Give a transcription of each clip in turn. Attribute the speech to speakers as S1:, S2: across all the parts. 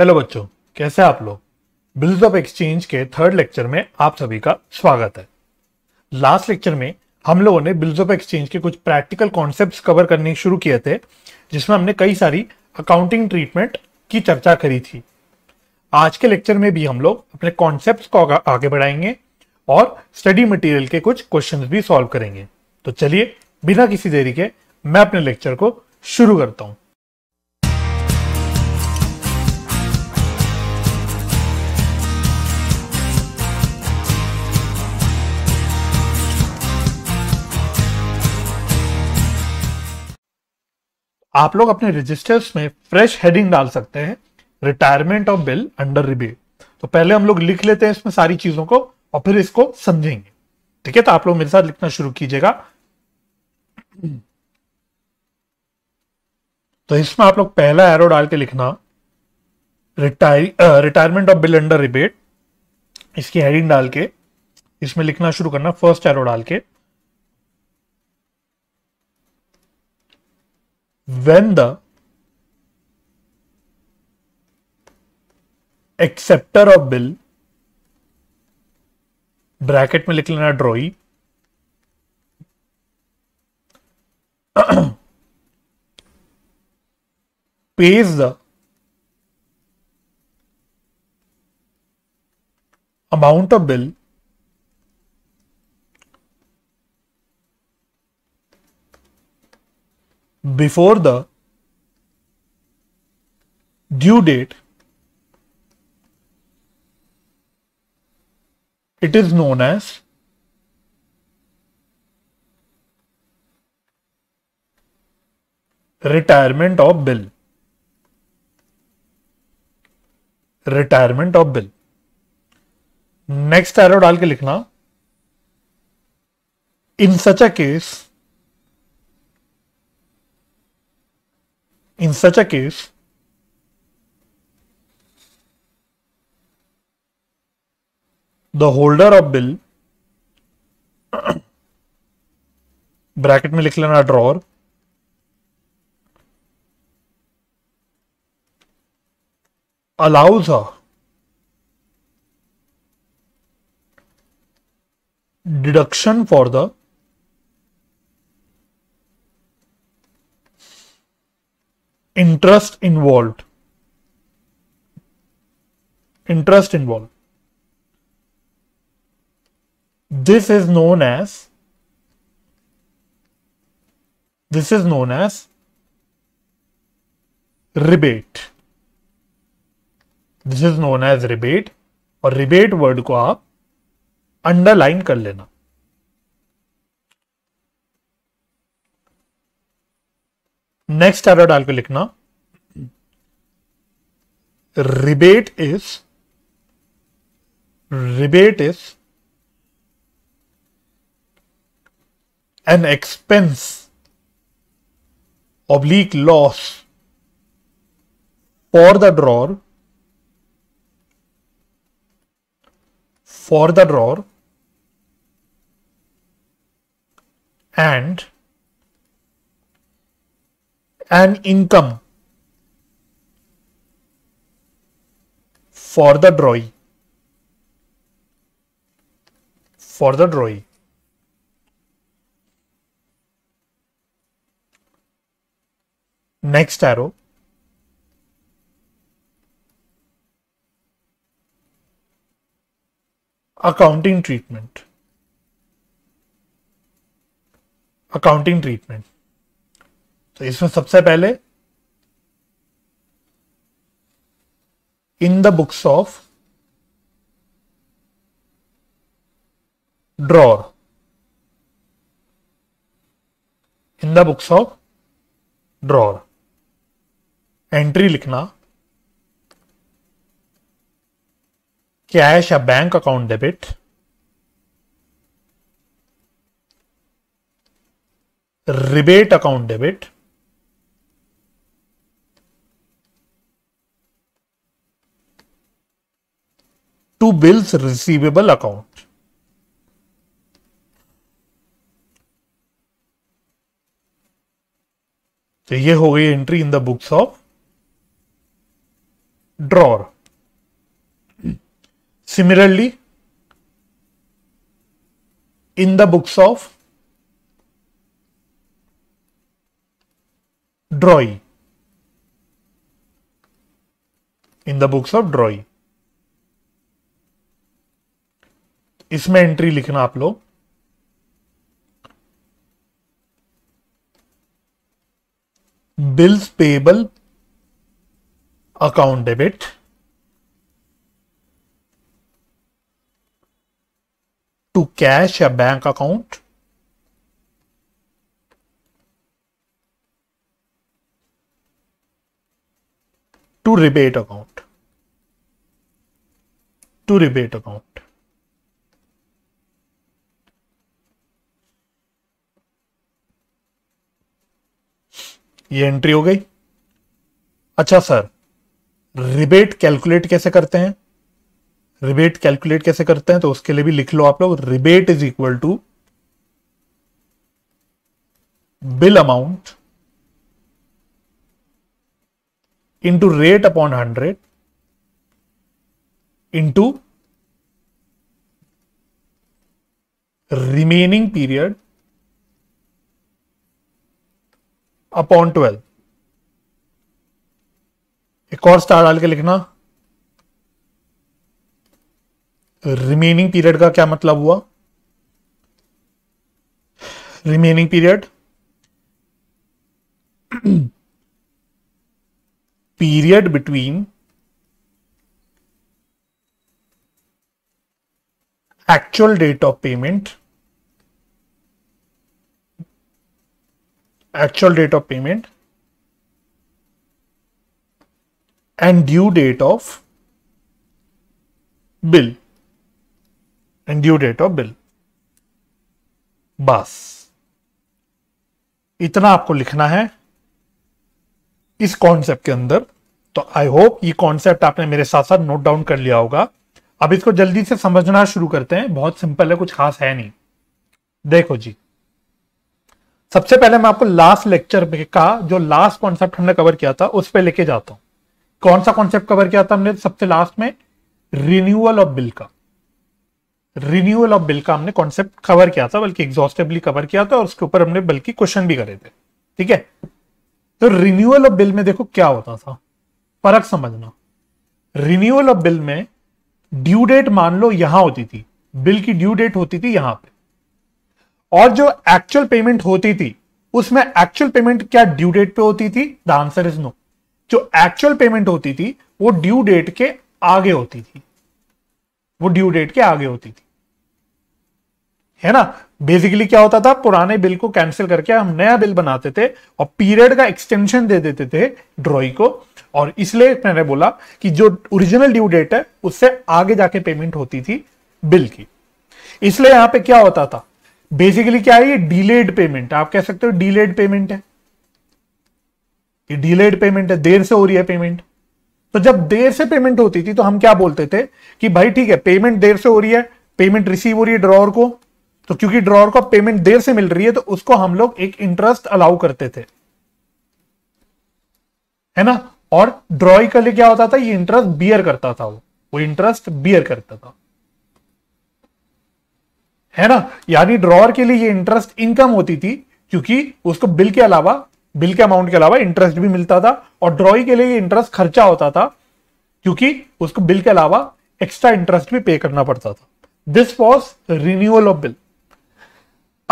S1: Hello बच्चों कैसे आप लोग बिल्स ऑफ एक्सचेंज के थर्ड लेक्चर में आप सभी का स्वागत है लास्ट लेक्चर में हम लोगों ने बिल्स ऑफ एक्सचेंज के कुछ प्रैक्टिकल कॉन्सेप्ट्स कवर करने शुरू किए थे जिसमें हमने कई सारी अकाउंटिंग ट्रीटमेंट की चर्चा करी थी आज के लेक्चर में भी हम लोग अपने कॉन्सेप्ट को आगे बढ़ाएंगे और स्टडी मटेरियल के कुछ क्वेश्चन भी सॉल्व करेंगे तो चलिए बिना किसी देरी के मैं अपने लेक्चर को शुरू करता हूँ आप लोग अपने रजिस्टर्स में फ्रेश हेडिंग डाल सकते हैं retirement of bill under rebate तो पहले हम लोग लिख लेते हैं इसमें सारी चीजों को और फिर इसको समझेंगे ठीक है तो आप लोग मेरे साथ लिखना शुरू कीजिएगा तो इसमें आप लोग पहला एरो डाल के लिखना retire retirement of bill under rebate इसकी हेडिंग डाल के इसमें लिखना शुरू करना फर्स्ट एरो डाल के when the acceptor of bill bracket में लिख लेना ड्रॉई pays the amount of bill before the due date, it is known as retirement of bill. retirement of bill next arrow डाल के लिखना in such a case In such a case, the holder of bill (bracket me लिख लेना drawer allows a deduction for the interest involve interest involve this is known as this is known as rebate this is known as rebate और rebate word को आप underline कर लेना next error डाल के लिखना rebate is rebate is an expense oblique loss for the drawer for the drawer and an income for the drawee for the drawee next arrow accounting treatment accounting treatment तो इसमें सबसे पहले in the books of drawer in the books of drawer entry लिखना cash या bank account debit rebate account debit to bills receivable account तो ये हो गई entry in the books of drawer similarly in the books of drawee in the books of drawee इसमें entry लिखना आप लोग bills payable account debit to cash या bank account to rebate account to rebate account ये entry हो गई अच्छा sir rebate calculate कैसे करते हैं रिबेट कैलकुलेट कैसे करते हैं तो उसके लिए भी लिख लो आप लोग rebate is equal to bill amount into rate upon hundred into remaining period upon twelve एक और स्टार डाल के लिखना रिमेनिंग पीरियड का क्या मतलब हुआ remaining period period between actual date of payment actual date of payment and due date of bill and due date of bill बस इतना आपको लिखना है इस कॉन्सेप्ट के अंदर तो आई होप ये कॉन्सेप्ट आपने मेरे साथ साथ नोट डाउन कर लिया होगा अब इसको जल्दी से समझना शुरू करते हैं बहुत सिंपल है कुछ खास है नहीं देखो जी सबसे पहले मैं आपको लास्ट लेक्चर का जो लास्ट कॉन्सेप्ट हमने कवर किया था उस पर लेके जाता हूं कौन सा कॉन्सेप्ट कवर किया था हमने सबसे लास्ट में रिन्यूअल ऑफ बिल का रिन्यूअल ऑफ बिल का हमने कॉन्सेप्ट कवर किया था बल्कि एग्जॉस्टिवली कवर किया था और उसके ऊपर हमने बल्कि क्वेश्चन भी करे थे ठीक है तो रिन्यूअल ऑफ बिल में देखो क्या होता था फर्क समझना रिन्यूअल ऑफ बिल में ड्यू डेट मान लो यहां होती थी बिल की ड्यू डेट होती थी यहां पर और जो एक्चुअल पेमेंट होती थी उसमें एक्चुअल पेमेंट क्या ड्यू डेट पे होती थी द आंसर इज नो जो एक्चुअल पेमेंट होती थी वो ड्यू डेट के आगे होती थी वो ड्यू डेट के आगे होती थी है ना बेसिकली क्या होता था पुराने बिल को कैंसिल करके हम नया बिल बनाते थे और पीरियड का एक्सटेंशन दे देते थे ड्रॉई को और इसलिए मैंने बोला कि जो ओरिजिनल ड्यू डेट है उससे आगे जाके पेमेंट होती थी बिल की इसलिए यहां पे क्या होता था बेसिकली क्या है ये डिलेड पेमेंट आप कह सकते हो डिलेड पेमेंट है ये डिलेड पेमेंट है देर से हो रही है पेमेंट तो जब देर से पेमेंट होती थी तो हम क्या बोलते थे कि भाई ठीक है पेमेंट देर से हो रही है पेमेंट रिसीव हो रही है ड्रॉवर को तो क्योंकि ड्रॉवर को पेमेंट देर से मिल रही है तो उसको हम लोग एक इंटरेस्ट अलाउ करते थे है ना और ड्रॉई के लिए क्या होता था ये इंटरेस्ट बियर करता था वो वो इंटरेस्ट बियर करता था है ना यानी ड्रॉअर के लिए ये इंटरेस्ट इनकम होती थी क्योंकि उसको बिल के अलावा बिल के अमाउंट के अलावा इंटरेस्ट भी मिलता था और ड्रॉई के लिए ये इंटरेस्ट खर्चा होता था क्योंकि उसको बिल के अलावा एक्स्ट्रा इंटरेस्ट भी पे करना पड़ता था this was renewal of bill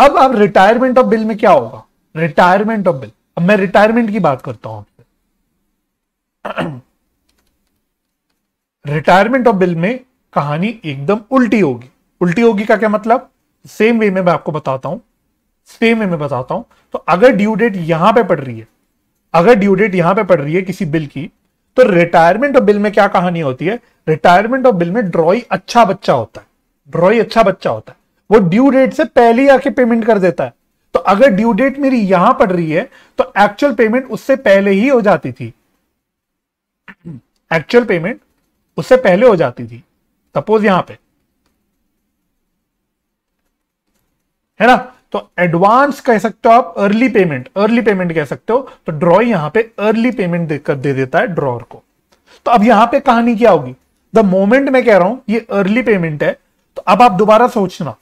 S1: अब अब रिटायरमेंट ऑफ बिल में क्या होगा रिटायरमेंट ऑफ बिल अब मैं रिटायरमेंट की बात करता हूं आपसे रिटायरमेंट ऑफ बिल में कहानी एकदम उल्टी होगी उल्टी होगी का क्या मतलब सेम वे में मैं आपको बताता हूं सेम वे में बताता हूं तो अगर ड्यू डेट यहां पे पड़ रही है अगर ड्यू डेट यहां पे पड़ रही है किसी बिल की तो रिटायरमेंट और बिल में क्या कहानी होती है रिटायरमेंट और बिल में ड्रॉई अच्छा बच्चा होता है ड्रॉई अच्छा बच्चा होता है वो ड्यू डेट से पहले ही आके पेमेंट कर देता है तो अगर ड्यू डेट मेरी यहां पड़ रही है तो एक्चुअल पेमेंट उससे पहले ही हो जाती थी एक्चुअल पेमेंट उससे पहले हो जाती थी सपोज यहां पे है ना तो एडवांस कह सकते हो आप अर्ली पेमेंट अर्ली पेमेंट कह सकते हो तो ड्रॉई यहां पे अर्ली पेमेंट देकर दे देता है ड्रॉर को तो अब यहां पे कहानी क्या होगी द मोमेंट मैं कह रहा हूं ये अर्ली पेमेंट है तो अब आप दोबारा सोचना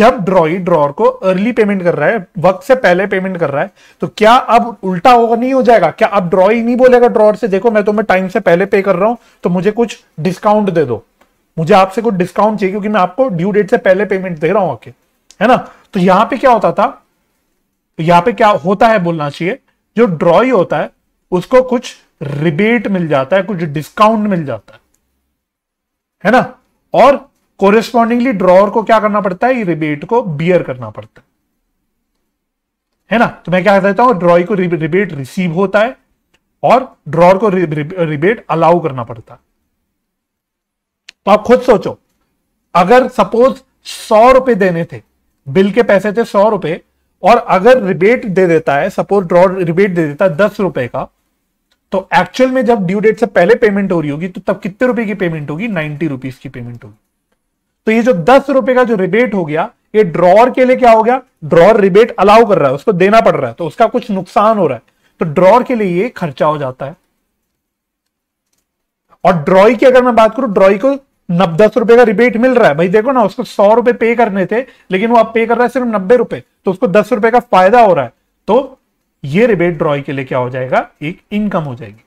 S1: जब ड्रॉई ड्रॉर को अर्ली पेमेंट कर रहा है वक्त से पहले पेमेंट कर रहा है तो क्या अब उल्टा होगा नहीं हो जाएगा क्या अब ड्रॉई नहीं बोलेगा ड्रॉर से देखो मैं तुम्हें टाइम से पहले पे कर रहा हूं तो मुझे कुछ डिस्काउंट दे दो मुझे आपसे कुछ डिस्काउंट चाहिए क्योंकि मैं आपको ड्यू डेट से पहले पेमेंट दे रहा हूं आके है ना तो यहां पे क्या होता था तो यहां पे क्या होता है बोलना चाहिए जो ड्रॉई होता है उसको कुछ रिबेट मिल जाता है कुछ डिस्काउंट मिल जाता है है ना और कोरिस्पॉन्डिंगली ड्रॉअर को क्या करना पड़ता है रिबेट को बियर करना पड़ता है है ना तो मैं क्या कहता हूं ड्रॉई को रिबेट रिसीव होता है और ड्रॉअर को रिबेट अलाउ करना पड़ता है तो आप खुद सोचो अगर सपोज सौ रुपए देने थे बिल के पैसे थे सौ रुपए और अगर रिबेट दे देता है सपोज ड्रॉ रिबेट दे देता है दस रुपए का तो एक्चुअल में जब ड्यू डेट से पहले पेमेंट हो रही होगी तो तब कितने रुपए की पेमेंट होगी नाइनटी रुपीज की पेमेंट होगी तो ये जो दस रुपए का जो रिबेट हो गया ये ड्रॉर के लिए क्या हो गया ड्रॉर रिबेट अलाउ कर रहा है उसको देना पड़ रहा है तो उसका कुछ नुकसान हो रहा है तो ड्रॉर के लिए ये खर्चा हो जाता है और ड्रॉई की अगर मैं बात करूं ड्रॉई को नब दस रुपए का रिबेट मिल रहा है भाई देखो ना उसको सौ रुपए पे करने थे लेकिन वो आप पे कर रहा है सिर्फ नब्बे रुपए तो उसको दस रुपए का फायदा हो रहा है तो ये रिबेट ड्रॉय के लिए क्या हो जाएगा एक इनकम हो जाएगी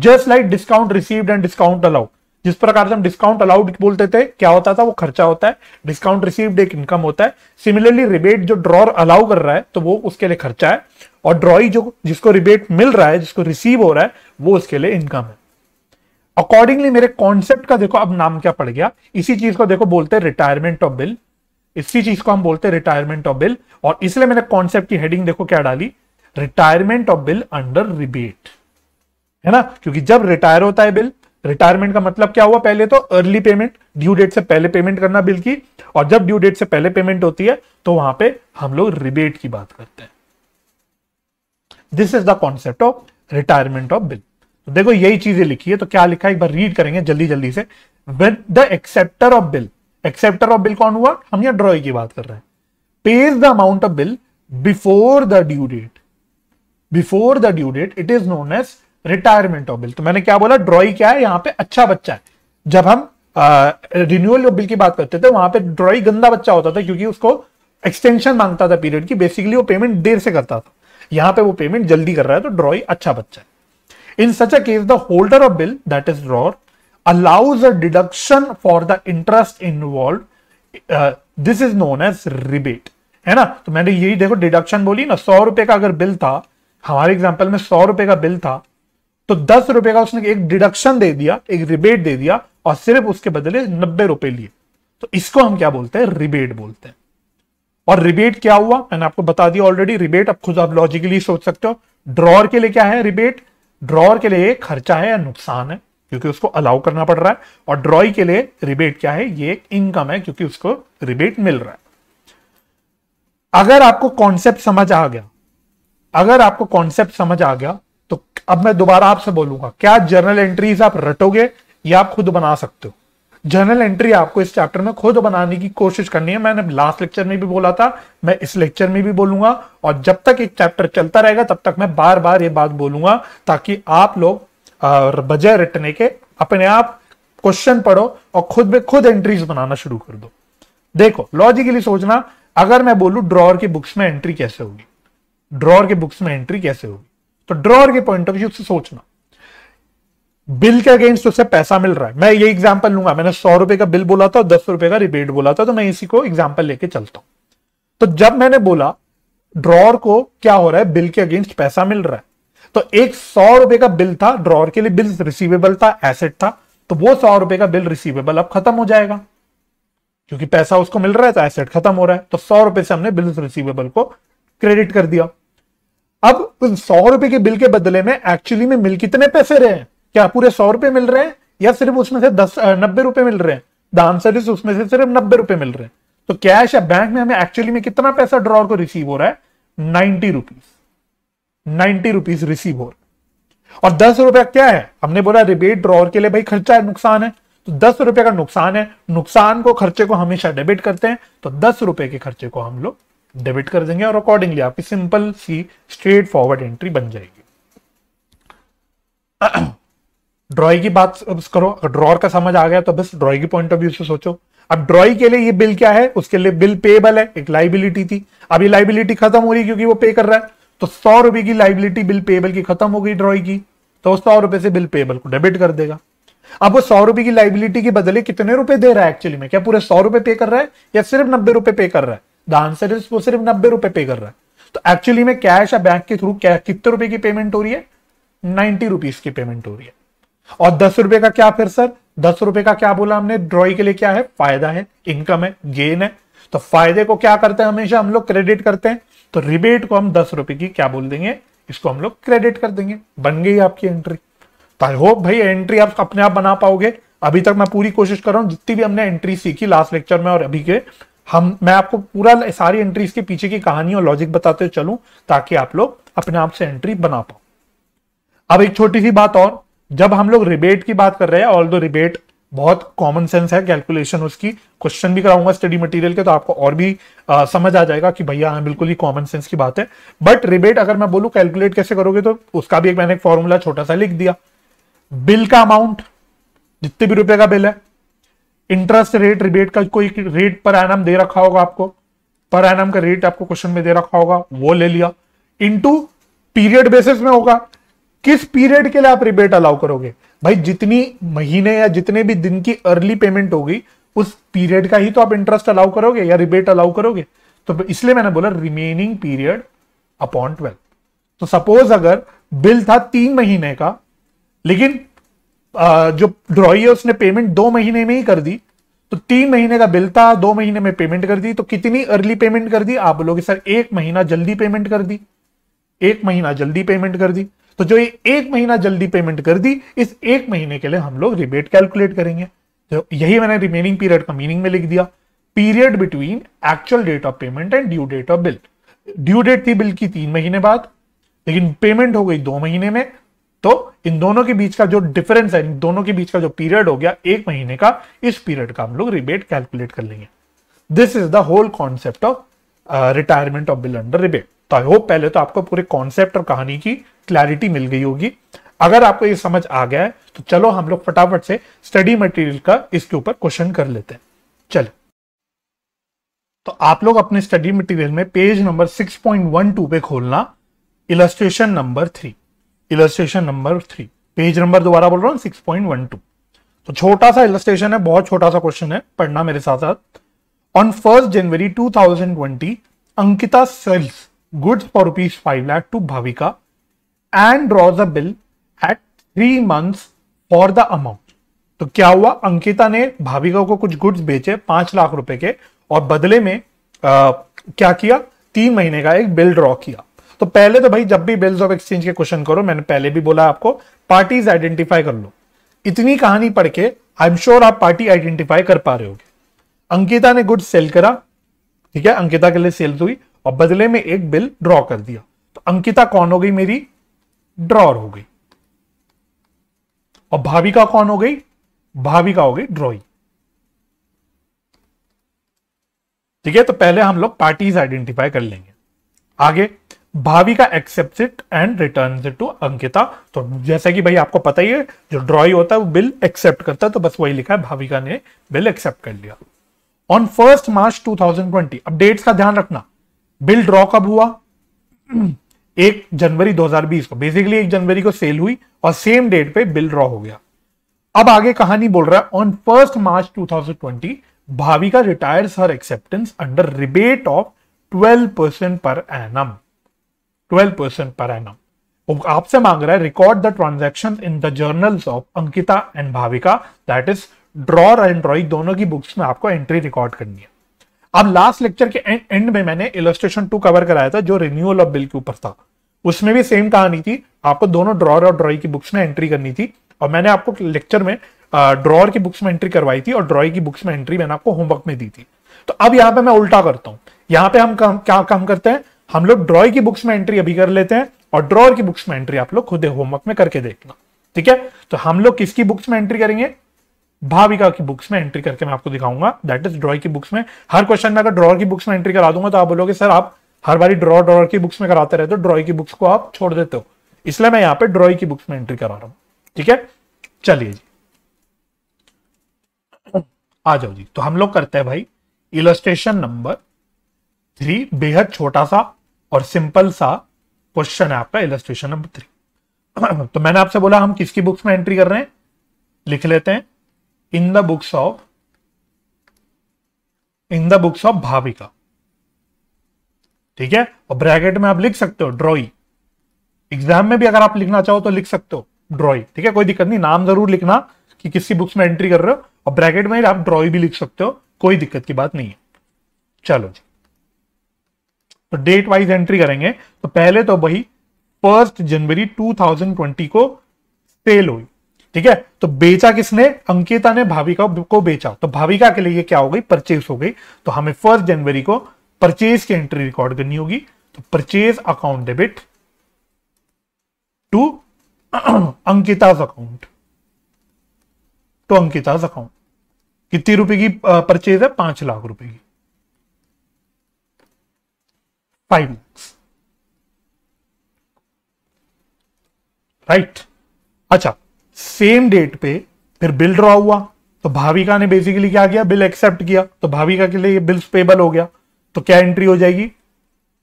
S1: just like discount received and discount allowed जिस प्रकार से हम डिस्काउंट अलाउड बोलते थे क्या होता था वो खर्चा होता है डिस्काउंट रिसीव्ड एक इनकम होता है सिमिलरली रिबेट जो ड्रॉर अलाउ कर रहा है तो वो उसके लिए खर्चा है और ड्रॉई जो जिसको रिबेट मिल रहा है जिसको रिसीव हो रहा है वो उसके लिए इनकम है अकॉर्डिंगली मेरे कॉन्सेप्ट का देखो अब नाम क्या पड़ गया इसी चीज को देखो बोलते हैं रिटायरमेंट ऑफ बिल इसी चीज को हम बोलते हैं रिटायरमेंट ऑफ बिल और इसलिए मैंने कॉन्सेप्ट की हेडिंग देखो क्या डाली retirement of bill under rebate है ना क्योंकि जब रिटायर होता है बिल रिटायरमेंट का मतलब क्या हुआ पहले तो अर्ली पेमेंट ड्यू डेट से पहले पेमेंट करना बिल की और जब ड्यू डेट से पहले पेमेंट होती है तो वहां पे हम लोग रिबेट की बात करते हैं this is the concept of retirement of bill तो देखो यही चीजें लिखी है तो क्या लिखा है एक बार रीड करेंगे जल्दी जल्दी से with the acceptor of bill acceptor of bill कौन हुआ हम यहाँ ड्रॉइंग की बात कर रहे हैं pays the amount of bill before the due date before the due date it is known as retirement of bill तो मैंने क्या बोला ड्रॉइंग क्या है यहाँ पे अच्छा बच्चा है जब हम रिन्यूअल ऑफ बिल की बात करते थे वहां पे ड्रॉइंग गंदा बच्चा होता था क्योंकि उसको एक्सटेंशन मांगता था पीरियड की बेसिकली वो पेमेंट देर से करता था यहाँ पे वो पेमेंट जल्दी कर रहा है तो ड्रॉइंग अच्छा बच्चा है In such a case, the holder of bill, that is drawer, allows a deduction for the interest involved. Uh, this is known as rebate. है ना तो मैंने यही देखो डिडक्शन बोली ना सौ रुपए का अगर बिल था हमारे एग्जाम्पल में सौ रुपए का बिल था तो दस रुपए का उसने एक डिडक्शन दे दिया एक रिबेट दे दिया और सिर्फ उसके बदले नब्बे रुपए लिए तो इसको हम क्या बोलते हैं रिबेट बोलते हैं और रिबेट क्या हुआ मैंने आपको बता दिया ऑलरेडी रिबेट अब खुद आप लॉजिकली सोच सकते हो ड्रॉर के लिए क्या है रिबेट ड्रॉर के लिए खर्चा है या नुकसान है क्योंकि उसको अलाउ करना पड़ रहा है और ड्रॉई के लिए रिबेट क्या है ये एक इनकम है क्योंकि उसको रिबेट मिल रहा है अगर आपको कॉन्सेप्ट समझ आ गया अगर आपको कॉन्सेप्ट समझ आ गया तो अब मैं दोबारा आपसे बोलूंगा क्या जर्नल एंट्रीज आप रटोगे या आप खुद बना सकते हो जर्नल एंट्री आपको इस चैप्टर में खुद बनाने की कोशिश करनी है मैंने लास्ट लेक्चर में भी बोला था मैं इस लेक्चर में भी बोलूंगा और जब तक एक चैप्टर चलता रहेगा तब तक मैं बार बार ये बात बोलूंगा ताकि आप लोग बजाय रटने के अपने आप क्वेश्चन पढ़ो और खुद में खुद एंट्रीज बनाना शुरू कर दो देखो लॉजिकली सोचना अगर मैं बोलू ड्रॉर के बुक्स में एंट्री कैसे होगी ड्रॉर के बुक्स में एंट्री कैसे होगी तो ड्रॉर के पॉइंट ऑफ व्यू से सोचना बिल के अगेंस्ट उसे पैसा मिल रहा है मैं ये एग्जाम्पल लूंगा मैंने सौ रुपए का बिल बोला था और दस रुपए का रिबेट बोला था तो मैं इसी को एग्जाम्पल लेके चलता हूं तो जब मैंने बोला ड्रॉर को क्या हो रहा है बिल के अगेंस्ट पैसा मिल रहा है तो एक सौ रुपए का बिल था ड्रॉर के लिए बिल रिसीवेबल था एसेट था तो वो सौ रुपए का बिल रिसीवेबल अब खत्म हो जाएगा क्योंकि पैसा उसको मिल रहा है तो एसेट खत्म हो रहा है तो सौ रुपए से हमने बिल रिसीवेबल को क्रेडिट कर दिया अब सौ रुपए के बिल के बदले में एक्चुअली में मिल कितने पैसे रहे हैं क्या पूरे सौ रुपए मिल रहे हैं या सिर्फ उसमें से दस नब्बे रुपए मिल रहे हैं द आंसर इज उसमें से सिर्फ नब्बे रुपए मिल रहे हैं तो कैश या बैंक में हमें एक्चुअली में कितना पैसा ड्रॉर को रिसीव हो रहा है ninety rupees ninety rupees receive हो रहा है और दस रुपया क्या है हमने बोला रिबेट ड्रॉर के लिए भाई खर्चा है नुकसान है तो दस रुपए का नुकसान है नुकसान को खर्चे को हमेशा डेबिट करते हैं तो दस रुपए के खर्चे को हम लोग डेबिट कर देंगे और अकॉर्डिंगली आपकी सिंपल सी स्ट्रेट फॉरवर्ड एंट्री बन जाएगी ड्रॉई की बात करो ड्रॉर का समझ आ गया तो बस ड्रॉई की पॉइंट ऑफ व्यू से सोचो अब ड्रॉई के लिए ये बिल क्या है उसके लिए बिल पेबल है एक लाइबिलिटी थी अब ये लाइबिलिटी खत्म हो रही क्योंकि वो पे कर रहा है तो सौ रुपए की लाइबिलिटी बिल पेबल की खत्म हो गई ड्रॉई की तो सौ रुपए से बिल पेबल को डेबिट कर देगा अब वो सौ रुपए की लाइबिलिटी के बदले कितने रुपए दे रहा है एक्चुअली में क्या पूरे सौ रुपए पे कर रहा है या सिर्फ नब्बे रुपए पे कर रहा है द आंसर इज वो सिर्फ नब्बे रुपए पे कर रहा है तो एक्चुअली में कैश या बैंक के थ्रू कितने रुपए की पेमेंट हो रही है नाइनटी रुपीज की पेमेंट हो रही है और दस रुपए का क्या फिर सर दस रुपए का क्या बोला हमने ड्रॉई के लिए क्या है फायदा है इनकम है गेन है तो फायदे को क्या करते हैं हमेशा हम लोग क्रेडिट करते हैं तो रिबेट को हम दस रुपए की क्या बोल देंगे इसको हम लोग क्रेडिट कर देंगे बन गई आपकी एंट्री तो आई होप भाई एंट्री आप अपने आप बना पाओगे अभी तक मैं पूरी कोशिश कर रहा हूं जितनी भी हमने एंट्री सीखी लास्ट लेक्चर में और अभी के हम मैं आपको पूरा सारी एंट्रीज के पीछे की कहानी और लॉजिक बताते चलूं ताकि आप लोग अपने आप से एंट्री बना पाओ अब एक छोटी सी बात और जब हम लोग रिबेट की बात कर रहे हैं ऑल दो रिबेट बहुत कॉमन सेंस है कैलकुलेशन उसकी क्वेश्चन भी कराऊंगा स्टडी मटेरियल के तो आपको और भी आ, समझ आ जाएगा कि भैया हाँ बिल्कुल ही कॉमन सेंस की बात है बट रिबेट अगर मैं बोलूँ कैलकुलेट कैसे करोगे तो उसका भी एक मैंने एक फॉर्मूला छोटा सा लिख दिया बिल का अमाउंट जितने भी रुपए का बिल है इंटरेस्ट रेट रिबेट का कोई रेट पर एन दे रखा होगा आपको पर एन का रेट आपको क्वेश्चन में दे रखा होगा वो ले लिया इंटू पीरियड बेसिस में होगा किस पीरियड के लिए आप रिबेट अलाउ करोगे भाई जितनी महीने या जितने भी दिन की अर्ली पेमेंट होगी उस पीरियड का ही तो आप इंटरेस्ट अलाउ करोगे या रिबेट अलाउ करोगे तो इसलिए मैंने बोला रिमेनिंग पीरियड अपॉन ट्वेल्व तो सपोज अगर बिल था तीन महीने का लेकिन जो ड्रॉई है उसने पेमेंट दो महीने में ही कर दी तो तीन महीने का बिल था दो महीने में पेमेंट कर दी तो कितनी अर्ली पेमेंट कर दी आप बोलोगे सर एक महीना जल्दी पेमेंट कर दी एक महीना जल्दी पेमेंट कर दी तो जो ये एक महीना जल्दी पेमेंट कर दी इस एक महीने के लिए हम लोग रिबेट कैलकुलेट करेंगे तो यही मैंने रिमेनिंग पीरियड का मीनिंग में लिख दिया period between actual date of payment and due date of bill due date थी बिल की तीन महीने बाद लेकिन पेमेंट हो गई दो महीने में तो इन दोनों के बीच का जो डिफरेंस है इन दोनों के बीच का जो पीरियड हो गया एक महीने का इस पीरियड का हम लोग रिबेट कैलकुलेट कर लेंगे this is the whole concept of retirement of bill under rebate तो आई होप पहले तो आपको पूरे कॉन्सेप्ट और कहानी की क्लैरिटी मिल गई होगी अगर आपको ये समझ आ गया है तो चलो हम लोग फटाफट से स्टडी मटेरियल का इसके ऊपर क्वेश्चन कर लेते हैं चलो तो आप लोग अपने स्टडी मटेरियल में पेज नंबर 6.12 पे खोलना illustration number three illustration number three page number दोबारा बोल रहा हूं 6.12 टू तो छोटा सा इलस्ट्रेशन है बहुत छोटा सा क्वेश्चन है पढ़ना मेरे साथ साथ on first January 2020 Ankita sales goods for rupees five lakh to Bhavika and draw the bill at three month for the amount तो क्या हुआ अंकिता ने भाविका को कुछ गुड्स बेचे पांच लाख रुपए के और बदले में आ, क्या किया तीन महीने का एक बिल ड्रॉ किया तो पहले तो भाई जब भी बिल्स ऑफ एक्सचेंज के क्वेश्चन करो मैंने पहले भी बोला आपको पार्टीज आइडेंटिफाई कर लो इतनी कहानी पढ़ के आई एम श्योर आप पार्टी आइडेंटिफाई कर पा रहे हो अंकिता ने गुड्स सेल करा ठीक है अंकिता के लिए सेल्स हुई और बदले में एक बिल ड्रॉ कर दिया तो अंकिता कौन हो गई मेरी ड्रॉर हो गई और भाविका कौन हो गई भाविका हो गई ड्रॉई ठीक है तो पहले हम लोग पार्टीज आइडेंटिफाई कर लेंगे आगे Bhavika accept it and return it to Ankita तो जैसा कि भाई आपको पता ही है जो ड्रॉई होता है वो बिल एक्सेप्ट करता है तो बस वही लिखा है भाविका ने बिल एक्सेप्ट कर लिया ऑन फर्स्ट मार्च 2020 अब डेट्स का ध्यान रखना बिल ड्रॉ कब हुआ एक जनवरी 2020 को बेसिकली एक जनवरी को सेल हुई और सेम डेट पे बिल ड्रॉ हो गया अब आगे कहानी बोल रहा है on first March 2020 Bhavika retires her acceptance under rebate of 12 percent per annum 12 percent per annum आपसे मांग रहा है record the transaction in the journals of Ankita and Bhavika that is drawer and drawee दोनों की बुक्स में आपको एंट्री रिकॉर्ड करनी है अब लास्ट लेक्चर के एंड एंड में मैंने इलस्ट्रेशन टू कवर कराया था जो रिन्यूअल ऑफ बिल के ऊपर था उसमें भी सेम कहानी थी आपको दोनों ड्रॉर और ड्रॉई की बुक्स में एंट्री करनी थी और मैंने आपको लेक्चर में ड्रॉर की बुक्स में एंट्री करवाई थी और ड्रॉई की बुक्स में एंट्री मैंने आपको होमवर्क में दी थी तो अब यहाँ पे मैं उल्टा करता हूँ यहाँ पे हम काम क्या काम करते हैं हम लोग ड्रॉई की बुक्स में एंट्री अभी कर लेते हैं और ड्रॉर की बुक्स में एंट्री आप लोग खुद होमवर्क में करके देखना ठीक है तो हम लोग किसकी बुक्स में एंट्री करेंगे भाविका की बुक्स में एंट्री करके मैं आपको दिखाऊंगा दैट इज ड्रॉ की बुक्स में हर क्वेश्चन में अगर ड्रॉर की बुक्स में एंट्री करा दूंगा तो आप बोलोगे सर आप हर बारी ड्रॉ ड्रॉर की बुक्स में कराते रहते हो ड्रॉ की बुक्स को आप छोड़ देते हो इसलिए मैं यहाँ पे ड्रॉ की बुक्स में एंट्री करा रहा हूँ ठीक है चलिए जी आ जाओ जी तो हम लोग करते हैं भाई इलस्ट्रेशन नंबर थ्री बेहद छोटा सा और सिंपल सा क्वेश्चन है आपका इलस्ट्रेशन नंबर थ्री तो मैंने आपसे बोला हम किसकी बुक्स में एंट्री कर रहे हैं लिख लेते हैं in the books of in the books of Bhavika ठीक है और ब्रैकेट में आप लिख सकते हो ड्रॉई एग्जाम में भी अगर आप लिखना चाहो तो लिख सकते हो ड्रॉई ठीक है कोई दिक्कत नहीं नाम जरूर लिखना कि किसी बुक्स में एंट्री कर रहे हो और ब्रैकेट में आप ड्रॉई भी लिख सकते हो कोई दिक्कत की बात नहीं है चलो जी तो डेट वाइज एंट्री करेंगे तो पहले तो वही फर्स्ट जनवरी 2020 को सेल हुई ठीक है तो बेचा किसने अंकिता ने भाविका को बेचा तो भाविका के लिए क्या हो गई परचेस हो गई तो हमें फर्स्ट जनवरी को परचेज की एंट्री रिकॉर्ड करनी होगी तो purchase account debit to Ankita's account to Ankita's account कितनी रुपए की परचेज है पांच लाख रुपए की फाइव लैक्स राइट अच्छा सेम डेट पे फिर बिल ड्रॉ हुआ तो भाविका ने बेसिकली क्या किया बिल एक्सेप्ट किया तो भाविका के लिए बिल्स पेबल हो गया तो क्या एंट्री हो जाएगी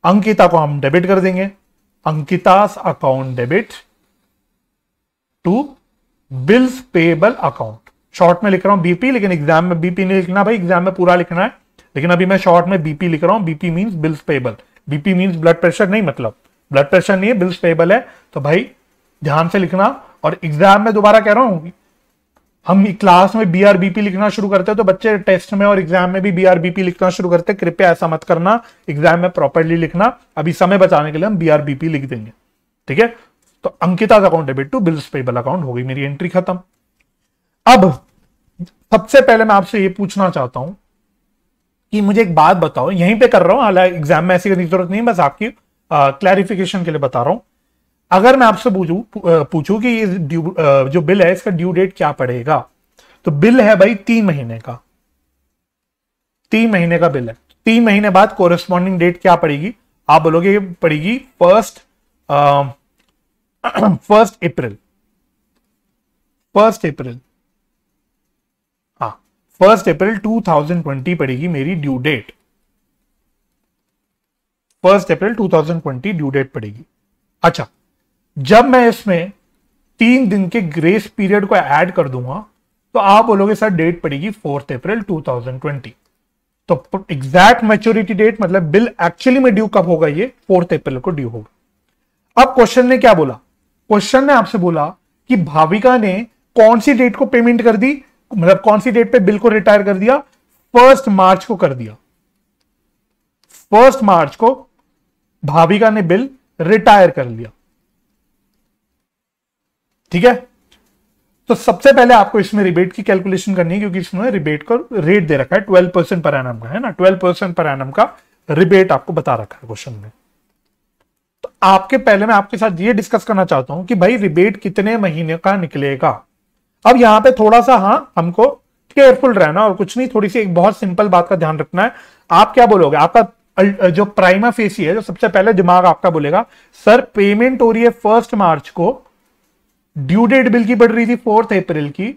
S1: अंकिता को हम डेबिट कर देंगे Ankita's account debit to bills payable account short में लिख रहा हूं बीपी लेकिन एग्जाम में बीपी नहीं लिखना भाई एग्जाम में पूरा लिखना है लेकिन अभी मैं शॉर्ट में बीपी लिख रहा हूं BP means bills payable BP means blood pressure नहीं मतलब ब्लड प्रेशर नहीं है बिल्स पेबल है तो भाई ध्यान से लिखना और एग्जाम में दोबारा कह रहा हूं हम क्लास में बीआरबीपी लिखना शुरू करते हैं तो बच्चे टेस्ट में और एग्जाम में भी बीआरबीपी लिखना शुरू करते हैं कृपया ऐसा मत करना एग्जाम में प्रॉपरली लिखना अभी समय बचाने के लिए हम बीआरबीपी लिख देंगे ठीक है तो Ankita account debit to bills payable account हो गई मेरी एंट्री खत्म अब सबसे पहले मैं आपसे ये पूछना चाहता हूं कि मुझे एक बात बताओ यहीं पर कर रहा हूं हालांकि एग्जाम में ऐसी जरूरत नहीं बस आपकी क्लैरिफिकेशन के लिए बता रहा हूं अगर मैं आपसे पूछू पूछू कि ये जो बिल है इसका ड्यू डेट क्या पड़ेगा तो बिल है भाई तीन महीने का तीन महीने का बिल है तीन महीने बाद कोरस्पॉन्डिंग डेट क्या पड़ेगी आप बोलोगे पड़ेगी first first April first April हाँ फर्स्ट अप्रैल 2020 पड़ेगी मेरी due date first April 2020 due date पड़ेगी अच्छा जब मैं इसमें तीन दिन के ग्रेस पीरियड को ऐड कर दूंगा तो आप बोलोगे सर डेट पड़ेगी फोर्थ अप्रैल 2020 तो एग्जैक्ट मेच्योरिटी डेट मतलब बिल एक्चुअली में ड्यू कब होगा ये फोर्थ अप्रैल को ड्यू होगा अब क्वेश्चन ने क्या बोला क्वेश्चन ने आपसे बोला कि भाविका ने कौन सी डेट को पेमेंट कर दी मतलब कौन सी डेट पे बिल को रिटायर कर दिया फर्स्ट मार्च को कर दिया फर्स्ट मार्च को भाविका ने बिल रिटायर कर लिया ठीक है तो सबसे पहले आपको इसमें रिबेट की कैलकुलेशन करनी है क्योंकि इसमें रिबेट को रेट दे रखा है ट्वेल्व परसेंट पर एनम का है ना ट्वेल्व परसेंट पर एनम का रिबेट आपको बता रखा है क्वेश्चन में तो आपके पहले मैं आपके साथ ये डिस्कस करना चाहता हूं कि भाई रिबेट कितने महीने का निकलेगा अब यहां पे थोड़ा सा हाँ हमको केयरफुल रहना और कुछ नहीं थोड़ी सी एक बहुत सिंपल बात का ध्यान रखना है आप क्या बोलोगे आपका जो प्राइमा फेसी है जो सबसे पहले दिमाग आपका बोलेगा सर पेमेंट हो रही है फर्स्ट मार्च को ड्यू डेट बिल की पड़ रही थी फोर्थ अप्रैल की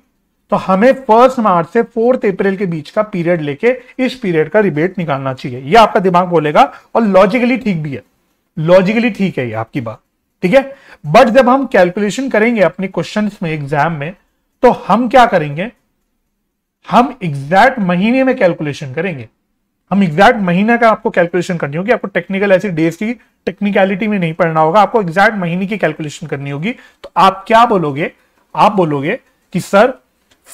S1: तो हमें फर्स्ट मार्च से फोर्थ अप्रैल के बीच का पीरियड लेके इस पीरियड का रिबेट निकालना चाहिए ये आपका दिमाग बोलेगा और लॉजिकली ठीक भी है लॉजिकली ठीक है ये आपकी बात ठीक है बट जब हम कैलकुलेशन करेंगे अपने क्वेश्चन में एग्जाम में तो हम क्या करेंगे हम एग्जैक्ट महीने में कैलकुलेशन करेंगे हम एग्जैक्ट महीना का आपको कैलकुलेशन करनी होगी आपको टेक्निकल ऐसी डेज की टेक्निकलिटी में नहीं पढ़ना होगा आपको एग्जैक्ट महीने की कैलकुलेशन करनी होगी तो आप क्या बोलोगे आप बोलोगे कि सर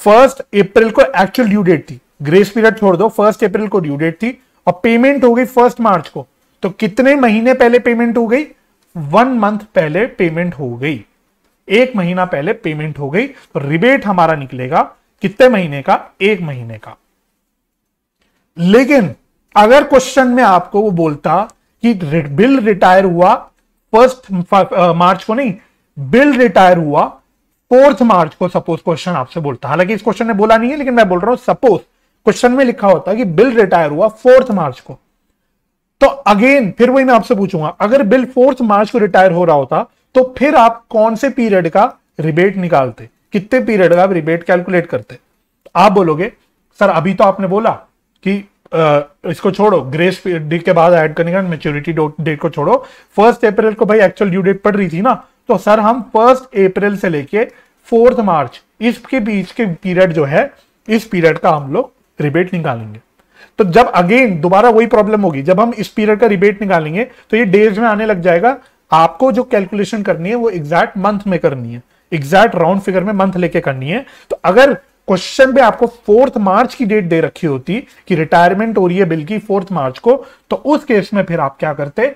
S1: फर्स्ट अप्रैल को एक्चुअल ड्यू डेट थी ग्रेस पीरियड छोड़ दो फर्स्ट अप्रैल को ड्यू डेट थी और पेमेंट हो गई फर्स्ट मार्च को तो कितने महीने पहले पेमेंट हो गई वन मंथ पहले पेमेंट हो गई एक महीना पहले पेमेंट हो गई तो रिबेट हमारा निकलेगा कितने महीने का एक महीने का लेकिन अगर क्वेश्चन में आपको वो बोलता कि बिल रिटायर हुआ फर्स्ट मार्च को नहीं बिल रिटायर हुआ फोर्थ मार्च को सपोज क्वेश्चन आपसे बोलता हालांकि इस क्वेश्चन ने बोला नहीं है लेकिन मैं बोल रहा हूं सपोज क्वेश्चन में लिखा होता कि बिल रिटायर हुआ फोर्थ मार्च को तो अगेन फिर वही मैं आपसे पूछूंगा अगर बिल फोर्थ मार्च को रिटायर हो रहा होता तो फिर आप कौन से पीरियड का रिबेट निकालते कितने पीरियड का आप रिबेट कैलकुलेट करते आप बोलोगे सर अभी तो आपने बोला कि इसको छोड़ो ग्रेस डे के बाद ऐड करने का मेच्योरिटी डेट को छोड़ो फर्स्ट अप्रैल को भाई एक्चुअल ड्यू डेट पड़ रही थी ना तो सर हम फर्स्ट अप्रैल से लेके फोर्थ मार्च इसके बीच के पीरियड जो है इस पीरियड का हम लोग रिबेट निकालेंगे तो जब अगेन दोबारा वही प्रॉब्लम होगी जब हम इस पीरियड का रिबेट निकालेंगे तो ये डेज में आने लग जाएगा आपको जो कैलकुलेशन करनी है वो एग्जैक्ट मंथ में करनी है एग्जैक्ट राउंड फिगर में मंथ लेके करनी है तो अगर क्वेश्चन पे आपको फोर्थ मार्च की डेट दे रखी होती कि रिटायरमेंट हो रही है बिल की फोर्थ मार्च को तो उस केस में फिर आप क्या करते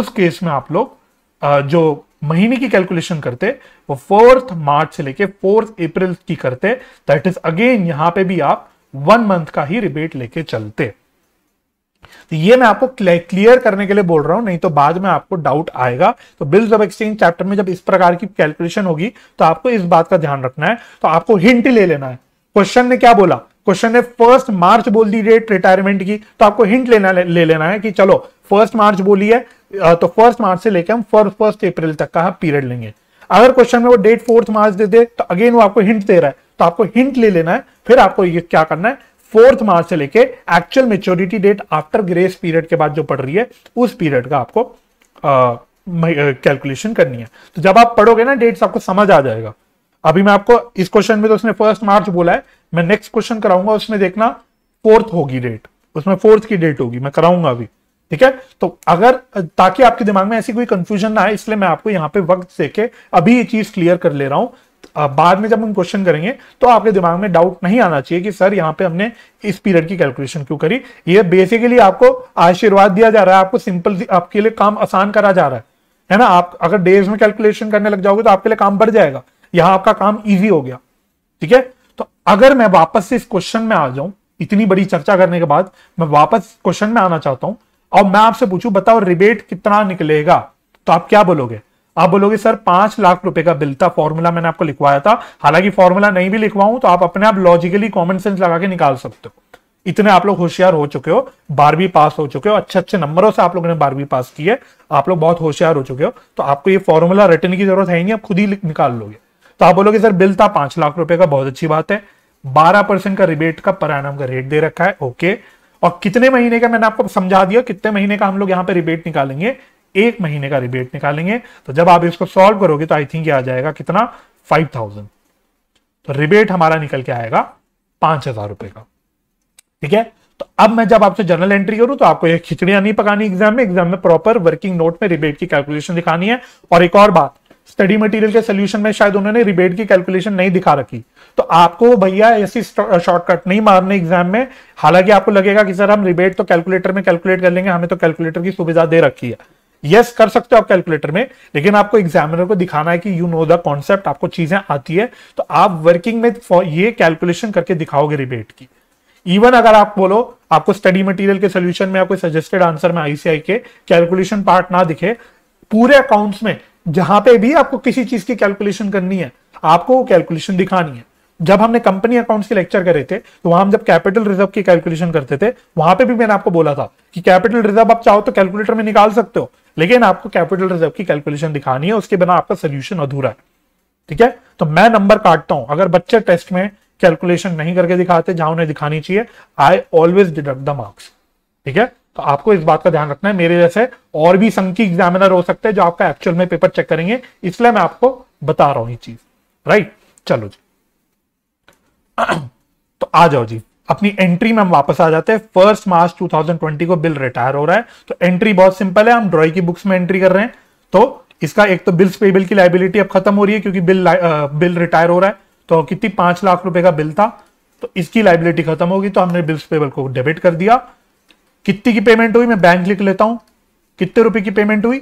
S1: उस केस में आप लोग जो महीने की कैलकुलेशन करते वो फोर्थ मार्च से लेके फोर्थ अप्रैल की करते दैट इज अगेन यहां पे भी आप वन मंथ का ही रिबेट लेके चलते तो ये मैं आपको क्लियर करने के लिए बोल रहा हूं नहीं तो बाद में आपको डाउट आएगा तो बिल्स ऑफ एक्सचेंज चैप्टर में जब इस प्रकार की कैलकुलेशन होगी तो आपको इस बात का ध्यान रखना है तो आपको हिंट ही ले लेना है क्वेश्चन ने क्या बोला क्वेश्चन ने फर्स्ट मार्च बोल दी डेट रिटायरमेंट की तो आपको हिंट लेना ले, ले लेना है कि चलो फर्स्ट मार्च बोली है तो फर्स्ट मार्च से लेकर हम फर्स्ट अप्रैल तक का पीरियड लेंगे अगर क्वेश्चन में वो डेट फोर्थ मार्च दे दे तो अगेन वो आपको हिंट दे रहा है तो आपको हिंट ले लेना है फिर आपको ये क्या करना है फोर्थ मार्च से लेके actual maturity date after grace period के बाद जो पढ़ रही है उस पीरियड का आपको कैलकुलेशन करनी है तो जब आप पढ़ोगे ना डेट्स आपको समझ आ जाएगा अभी मैं आपको इस क्वेश्चन में तो उसने फर्स्ट मार्च बोला है मैं नेक्स्ट क्वेश्चन कराऊंगा उसमें देखना फोर्थ होगी डेट उसमें फोर्थ की डेट होगी मैं कराऊंगा अभी ठीक है तो अगर ताकि आपके दिमाग में ऐसी कोई कंफ्यूजन ना आए इसलिए मैं आपको यहाँ पे वक्त देके अभी ये चीज क्लियर कर ले रहा हूं बाद में जब हम क्वेश्चन करेंगे तो आपके दिमाग में डाउट नहीं आना चाहिए कि सर यहाँ पे हमने इस पीरियड की कैलकुलेशन क्यों करी ये बेसिकली आपको आशीर्वाद दिया जा रहा है आपको सिंपल आपके लिए काम आसान करा जा रहा है है ना आप अगर डेज में कैलकुलेशन करने लग जाओगे तो आपके लिए काम बढ़ जाएगा यहां आपका काम इजी हो गया ठीक है तो अगर मैं वापस से इस क्वेश्चन में आ जाऊं इतनी बड़ी चर्चा करने के बाद मैं वापस क्वेश्चन में आना चाहता हूं और मैं आपसे पूछूं बताओ रिबेट कितना निकलेगा तो आप क्या बोलोगे आप बोलोगे सर पांच लाख रुपए का बिल था फॉर्मूला मैंने आपको लिखवाया था हालांकि फॉर्मूला नहीं भी लिखवाऊं तो आप अपने आप लॉजिकली कॉमन सेंस लगा के निकाल सकते हो इतने आप लोग होशियार हो चुके हो बारहवीं पास हो चुके हो अच्छे अच्छे नंबरों से आप लोगों ने बारहवीं पास की है आप लोग बहुत होशियार हो चुके हो तो आपको ये फॉर्मूला रटने की जरूरत है नहीं आप खुद ही निकाल लोगे तो आप बोलोगे सर बिल था पांच लाख रुपए का बहुत अच्छी बात है बारह परसेंट का रिबेट का पर एनम का रेट दे रखा है ओके और कितने महीने का मैंने आपको समझा दिया कितने महीने का हम लोग यहाँ पे रिबेट निकालेंगे एक महीने का रिबेट निकालेंगे तो जब आप इसको सॉल्व करोगे तो आई थिंक ये आ जाएगा कितना फाइव थाउजेंड तो रिबेट हमारा निकल के आएगा पांच हजार रुपए का ठीक है तो अब मैं जब आपसे जनरल एंट्री करूं तो आपको ये खिचड़ियां नहीं पकानी एग्जाम में एग्जाम में प्रॉपर वर्किंग नोट में रिबेट की कैलकुलेशन दिखानी है और एक और बात स्टडी मटेरियल के सोल्यूशन में शायद उन्होंने रिबेट की कैलकुलेशन नहीं दिखा रखी तो आपको भैया ऐसी शॉर्टकट नहीं मारने एग्जाम में हालांकि आपको लगेगा कि सर हम रिबेट तो कैलकुलेटर में कैलकुलेट कर लेंगे हमें तो कैलकुलेटर की सुविधा दे रखी है यस yes, कर सकते हो आप कैलकुलेटर में लेकिन आपको एग्जामिनर को दिखाना है कि यू नो द कॉन्सेप्ट आपको चीजें आती है तो आप वर्किंग में ये कैलकुलेशन करके दिखाओगे रिबेट की इवन अगर आप बोलो आपको स्टडी मटेरियल के सोल्यूशन में आपको सजेस्टेड आंसर में आईसीआई के कैलकुलेशन पार्ट ना दिखे पूरे अकाउंट्स में जहां पे भी आपको किसी चीज की कैलकुलेशन करनी है आपको वो कैलकुलेशन दिखानी है जब हमने कंपनी अकाउंट्स के लेक्चर करे थे तो वहां हम जब कैपिटल रिजर्व की कैलकुलेशन करते थे वहां पे भी मैंने आपको बोला था कि कैपिटल रिजर्व आप चाहो तो कैलकुलेटर में निकाल सकते हो लेकिन आपको कैपिटल रिजर्व की कैलकुलेशन दिखानी है उसके बिना आपका सोल्यूशन अधूरा है ठीक है तो मैं नंबर काटता हूं अगर बच्चे टेस्ट में कैलकुलेशन नहीं करके दिखाते जहां उन्हें दिखानी चाहिए I always deduct the marks ठीक है तो आपको इस बात का ध्यान रखना है मेरे जैसे और भी संघी एग्जामिनर हो सकते हैं जो आपका एक्चुअल में पेपर चेक करेंगे इसलिए मैं आपको बता रहा हूं ये चीज राइट चलो जी तो आ जाओ जी अपनी एंट्री में हम वापस आ जाते हैं फर्स्ट मार्च 2020 को बिल रिटायर हो रहा है तो एंट्री बहुत सिंपल है हम ड्रॉई की बुक्स में एंट्री कर रहे हैं तो इसका एक तो बिल्स पेबल की लाइबिलिटी अब खत्म हो रही है क्योंकि बिल बिल रिटायर हो रहा है तो कितनी पांच लाख रुपए का बिल था तो इसकी लाइबिलिटी खत्म होगी तो हमने बिल्स पेबल को डेबिट कर दिया कितनी की पेमेंट हुई मैं बैंक लिख लेता हूं कितने रुपए की पेमेंट हुई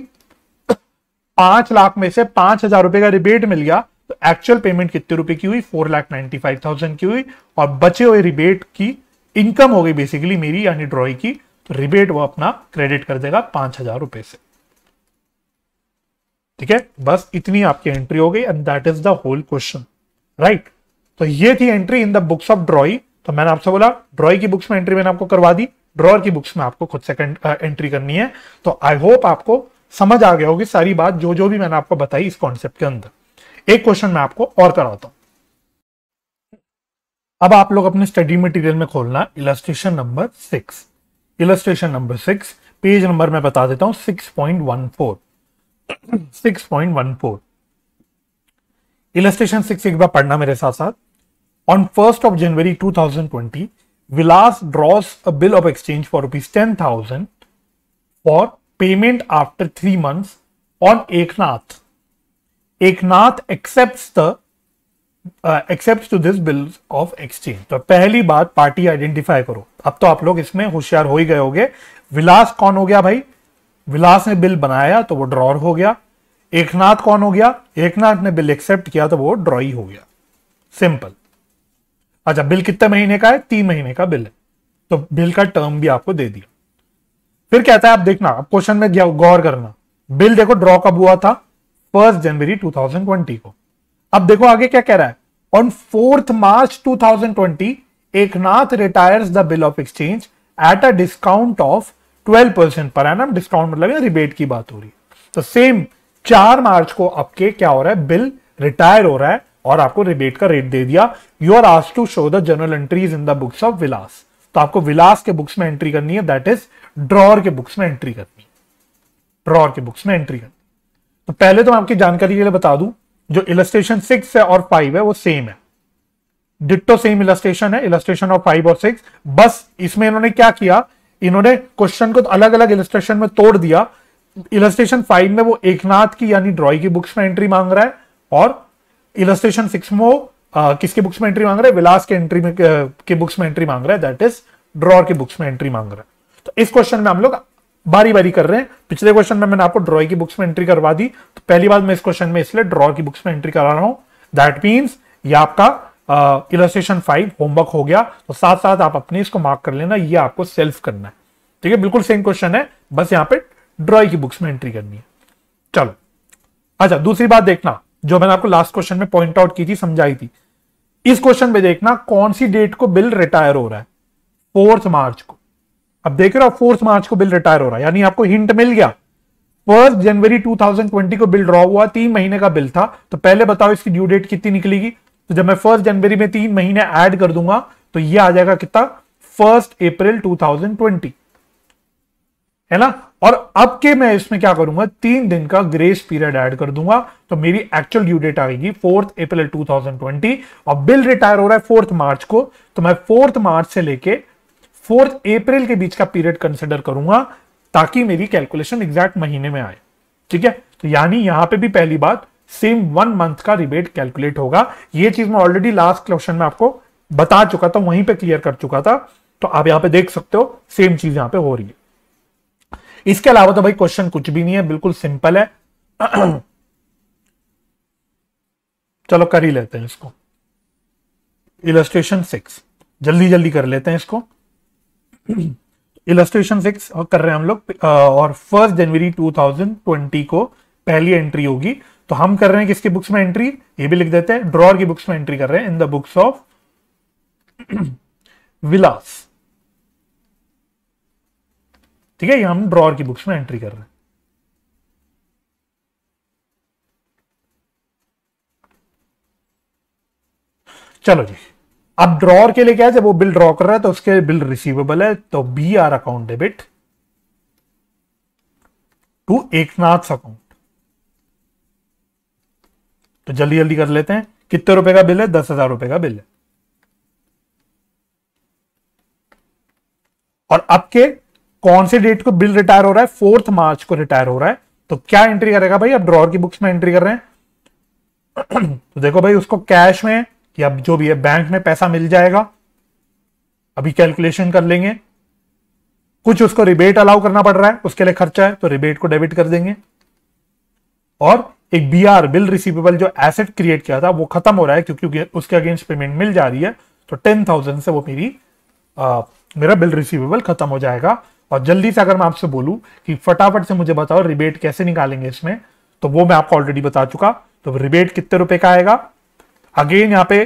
S1: पांच लाख में से पांच हजार रुपए का रिबेट मिल गया तो एक्चुअल पेमेंट कितने रुपए की हुई four lakh ninety five thousand की हुई और बचे हुए रिबेट की इनकम हो गई बेसिकली मेरी यानी ड्रॉई की तो रिबेट वो अपना क्रेडिट कर देगा पांच हजार रुपए से ठीक है बस इतनी आपकी एंट्री हो गई and that is the whole question right तो ये थी entry in the books of drawee तो मैंने आपसे बोला ड्रॉई की बुक्स में एंट्री मैंने आपको करवा दी ड्रॉर की बुक्स में आपको खुद से एंट्री uh, करनी है तो आई होप आपको समझ आ गया होगी सारी बात जो जो भी मैंने आपको बताई इस कॉन्सेप्ट के अंदर एक क्वेश्चन मैं आपको और कराता हूं अब आप लोग अपने स्टडी मटेरियल में खोलना illustration number six illustration number six page number मैं बता देता हूं six point one four six point one four illustration six एक बार पढ़ना मेरे साथ साथ on first of January two thousand twenty Vilas draws a bill of exchange for rupees 10,000 for payment after three months on Eknath. Eknath accepts the accept to this bill of exchange तो पहली बात party identify करो अब तो आप लोग इसमें होशियार हो ही गए गए विलास कौन हो गया भाई विलास ने बिल बनाया तो वो ड्रॉर हो गया एकनाथ कौन हो गया एकनाथ ने बिल एक्सेप्ट किया तो वो ड्रॉई हो गया सिंपल अच्छा बिल कितने महीने का है तीन महीने का बिल है तो बिल का टर्म भी आपको दे दिया फिर कहता है आप देखना आप क्वेश्चन में गौर करना बिल देखो ड्रॉ कब हुआ था फर्स्ट जनवरी 2020 को अब देखो आगे क्या कह रहा है on fourth March 2020 Eknath retires the bill of exchange at a discount of 12 percent per ना डिस्काउंट मतलब रिबेट की बात हो रही है तो सेम चार मार्च को आपके क्या हो रहा है बिल रिटायर हो रहा है और आपको रिबेट का रेट दे दिया यू आर आज to show the journal entries in the books of Vilas तो आपको विलास के बुक्स में एंट्री करनी है दैट इज ड्रॉर के बुक्स में एंट्री करनी है ड्रॉर के बुक्स में एंट्री करनी तो पहले तो मैं आपकी जानकारी के लिए बता दू जो इलस्ट्रेशन सिक्स है और फाइव है वो सेम है डिट्टो सेम इलस्ट्रेशन है इलस्ट्रेशन ऑफ फाइव और सिक्स बस इसमें इन्होंने क्या किया इन्होंने क्वेश्चन को तो अलग अलग इलस्ट्रेशन में तोड़ दिया इलस्ट्रेशन फाइव में वो एकनाथ की यानी ड्रॉइंग की बुक्स में एंट्री मांग रहा है और इलस्ट्रेशन सिक्स मो किसके बुक्स में एंट्री मांग रहे हैं विलास के एंट्री में के बुक्स में एंट्री मांग रहा है दैट इज ड्रॉर के बुक्स में एंट्री मांग रहे हैं तो इस क्वेश्चन में हम लोग बारी बारी कर रहे हैं पिछले क्वेश्चन में मैंने आपको ड्रॉ की बुक्स में एंट्री करवा दी तो पहली बार मैं इस क्वेश्चन में इसलिए ड्रॉ की बुक्स में एंट्री करा रहा हूं दैट मीन्स ये आपका इलस्ट्रेशन फाइव होमवर्क हो गया तो साथ साथ आप अपने इसको मार्क कर लेना ये आपको सेल्फ करना है ठीक है बिल्कुल सेम क्वेश्चन है बस यहाँ पे ड्रॉ की बुक्स में एंट्री करनी है चलो अच्छा दूसरी बात देखना जो मैंने आपको लास्ट क्वेश्चन में पॉइंट आउट की थी समझाई थी इस क्वेश्चन में देखना कौन सी डेट को बिल रिटायर हो रहा है फोर्थ मार्च को अब देख रहे हो फोर्थ मार्च को बिल रिटायर हो रहा है यानी आपको हिंट मिल गया फर्स्ट जनवरी 2020 को बिल ड्रॉ हुआ तीन महीने का बिल था तो पहले बताओ इसकी ड्यू डेट कितनी निकलेगी तो जब मैं फर्स्ट जनवरी में तीन महीने ऐड कर दूंगा तो ये आ जाएगा कितना फर्स्ट अप्रैल 2020 है ना और अब के मैं इसमें क्या करूंगा तीन दिन का ग्रेस पीरियड ऐड कर दूंगा तो मेरी एक्चुअल ड्यू डेट आएगी फोर्थ अप्रैल 2020 और बिल रिटायर हो रहा है फोर्थ मार्च को तो मैं फोर्थ मार्च से लेके फोर्थ अप्रैल के बीच का पीरियड कंसिडर करूंगा ताकि मेरी कैलकुलेशन एग्जैक्ट महीने में आए ठीक है तो यानी यहां पर भी पहली बात सेम वन मंथ का रिबेट कैलकुलेट होगा ये चीज मैं ऑलरेडी लास्ट क्वेश्चन में आपको बता चुका था वहीं पर क्लियर कर चुका था तो आप यहां पर देख सकते हो सेम चीज यहां पर हो रही है इसके अलावा तो भाई क्वेश्चन कुछ भी नहीं है बिल्कुल सिंपल है चलो कर ही लेते हैं इसको इलस्ट्रेशन सिक्स जल्दी जल्दी कर लेते हैं इसको इलस्ट्रेशन सिक्स कर रहे हैं हम लोग और फर्स्ट जनवरी 2020 को पहली एंट्री होगी तो हम कर रहे हैं किसकी बुक्स में एंट्री ये भी लिख देते हैं ड्रॉर की बुक्स में एंट्री कर रहे हैं in the books of Vilas ठीक है हम ड्रॉर की बुक्स में एंट्री कर रहे हैं चलो जी अब ड्रॉर के लिए क्या है जब वो बिल ड्रॉ कर रहा है तो उसके बिल रिसीवेबल है तो B R account debit to Eknath account तो जल्दी जल्दी कर लेते हैं कितने रुपए का बिल है दस हजार रुपए का बिल है और आपके कौन से डेट को बिल रिटायर हो रहा है फोर्थ मार्च को रिटायर हो रहा है तो क्या एंट्री करेगा भाई अब ड्रॉर की बुक्स में एंट्री कर रहे हैं तो देखो भाई उसको कैश में या जो भी है बैंक में पैसा मिल जाएगा अभी कैलकुलेशन कर लेंगे कुछ उसको रिबेट अलाउ करना पड़ रहा है उसके लिए खर्चा है तो रिबेट को डेबिट कर देंगे और एक बी आर बिल रिसीवेबल जो एसेट क्रिएट किया था वो खत्म हो रहा है क्योंकि उसके अगेंस्ट पेमेंट मिल जा रही है तो टेन थाउजेंड से वो मेरी आ, मेरा बिल रिसीवेबल खत्म हो जाएगा और जल्दी से अगर मैं आपसे बोलूं कि फटाफट से मुझे बताओ रिबेट कैसे निकालेंगे इसमें तो वो मैं आपको ऑलरेडी बता चुका तो रिबेट कितने रुपए का आएगा अगेन यहाँ पे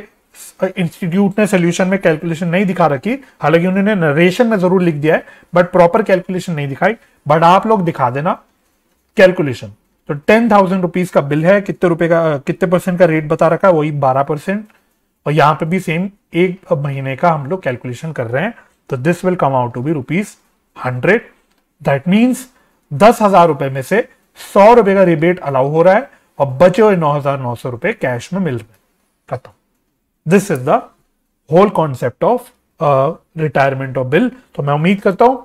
S1: इंस्टीट्यूट ने सोल्यूशन में कैलकुलेशन नहीं दिखा रखी हालांकि उन्होंने नरेशन में जरूर लिख दिया है बट प्रॉपर कैलकुलेशन नहीं दिखाई बट आप लोग दिखा देना कैलकुलेशन तो टेन थाउजेंड रुपीज का बिल है कितने रुपए का कितने परसेंट का रेट बता रखा है वही बारह परसेंट और यहाँ पे भी सेम एक महीने का हम लोग कैलकुलेशन कर रहे हैं तो this will come out to be rupees hundred that means दस हजार रुपए में से सौ रुपए का रिबेट अलाउ हो रहा है और बचे हुए नौ हजार नौ सौ रुपए कैश में मिल रहे खत्म this is the whole concept of retirement of bill तो मैं उम्मीद करता हूं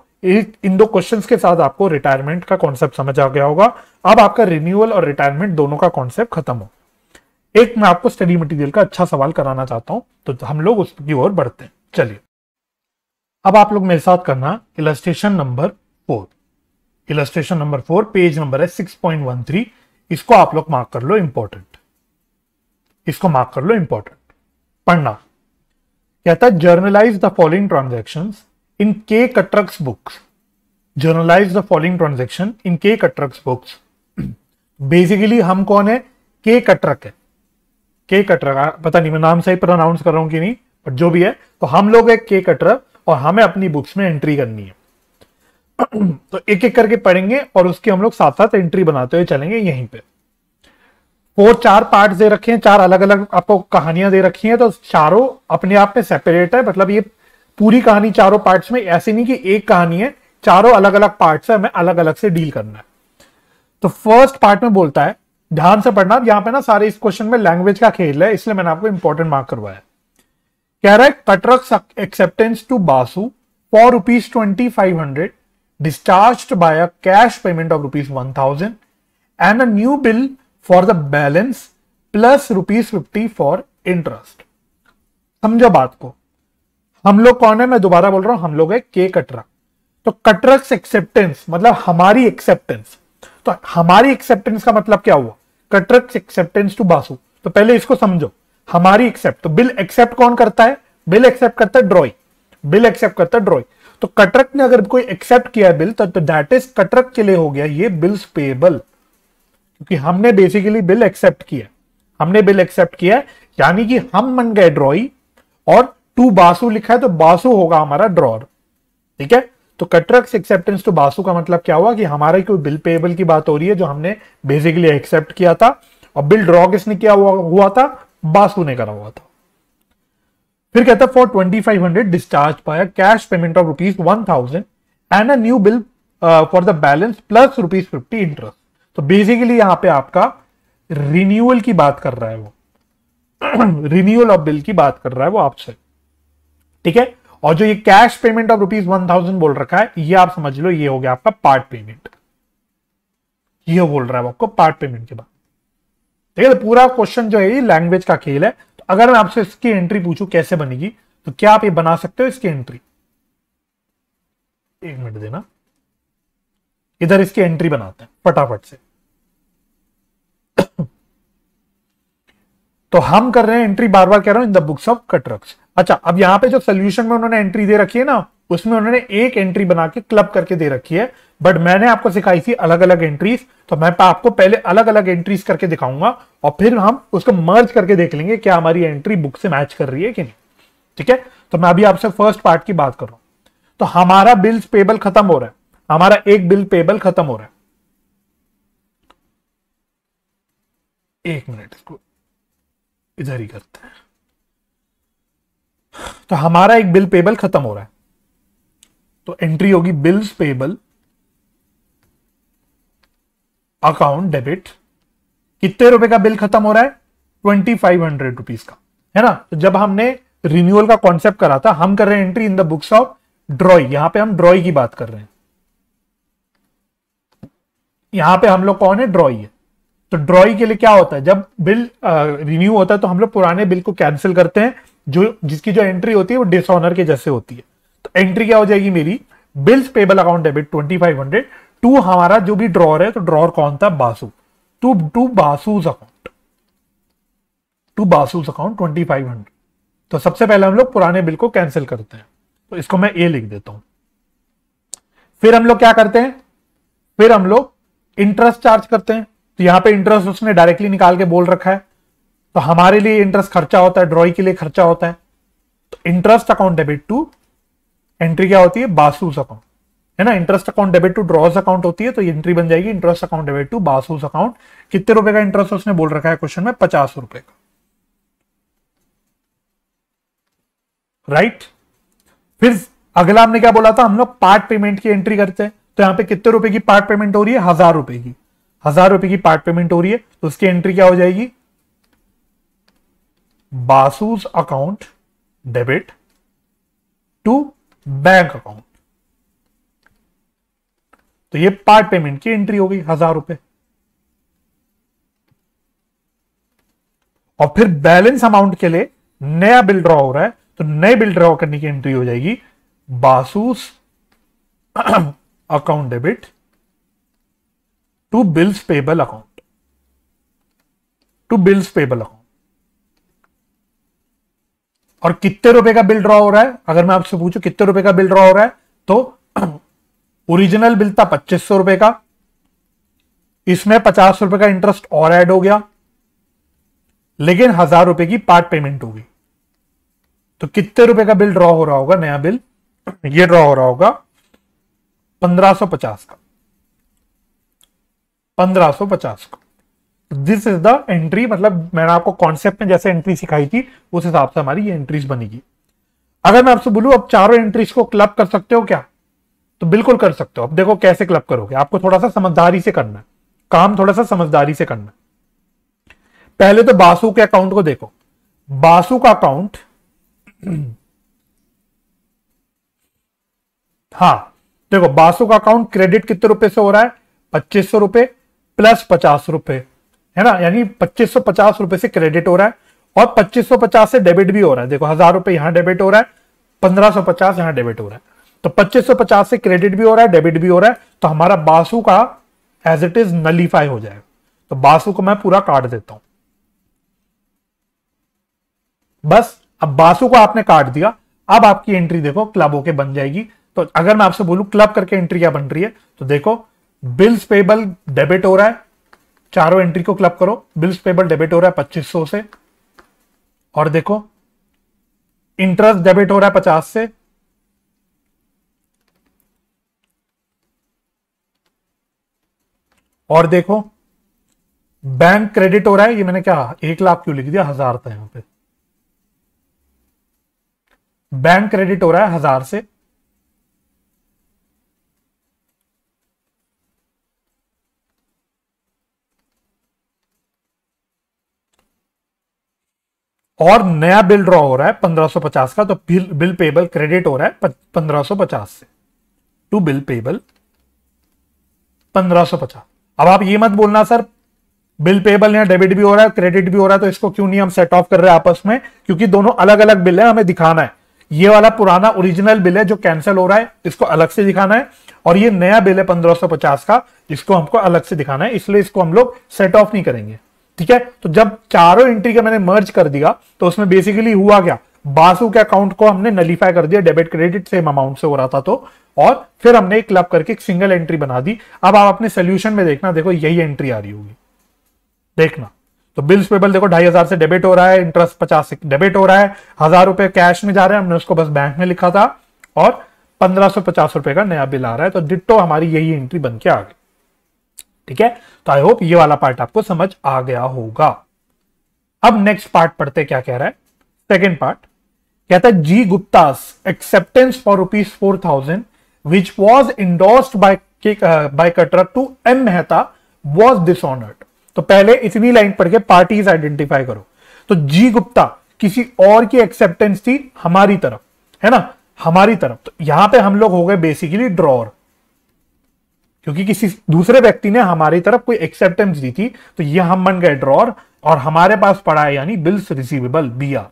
S1: इन दो क्वेश्चन के साथ आपको रिटायरमेंट का कॉन्सेप्ट समझ आ गया होगा अब आपका रिन्यूअल और रिटायरमेंट दोनों का कॉन्सेप्ट खत्म हो एक मैं आपको स्टडी मटेरियल का अच्छा सवाल कराना चाहता हूं तो हम लोग उसकी ओर बढ़ते हैं चलिए अब आप लोग मेरे साथ करना illustration number four illustration number four page number है सिक्स पॉइंट वन थ्री इसको आप लोग मार्क कर लो इंपॉर्टेंट इसको मार्क कर लो इंपॉर्टेंट पढ़ना कहता है journalise the following transaction in के Katrak's books journalise the following transaction in के कट्रक्स बुक्स बेसिकली हम कौन है के कट्रक है के कटरा पता नहीं मैं नाम सही प्रोनाउंस कर रहा हूं कि नहीं बट जो भी है तो हम लोग है के कटरा और हमें अपनी बुक्स में एंट्री करनी है तो एक एक करके पढ़ेंगे और उसकी हम लोग साथ साथ एंट्री बनाते हुए चलेंगे यहीं पे फोर चार पार्ट दे रखे हैं चार अलग अलग आपको कहानियां दे रखी हैं तो चारों अपने आप में सेपरेट है मतलब ये पूरी कहानी चारों पार्ट्स में ऐसे नहीं कि एक कहानी है चारों अलग अलग पार्ट्स है हमें अलग अलग से डील करना है तो फर्स्ट पार्ट में बोलता है ध्यान से पढ़ना यहां पे ना सारे इस क्वेश्चन में लैंग्वेज का खेल है इसलिए मैंने आपको इंपॉर्टेंट मार्क करवाया कह रहा है Katrak acceptance to Basu for rupees twenty five hundred discharge by a cash payment of rupees one thousand and a new bill for the balance plus rupees fifty for interest समझो बात को हम लोग कौन है मैं दोबारा बोल रहा हूं हम लोग है के कटरक तो कटरक्स एक्सेप्टेंस मतलब हमारी एक्सेप्टेंस तो हमारी एक्सेप्टेंस का मतलब क्या हुआ कटरक्स एक्सेप्टेंस टू बासु तो पहले इसको समझो हमारी एक्सेप्ट तो बिल एक्सेप्ट कौन करता है बिल एक्सेप्ट करता है ड्रॉइंग बिल एक्सेप्ट करता है ड्रॉइंग तो कटरक ने अगर कोई एक्सेप्ट किया बिल तो दैट तो इज कटरक के लिए हो गया ये बिल्स पेबल क्योंकि हमने बेसिकली बिल एक्सेप्ट किया हमने बिल एक्सेप्ट किया यानी कि हम मन गए ड्रॉई और टू बासु लिखा है तो बासु होगा हमारा ड्रॉर ठीक है तो कटरक्स एक्सेप्टेंस टू बासु का मतलब क्या हुआ कि हमारे कोई बिल पेएबल की बात हो रही है जो हमने बेसिकली एक्सेप्ट किया था और बिल ड्रॉ किसने किया हुआ, हुआ था बासु ने करा हुआ था फिर कहता for twenty five hundred discharge by a cash payment of rupees one thousand and a new bill for the balance plus rupees fifty interest तो बेसिकली यहां पे आपका रिन्यूअल की बात कर रहा है वो रिन्यूअल ऑफ बिल की बात कर रहा है वो आपसे ठीक है और जो ये cash payment of rupees one thousand बोल रखा है ये आप समझ लो ये हो गया आपका पार्ट पेमेंट ये बोल रहा है आपको पार्ट पेमेंट के बाद देखिए तो पूरा क्वेश्चन जो है ये लैंग्वेज का खेल है तो अगर मैं आपसे इसकी एंट्री पूछू कैसे बनेगी तो क्या आप ये बना सकते हो इसकी एंट्री एक मिनट देना इधर इसकी एंट्री बनाते हैं फटाफट से तो हम कर रहे हैं एंट्री बार बार कह रहा हूं in the books of Katrak's अच्छा अब यहां पे जो सोल्यूशन में उन्होंने एंट्री दे रखी है ना उसमें उन्होंने एक एंट्री बना के क्लब करके दे रखी है बट मैंने आपको सिखाई थी अलग अलग एंट्रीज तो मैं आपको पहले अलग अलग एंट्रीज करके दिखाऊंगा और फिर हम उसको मर्ज करके देख लेंगे क्या हमारी एंट्री बुक से मैच कर रही है कि नहीं ठीक है तो मैं अभी आपसे फर्स्ट पार्ट की बात कर रहा हूं तो हमारा बिल्स पेबल खत्म हो रहा है हमारा एक बिल पेबल खत्म हो रहा है एक मिनट इसको इधर ही करते हैं तो हमारा एक बिल पेबल खत्म हो रहा है तो एंट्री होगी बिल्स पेबल अकाउंट डेबिट कितने रुपए का बिल खत्म हो रहा है ट्वेंटी फाइव हंड्रेड रुपीज का है ना तो जब हमने रिन्यूअल का कॉन्सेप्ट करा था हम कर रहे हैं entry in the books of drawee यहां पे हम ड्रॉई की बात कर रहे हैं यहां पे हम लोग कौन है ड्रॉई है तो ड्रॉई के लिए क्या होता है जब बिल रिन्यू होता है तो हम लोग पुराने बिल को कैंसिल करते हैं जो जिसकी जो एंट्री होती है वो डिसऑनर के जैसे होती है तो एंट्री क्या हो जाएगी मेरी bills payable account debit twenty five hundred to हमारा जो भी ड्रॉर है तो ड्रॉर कौन था Basu to to Basu's account to Basu's account twenty five hundred तो सबसे पहले हम लोग पुराने बिल को कैंसिल करते हैं तो इसको मैं ए लिख देता हूं फिर हम लोग क्या करते हैं फिर हम लोग इंटरेस्ट चार्ज करते हैं तो यहां पे इंटरेस्ट उसने डायरेक्टली निकाल के बोल रखा है तो हमारे लिए इंटरेस्ट खर्चा होता है ड्रॉइंग के लिए खर्चा होता है तो interest account debit to entry क्या होती है बासूस अकाउंट है ना interest account debit to drawer's account होती है तो एंट्री बन जाएगी interest account debit to Basu's account कितने रुपए का इंटरेस्ट उसने बोल रखा है क्वेश्चन में पचास रुपए का राइट फिर अगला हमने क्या बोला था हम लोग पार्ट पेमेंट की एंट्री करते हैं तो यहां पे कितने रुपए की पार्ट पेमेंट हो रही है हजार रुपए की हजार रुपए की पार्ट पेमेंट हो रही है तो उसकी एंट्री क्या हो जाएगी Basu's account debit to bank account तो ये पार्ट पेमेंट की एंट्री हो गई हजार रुपए और फिर बैलेंस अमाउंट के लिए नया बिल ड्रॉ हो रहा है तो नए बिल ड्रॉ करने की एंट्री हो जाएगी Basu's account debit to bills payable account to bills payable account और कितने रुपए का बिल ड्रॉ हो रहा है अगर मैं आपसे पूछू कितने रुपए का बिल ड्रॉ हो रहा है तो ओरिजिनल बिल था पच्चीस सौ रुपए का इसमें पचास रुपए का इंटरेस्ट और ऐड हो गया लेकिन हजार रुपए की पार्ट पेमेंट होगी तो कितने रुपए का बिल ड्रॉ हो रहा होगा नया बिल ये ड्रॉ हो रहा होगा पंद्रह पचास का पंद्रह पचास का दिस इज द एंट्री मतलब मैंने आपको कॉन्सेप्ट में जैसे एंट्री सिखाई थी उस हिसाब से हमारी ये एंट्रीज बनेगी अगर मैं आपसे बोलूं अब चारों एंट्रीज को क्लब कर सकते हो क्या तो बिल्कुल कर सकते हो अब देखो कैसे क्लब करोगे आपको थोड़ा सा समझदारी से करना है काम थोड़ा सा समझदारी से करना है पहले तो बासु के अकाउंट को देखो बासु का अकाउंट हाँ देखो बासु का अकाउंट क्रेडिट कितने रुपए से हो रहा है पच्चीस सौ रुपए प्लस पचास रुपए है ना यानी पच्चीस पचास रुपए से क्रेडिट हो रहा है और पच्चीस पचास से डेबिट भी हो रहा है देखो हजार रुपए यहाँ डेबिट हो रहा है पंद्रह सो पचास यहाँ डेबिट हो रहा है तो पच्चीस पचास से क्रेडिट भी हो रहा है डेबिट भी हो रहा है तो हमारा बासु का एज इट इज नलीफाई हो जाएगा तो बासु को मैं पूरा काट देता हूं बस अब बासु को आपने काट दिया अब आपकी एंट्री देखो क्लब होके बन जाएगी तो अगर मैं आपसे बोलू क्लब करके एंट्री क्या बन रही है तो देखो बिल्स पेबल डेबिट हो रहा है चारों एंट्री को क्लब करो बिल्स पेबल डेबिट हो रहा है पच्चीस सौ से और देखो इंटरेस्ट डेबिट हो रहा है पचास से और देखो बैंक क्रेडिट हो रहा है ये मैंने क्या एक लाख क्यों लिख दिया हजार था यहां पे बैंक क्रेडिट हो रहा है हजार से और नया बिल ड्रॉ हो रहा है 1550 का तो बिल, बिल पेबल क्रेडिट हो रहा है 1550 से टू बिल पेबल 1550 अब आप ये मत बोलना सर बिल पेबल या डेबिट भी हो रहा है क्रेडिट भी हो रहा है तो इसको क्यों नहीं हम सेट ऑफ कर रहे हैं आपस में क्योंकि दोनों अलग अलग बिल है हमें दिखाना है ये वाला पुराना ओरिजिनल बिल है जो कैंसिल हो रहा है इसको अलग से दिखाना है और ये नया बिल है 1550 का जिसको हमको अलग से दिखाना है इसलिए इसको हम लोग सेट ऑफ नहीं करेंगे ठीक है तो जब चारों एंट्री का मैंने मर्ज कर दिया तो उसमें बेसिकली हुआ क्या बासु के अकाउंट को हमने नलीफाई कर दिया डेबिट क्रेडिट सेम अमाउंट से हो रहा था तो और फिर हमने एक क्लब करके एक सिंगल एंट्री बना दी अब आप अपने सोल्यूशन में देखना देखो यही एंट्री आ रही होगी देखना तो बिल्स पेबल देखो ढाई हजार से डेबिट हो रहा है इंटरेस्ट पचास से डेबिट हो रहा है हजार रुपए कैश में जा रहे हैं हमने उसको बस बैंक में लिखा था और पंद्रह सौ पचास रुपए का नया बिल आ रहा है तो डिट्टो हमारी यही एंट्री बन के आ गई ठीक है तो आई होप ये वाला पार्ट आपको समझ आ गया होगा अब नेक्स्ट पार्ट पढ़ते क्या कह रहा है सेकेंड पार्ट कहता है G Gupta acceptance for rupees four thousand which was endorsed by Katrak to M Mehta was dishonoured तो पहले इतनी लाइन पढ़ के पार्टीज आइडेंटिफाई करो तो जी गुप्ता किसी और की एक्सेप्टेंस थी हमारी तरफ है ना हमारी तरफ तो यहां पे हम लोग हो गए बेसिकली ड्रॉर क्योंकि किसी दूसरे व्यक्ति ने हमारी तरफ कोई एक्सेप्टेंस दी थी तो ये हम बन गए ड्रॉर और हमारे पास पड़ा है यानी बिल्स रिसीवेबल बिया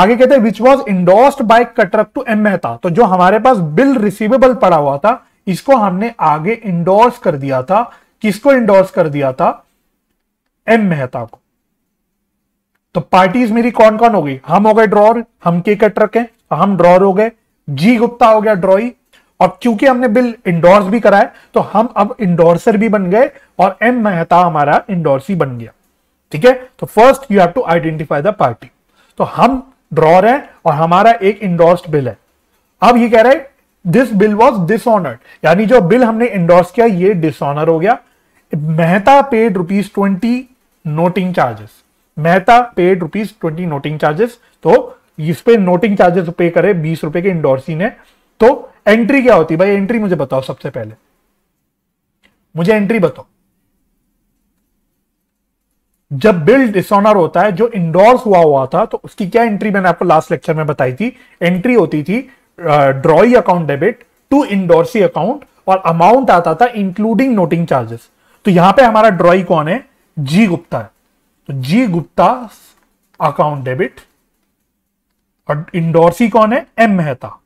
S1: आगे कहते हैं which was endorsed by Katrak to M Mehta तो जो हमारे पास बिल रिसीवेबल पड़ा हुआ था इसको हमने आगे इंडोर्स कर दिया था किसको इंडोर्स कर दिया था एम मेहता को तो पार्टीज मेरी कौन कौन हो गई हम हो गए ड्रॉर हम के कटरक हैं हम ड्रॉर हो गए जी गुप्ता हो गया ड्रॉई अब क्योंकि हमने बिल इंडोर्स भी कराए तो हम अब इंडोर्सर भी बन गए और एम मेहता हमारा इंडोर्सी बन गया ठीक है तो first you have to identify the party तो हम ड्रॉर है और हमारा एक इंडोर्स्ड बिल है अब ये कह रहे दिस बिल वॉज डिसऑनर्ड यानी जो बिल हमने इंडोर्स किया ये डिसऑनर हो गया Mehta paid rupees twenty noting charges Mehta paid rupees twenty noting charges तो इस पे नोटिंग चार्जेस पे करे बीस रुपए के इंडोर्सी ने तो एंट्री क्या होती है भाई एंट्री मुझे बताओ सबसे पहले मुझे एंट्री बताओ जब बिल्ड डिसऑनर होता है जो इंडोर्स हुआ हुआ था तो उसकी क्या एंट्री मैंने आपको लास्ट लेक्चर में बताई थी एंट्री होती थी drawee account debit to endorsee account और अमाउंट आता था इंक्लूडिंग नोटिंग चार्जेस तो यहां पे हमारा ड्रॉई कौन है जी गुप्ता है तो जी गुप्ता अकाउंट डेबिट और इंडोर्सी कौन है एम मेहता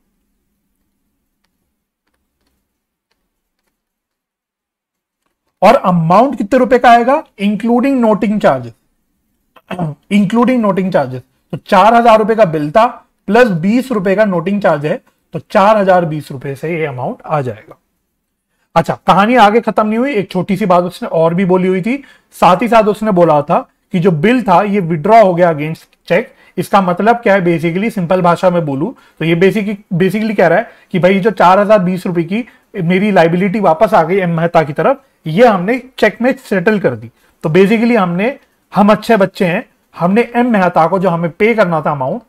S1: और अमाउंट कितने रुपए का आएगा including noting charges including noting charges तो चार हजार रुपए का बिल था प्लस बीस रुपए का नोटिंग चार्ज है तो चार हजार बीस रुपए से ये अमाउंट आ जाएगा अच्छा कहानी आगे खत्म नहीं हुई एक छोटी सी बात उसने और भी बोली हुई थी साथ ही साथ उसने बोला था कि जो बिल था ये विड्रॉ हो गया अगेंस्ट चेक इसका मतलब क्या है बेसिकली सिंपल भाषा में बोलू तो ये बेसिकली बेसिकली कह रहा है कि भाई जो चार हजार बीस रुपए की मेरी लाइबिलिटी वापस आ गई एम मेहता की तरफ ये हमने में सेटल कर दी तो बेसिकली हमने हम अच्छे बच्चे हैं हमने एम मेहता को जो हमें पे करना था अमाउंट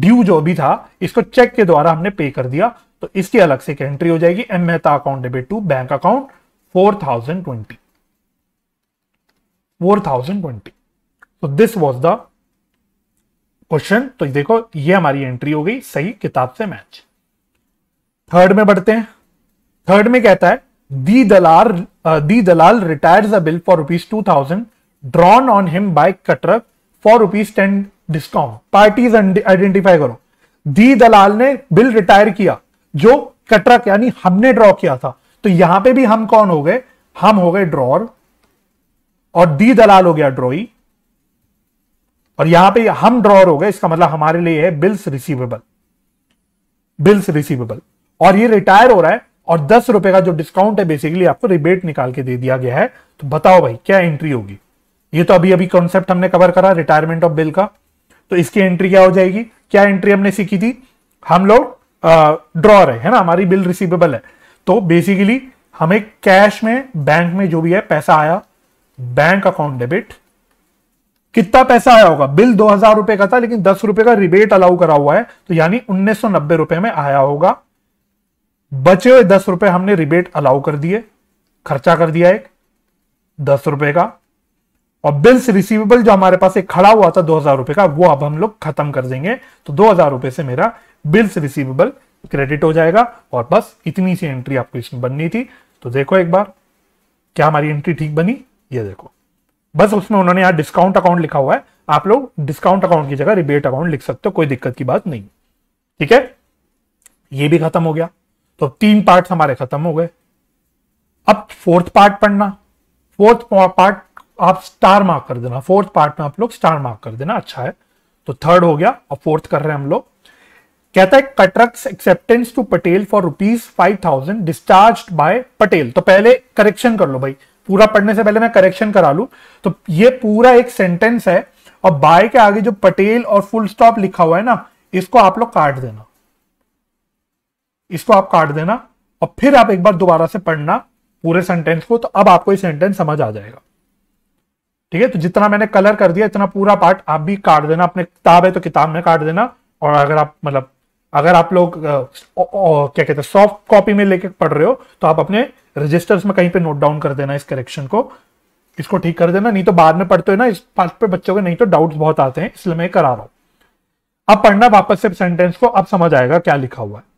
S1: ड्यू जो भी था इसको चेक के द्वारा हमने पे कर दिया तो इसकी अलग से एक एंट्री हो जाएगी M Mehta account debit to bank account four thousand twenty four thousand twenty तो दिस वॉज द क्वेश्चन तो देखो ये हमारी एंट्री हो गई सही किताब से मैच थर्ड में बढ़ते हैं थर्ड में कहता है D Dalal D Dalal Dalal retires the bill for rupees 2000 drawn on him by Katrak for rupees 10 डिस्कॉम पार्टीज आइडेंटिफाई करो दी दलाल ने बिल रिटायर किया जो कटरक यानी हमने ड्रॉ किया था तो यहां पे भी हम कौन हो गए हम हो गए ड्रॉर और दी दलाल हो गया ड्रॉई और यहां पे हम ड्रॉर हो गए इसका मतलब हमारे लिए है बिल्स रिसीवेबल बिल्स रिसीवेबल और ये रिटायर हो रहा है और दस रुपए का जो डिस्काउंट है बेसिकली आपको रिबेट निकाल के दे दिया गया है तो बताओ भाई क्या एंट्री होगी ये तो अभी अभी कॉन्सेप्ट हमने कवर करा रिटायरमेंट ऑफ बिल का तो इसकी एंट्री क्या हो जाएगी क्या एंट्री हमने सीखी थी हम लोग ड्रॉर है, है ना हमारी बिल रिसीवेबल है तो बेसिकली हमें कैश में बैंक में जो भी है पैसा आया बैंक अकाउंट डेबिट कितना पैसा आया होगा बिल दो हजार रुपए का था लेकिन दस रुपए का रिबेट अलाउ करा हुआ है तो यानी उन्नीस सौ नब्बे रुपए में आया होगा बचे हुए दस रुपए हमने रिबेट अलाउ कर दिए खर्चा कर दिया एक दस रुपए का और बिल्स रिसीवेबल जो हमारे पास एक खड़ा हुआ था दो हजार रुपए का वो अब हम लोग खत्म कर देंगे तो दो हजार रुपए से मेरा बिल्स रिसीवेबल क्रेडिट हो जाएगा और बस इतनी सी एंट्री आपको इसमें बननी थी तो देखो एक बार क्या हमारी एंट्री ठीक बनी ये देखो बस उसमें उन्होंने यहाँ डिस्काउंट अकाउंट लिखा हुआ है आप लोग डिस्काउंट अकाउंट की जगह रिबेट अकाउंट लिख सकते हो कोई दिक्कत की बात नहीं ठीक है ये भी खत्म हो गया तो तीन पार्ट हमारे खत्म हो गए अब फोर्थ पार्ट पढ़ना फोर्थ पार्ट आप स्टार मार्क कर देना फोर्थ पार्ट में आप लोग स्टार मार्क कर देना अच्छा है तो थर्ड हो गया और फोर्थ कर रहे हैं हम लोग कहता है Katrak's acceptance to Patel for rupees five thousand discharge by Patel तो पहले करेक्शन कर लो भाई पूरा पढ़ने से पहले मैं करेक्शन करा लू तो ये पूरा एक सेंटेंस है और बाय के आगे जो पटेल और फुल स्टॉप लिखा हुआ है ना इसको आप लोग काट देना इसको आप काट देना और फिर आप एक बार दोबारा से पढ़ना पूरे सेंटेंस को तो अब आपको ये सेंटेंस समझ आ जाएगा ठीक है तो जितना मैंने कलर कर दिया इतना पूरा पार्ट आप भी काट देना अपने किताब है तो किताब में काट देना और अगर आप मतलब अगर आप लोग क्या कहते हैं सॉफ्ट कॉपी में लेके पढ़ रहे हो तो आप अपने रजिस्टर्स में कहीं पे नोट डाउन कर देना इस करेक्शन को इसको ठीक कर देना नहीं तो बाद में पढ़ते हो ना इस पार्ट पे बच्चों के नहीं तो डाउट्स बहुत आते हैं इसलिए मैं करा रहा हूं अब पढ़ना वापस से सेंटेंस को अब समझ आएगा क्या लिखा हुआ है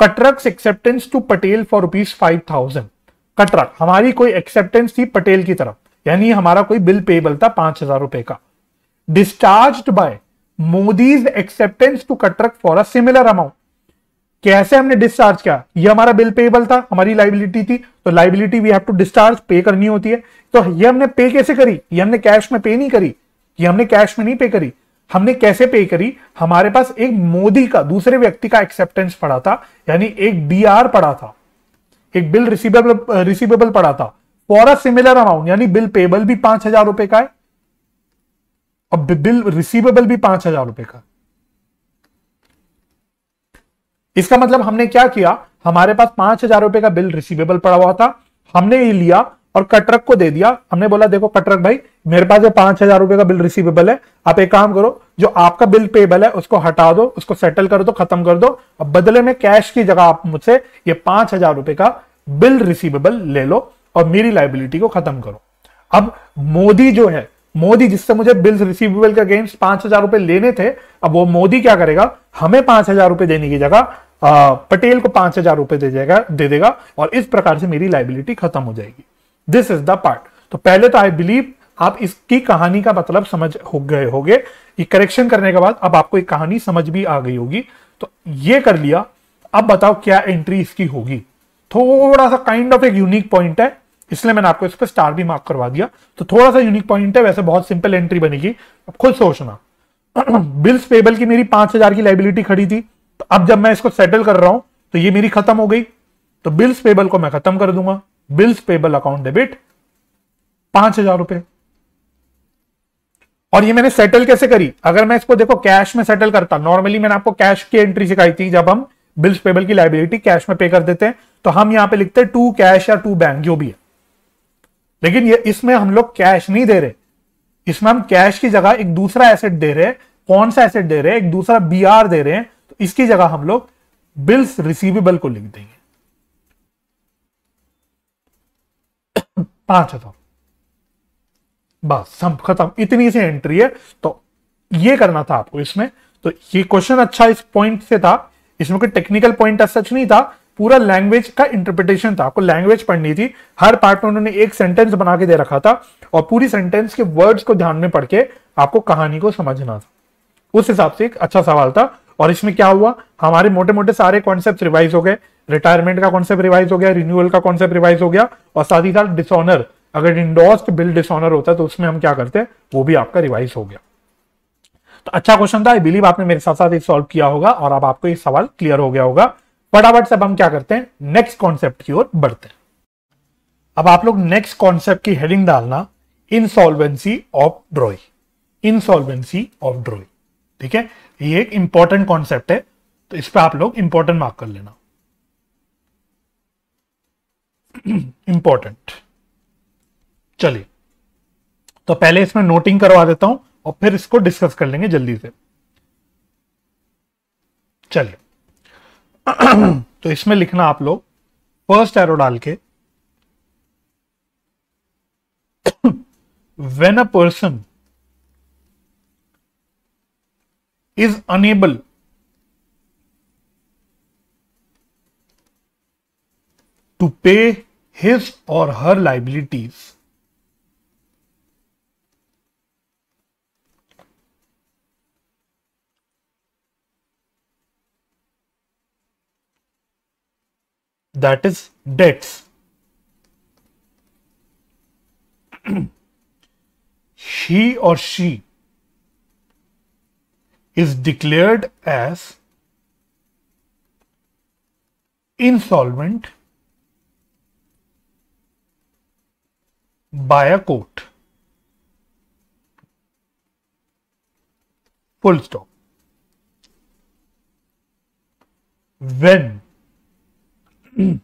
S1: Katrak's acceptance to Patel for rupees five thousand Katrak हमारी कोई एक्सेप्टेंस थी पटेल की तरफ यानी हमारा कोई बिल पेबल था पांच हजार रुपए का discharge by Modi's acceptance to Katrak for a similar amount कैसे हमने डिस्चार्ज किया ये हमारा बिल पेबल था हमारी लाइबिलिटी थी तो liability we have to discharge pay करनी होती है तो ये हमने पे कैसे करी ये हमने कैश में पे नहीं करी ये हमने कैश में नहीं पे करी हमने कैसे पे करी हमारे पास एक मोदी का दूसरे व्यक्ति का एक्सेप्टेंस पड़ा था यानी एक बी पड़ा था एक बिल रिसीवेबल रिसीवेबल पड़ा था फॉर अ सिमिलर अमाउंट यानी बिल पेबल भी पांच हजार रुपए का है और बिल रिसीवेबल भी पांच हजार रुपए का इसका मतलब हमने क्या किया हमारे पास पांच हजार रुपए का बिल रिसीवेबल पड़ा हुआ था हमने ये लिया और कटरक को दे दिया हमने बोला देखो कटरक भाई मेरे पास जो पांच हजार रुपए का बिल रिसीवेबल है आप एक काम करो जो आपका बिल पेबल है उसको हटा दो उसको सेटल कर दो खत्म कर दो अब बदले में कैश की जगह आप मुझसे ये पांच हजार रुपए का बिल रिसीवेबल ले लो और मेरी लाइबिलिटी को खत्म करो अब मोदी जो है मोदी जिससे मुझे बिल्स रिसीवेबल का गेम्स पांच हजार रुपए लेने थे अब वो मोदी क्या करेगा हमें पांच हजार रुपए देने की जगह पटेल को पांच हजार रुपए दे जाएगा दे देगा और इस प्रकार से मेरी लाइबिलिटी खत्म हो जाएगी दिस इज द पार्ट तो पहले तो आई बिलीव आप इसकी कहानी का मतलब समझ हो गए होगे ये करेक्शन करने के बाद अब आपको एक कहानी समझ भी आ गई होगी तो ये कर लिया अब बताओ क्या एंट्री इसकी होगी थोड़ा सा काइंड ऑफ एक यूनिक पॉइंट है इसलिए मैंने आपको इस पर स्टार भी मार्क करवा दिया तो थोड़ा सा यूनिक पॉइंट है वैसे बहुत सिंपल एंट्री बनेगी अब खुद सोचना बिल्स पेबल की मेरी पांच हजार की लाइबिलिटी खड़ी थी तो अब जब मैं इसको सेटल कर रहा हूं तो ये मेरी खत्म हो गई तो बिल्स पेबल को मैं खत्म कर दूंगा बिल्स पेबल अकाउंट डेबिट पांच हजार रुपए और ये मैंने सेटल कैसे करी अगर मैं इसको देखो कैश में सेटल करता नॉर्मली मैंने आपको कैश की एंट्री सिखाई थी जब हम बिल्स पेबल की लाइबिलिटी कैश में पे कर देते हैं तो हम यहां पे लिखते हैं टू कैश या टू बैंक जो भी है लेकिन ये इसमें हम लोग कैश नहीं दे रहे इसमें हम कैश की जगह एक दूसरा एसेट दे रहे कौन सा एसेट दे रहे एक दूसरा बी दे रहे हैं तो इसकी जगह हम लोग बिल्स रिसीवेबल को लिख देंगे पांच हजार बस सब खत्म इतनी सी एंट्री है तो ये करना था आपको इसमें तो ये क्वेश्चन अच्छा इस पॉइंट से था इसमें कोई टेक्निकल पॉइंट सच नहीं था पूरा लैंग्वेज का इंटरप्रिटेशन था आपको लैंग्वेज पढ़नी थी हर पार्ट में उन्होंने एक सेंटेंस बना के दे रखा था और पूरी सेंटेंस के वर्ड्स को ध्यान में पढ़ के आपको कहानी को समझना था उस हिसाब से एक अच्छा सवाल था और इसमें क्या हुआ हमारे मोटे मोटे सारे कॉन्सेप्ट रिवाइज हो गए रिटायरमेंट का कॉन्सेप्ट रिवाइज हो गया रिन्यूअल का कॉन्सेप्ट रिवाइज हो गया और साथ ही साथ डिसऑनर अगर इंडोस्ट बिल डिसऑनर होता तो उसमें हम क्या करते हैं वो भी आपका रिवाइज हो गया तो अच्छा क्वेश्चन था आई बिलीव आपने मेरे साथ साथ सॉल्व किया होगा और अब आपको ये सवाल क्लियर हो गया होगा फटाफट से अब हम क्या करते हैं नेक्स्ट कॉन्सेप्ट की ओर बढ़ते हैं अब आप लोग नेक्स्ट कॉन्सेप्ट की हेडिंग डालना insolvency of drawing insolvency of drawing ठीक है ये एक इंपॉर्टेंट कॉन्सेप्ट है तो इस पर आप लोग इंपॉर्टेंट मार्क कर लेना इंपॉर्टेंट चलिए तो पहले इसमें नोटिंग करवा देता हूं और फिर इसको डिस्कस कर लेंगे जल्दी से चलिए तो इसमें लिखना आप लोग फर्स्ट एरो डाल के when a person is unable to pay his और her liabilities that is debts. he or she is declared as insolvent by a court. Full stop. When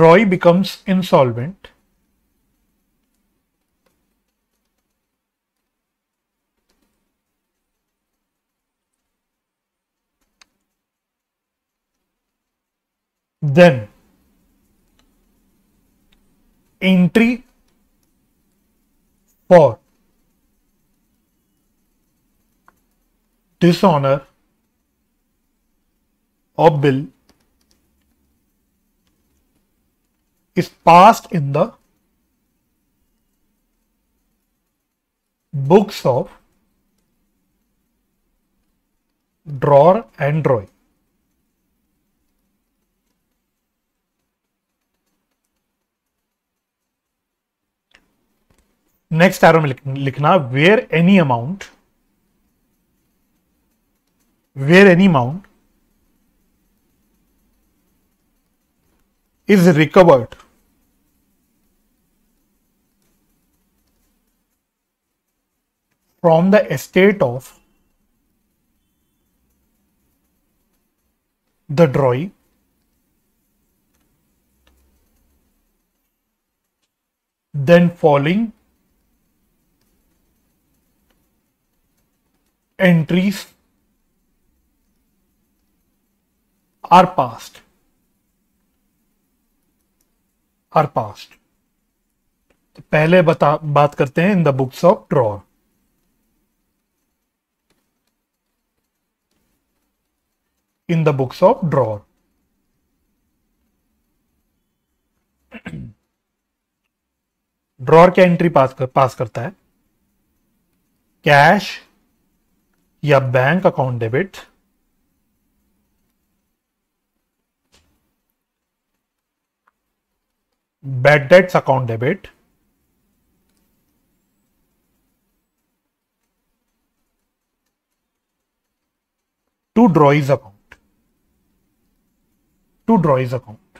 S1: Roy becomes insolvent. Then entry for dishonor of bill is passed in the books of drawer and drawing. Next arrow likhna where any amount where any amount is recovered from the estate of the drawee then following entries are passed are passed पहले बता बात करते हैं in the books of drawer in the books of drawer. Drawer क्या entry pass कर pass करता है cash या bank account debit bad debts account debit to drawee's account to drawee's account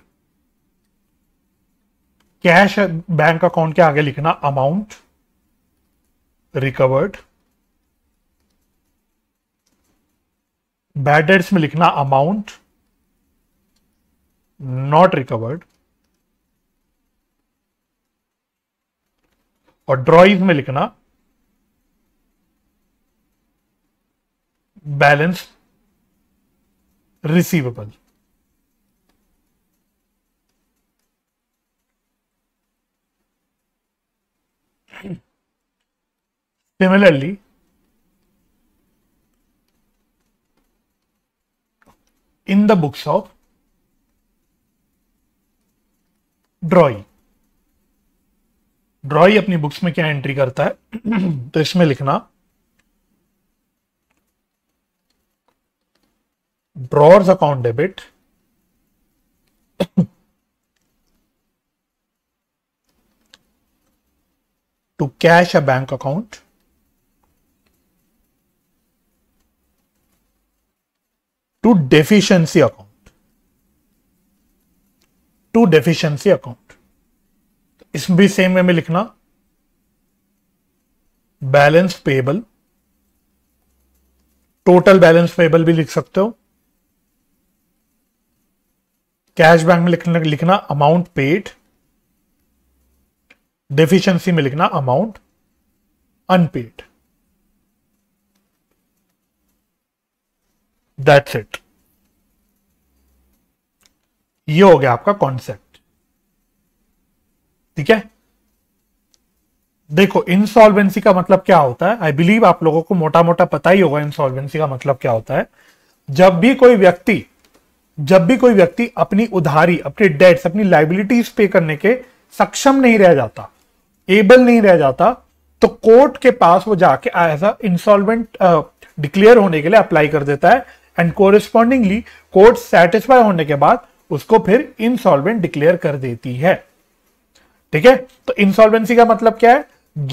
S1: cash bank account के आगे लिखना amount recovered bad में लिखना अमाउंट नॉट रिकवर्ड और ड्रॉइज में लिखना balance receivable Similarly, in the books of drawee drawee अपनी books में क्या एंट्री करता है तो इसमें लिखना drawer's account debit to cash a bank account to deficiency account to deficiency account इसमें भी सेम वे में लिखना balance payable total balance payable भी लिख सकते हो कैश बैंक में लिखना लिखना अमाउंट पेड डेफिशिएंसी में लिखना अमाउंट अनपेड दैट्स इट ये हो गया आपका कॉन्सेप्ट ठीक है देखो इंसॉल्वेंसी का मतलब क्या होता है आई बिलीव आप लोगों को मोटा मोटा पता ही होगा इंसॉल्वेंसी का मतलब क्या होता है जब भी कोई व्यक्ति जब भी कोई व्यक्ति अपनी उधारी अपने डेट्स अपनी लाइबिलिटीज पे करने के सक्षम नहीं रह जाता एबल नहीं रह जाता तो कोर्ट के पास वो जाके एज अ इंसॉल्वेंट डिक्लेयर होने के लिए अप्लाई कर देता है एंड कोरिस्पॉन्डिंगली कोर्ट सेटिस्फाई होने के बाद उसको फिर इंसॉल्वेंट डिक्लेयर कर देती है ठीक है तो इंसॉल्वेंसी का मतलब क्या है